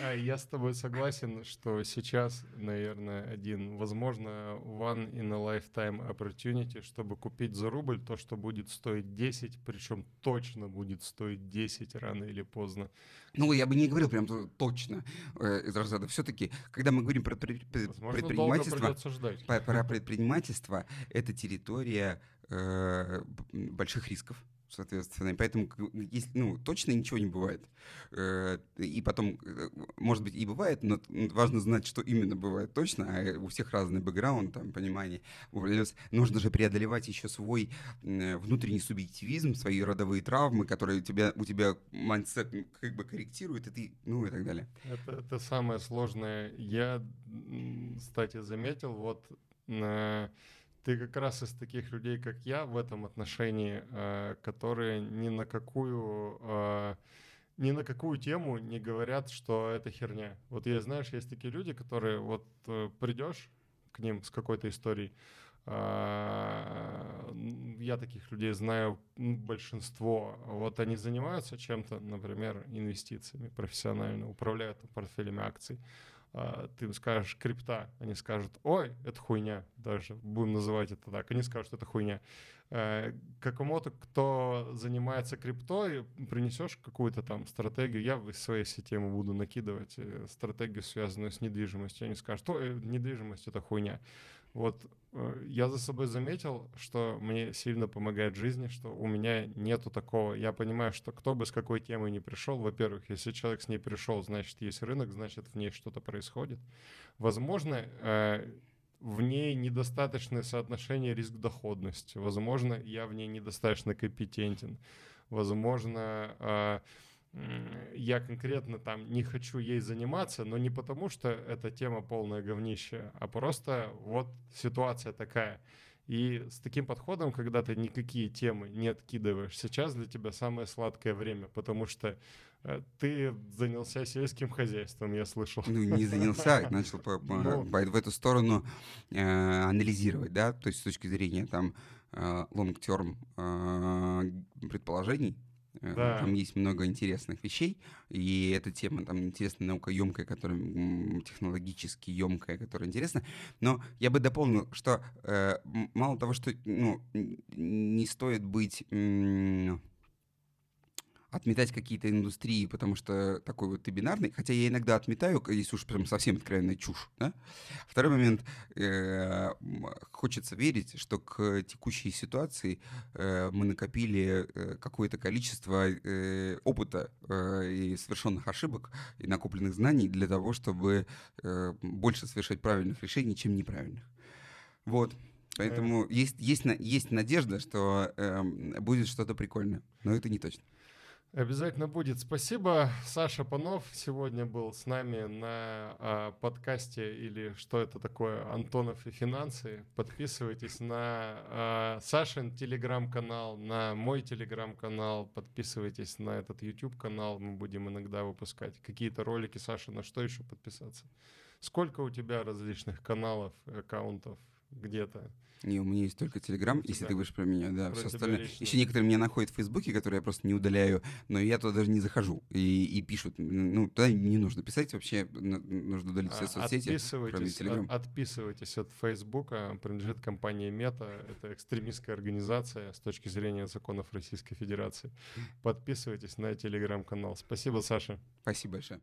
А, я с тобой согласен, что сейчас, наверное, один, возможно, one in a lifetime opportunity, чтобы купить за рубль то, что будет стоить 10, причем точно будет стоить 10 рано или поздно. Ну, я бы не говорил прям точно э, из разряда. Все-таки, когда мы говорим про предпринимательство, про предпринимательство, это территория э, больших рисков соответственно. И поэтому если, ну, точно ничего не бывает. Э, и потом, э, может быть, и бывает, но важно знать, что именно бывает точно, а э, у всех разный бэкграунд, там, понимание. Нужно же преодолевать еще свой внутренний субъективизм, свои родовые травмы, которые у тебя, у тебя майндсет как бы корректирует, и ты, ну и так далее. Это, это самое сложное. Я, кстати, заметил, вот на ты как раз из таких людей, как я, в этом отношении, э, которые ни на какую э, ни на какую тему не говорят, что это херня. Вот я знаешь, есть такие люди, которые вот э, придешь к ним с какой-то историей. А, я таких людей знаю большинство. Вот они занимаются чем-то, например, инвестициями профессионально, управляют портфелями акций. А, ты скажешь крипта, они скажут, ой, это хуйня, даже будем называть это так, они скажут, что это хуйня. Э, Какому-то, кто занимается криптой, принесешь какую-то там стратегию, я в своей сети буду накидывать э, стратегию, связанную с недвижимостью, они скажут, ой, недвижимость это хуйня. Вот Э, я за собой заметил, что мне сильно помогает в жизни, что у меня нету такого. Я понимаю, что кто бы с какой темой не пришел, во-первых, если человек с ней пришел, значит, есть рынок, значит, в ней что-то происходит. Возможно, э, в ней недостаточное соотношение риск-доходность. Возможно, я в ней недостаточно компетентен. Возможно, э, я конкретно там не хочу ей заниматься, но не потому, что эта тема полное говнище, а просто вот ситуация такая. И с таким подходом, когда ты никакие темы не откидываешь, сейчас для тебя самое сладкое время, потому что э, ты занялся сельским хозяйством, я слышал. Ну, не занялся, начал в эту сторону э, анализировать, да, то есть с точки зрения там э, long-term предположений, Э, да. Там есть много интересных вещей, и эта тема там интересная, наука емкая, которая технологически емкая, которая интересна. Но я бы дополнил, что э, мало того, что ну, не стоит быть... М- отметать какие-то индустрии, потому что такой вот ты бинарный, хотя я иногда отметаю, если уж прям совсем откровенная чушь. Да? Второй момент, э, хочется верить, что к текущей ситуации э, мы накопили э, какое-то количество опыта и совершенных ошибок и накопленных знаний для того, чтобы больше совершать правильных решений, чем неправильных. Вот. Поэтому есть, есть, есть надежда, что э, будет что-то прикольное, но это не точно. Обязательно будет. Спасибо. Саша Панов сегодня был с нами на э, подкасте или что это такое Антонов и финансы. Подписывайтесь на э, Сашин телеграм-канал, на мой телеграм-канал. Подписывайтесь на этот YouTube канал. Мы будем иногда выпускать какие-то ролики. Саша, на что еще подписаться? Сколько у тебя различных каналов, аккаунтов? где-то. Не, у меня есть только Телеграм, типа если ты говоришь про меня, да, про все остальное. Лично. Еще некоторые меня находят в Фейсбуке, которые я просто не удаляю, но я туда даже не захожу и, и пишут. Ну, туда не нужно писать вообще, нужно удалить все а, соцсети, отписывайтесь, Телеграм. От, отписывайтесь от Фейсбука, принадлежит компании Мета, это экстремистская организация с точки зрения законов Российской Федерации. Подписывайтесь на Телеграм-канал. Спасибо, Саша. Спасибо большое.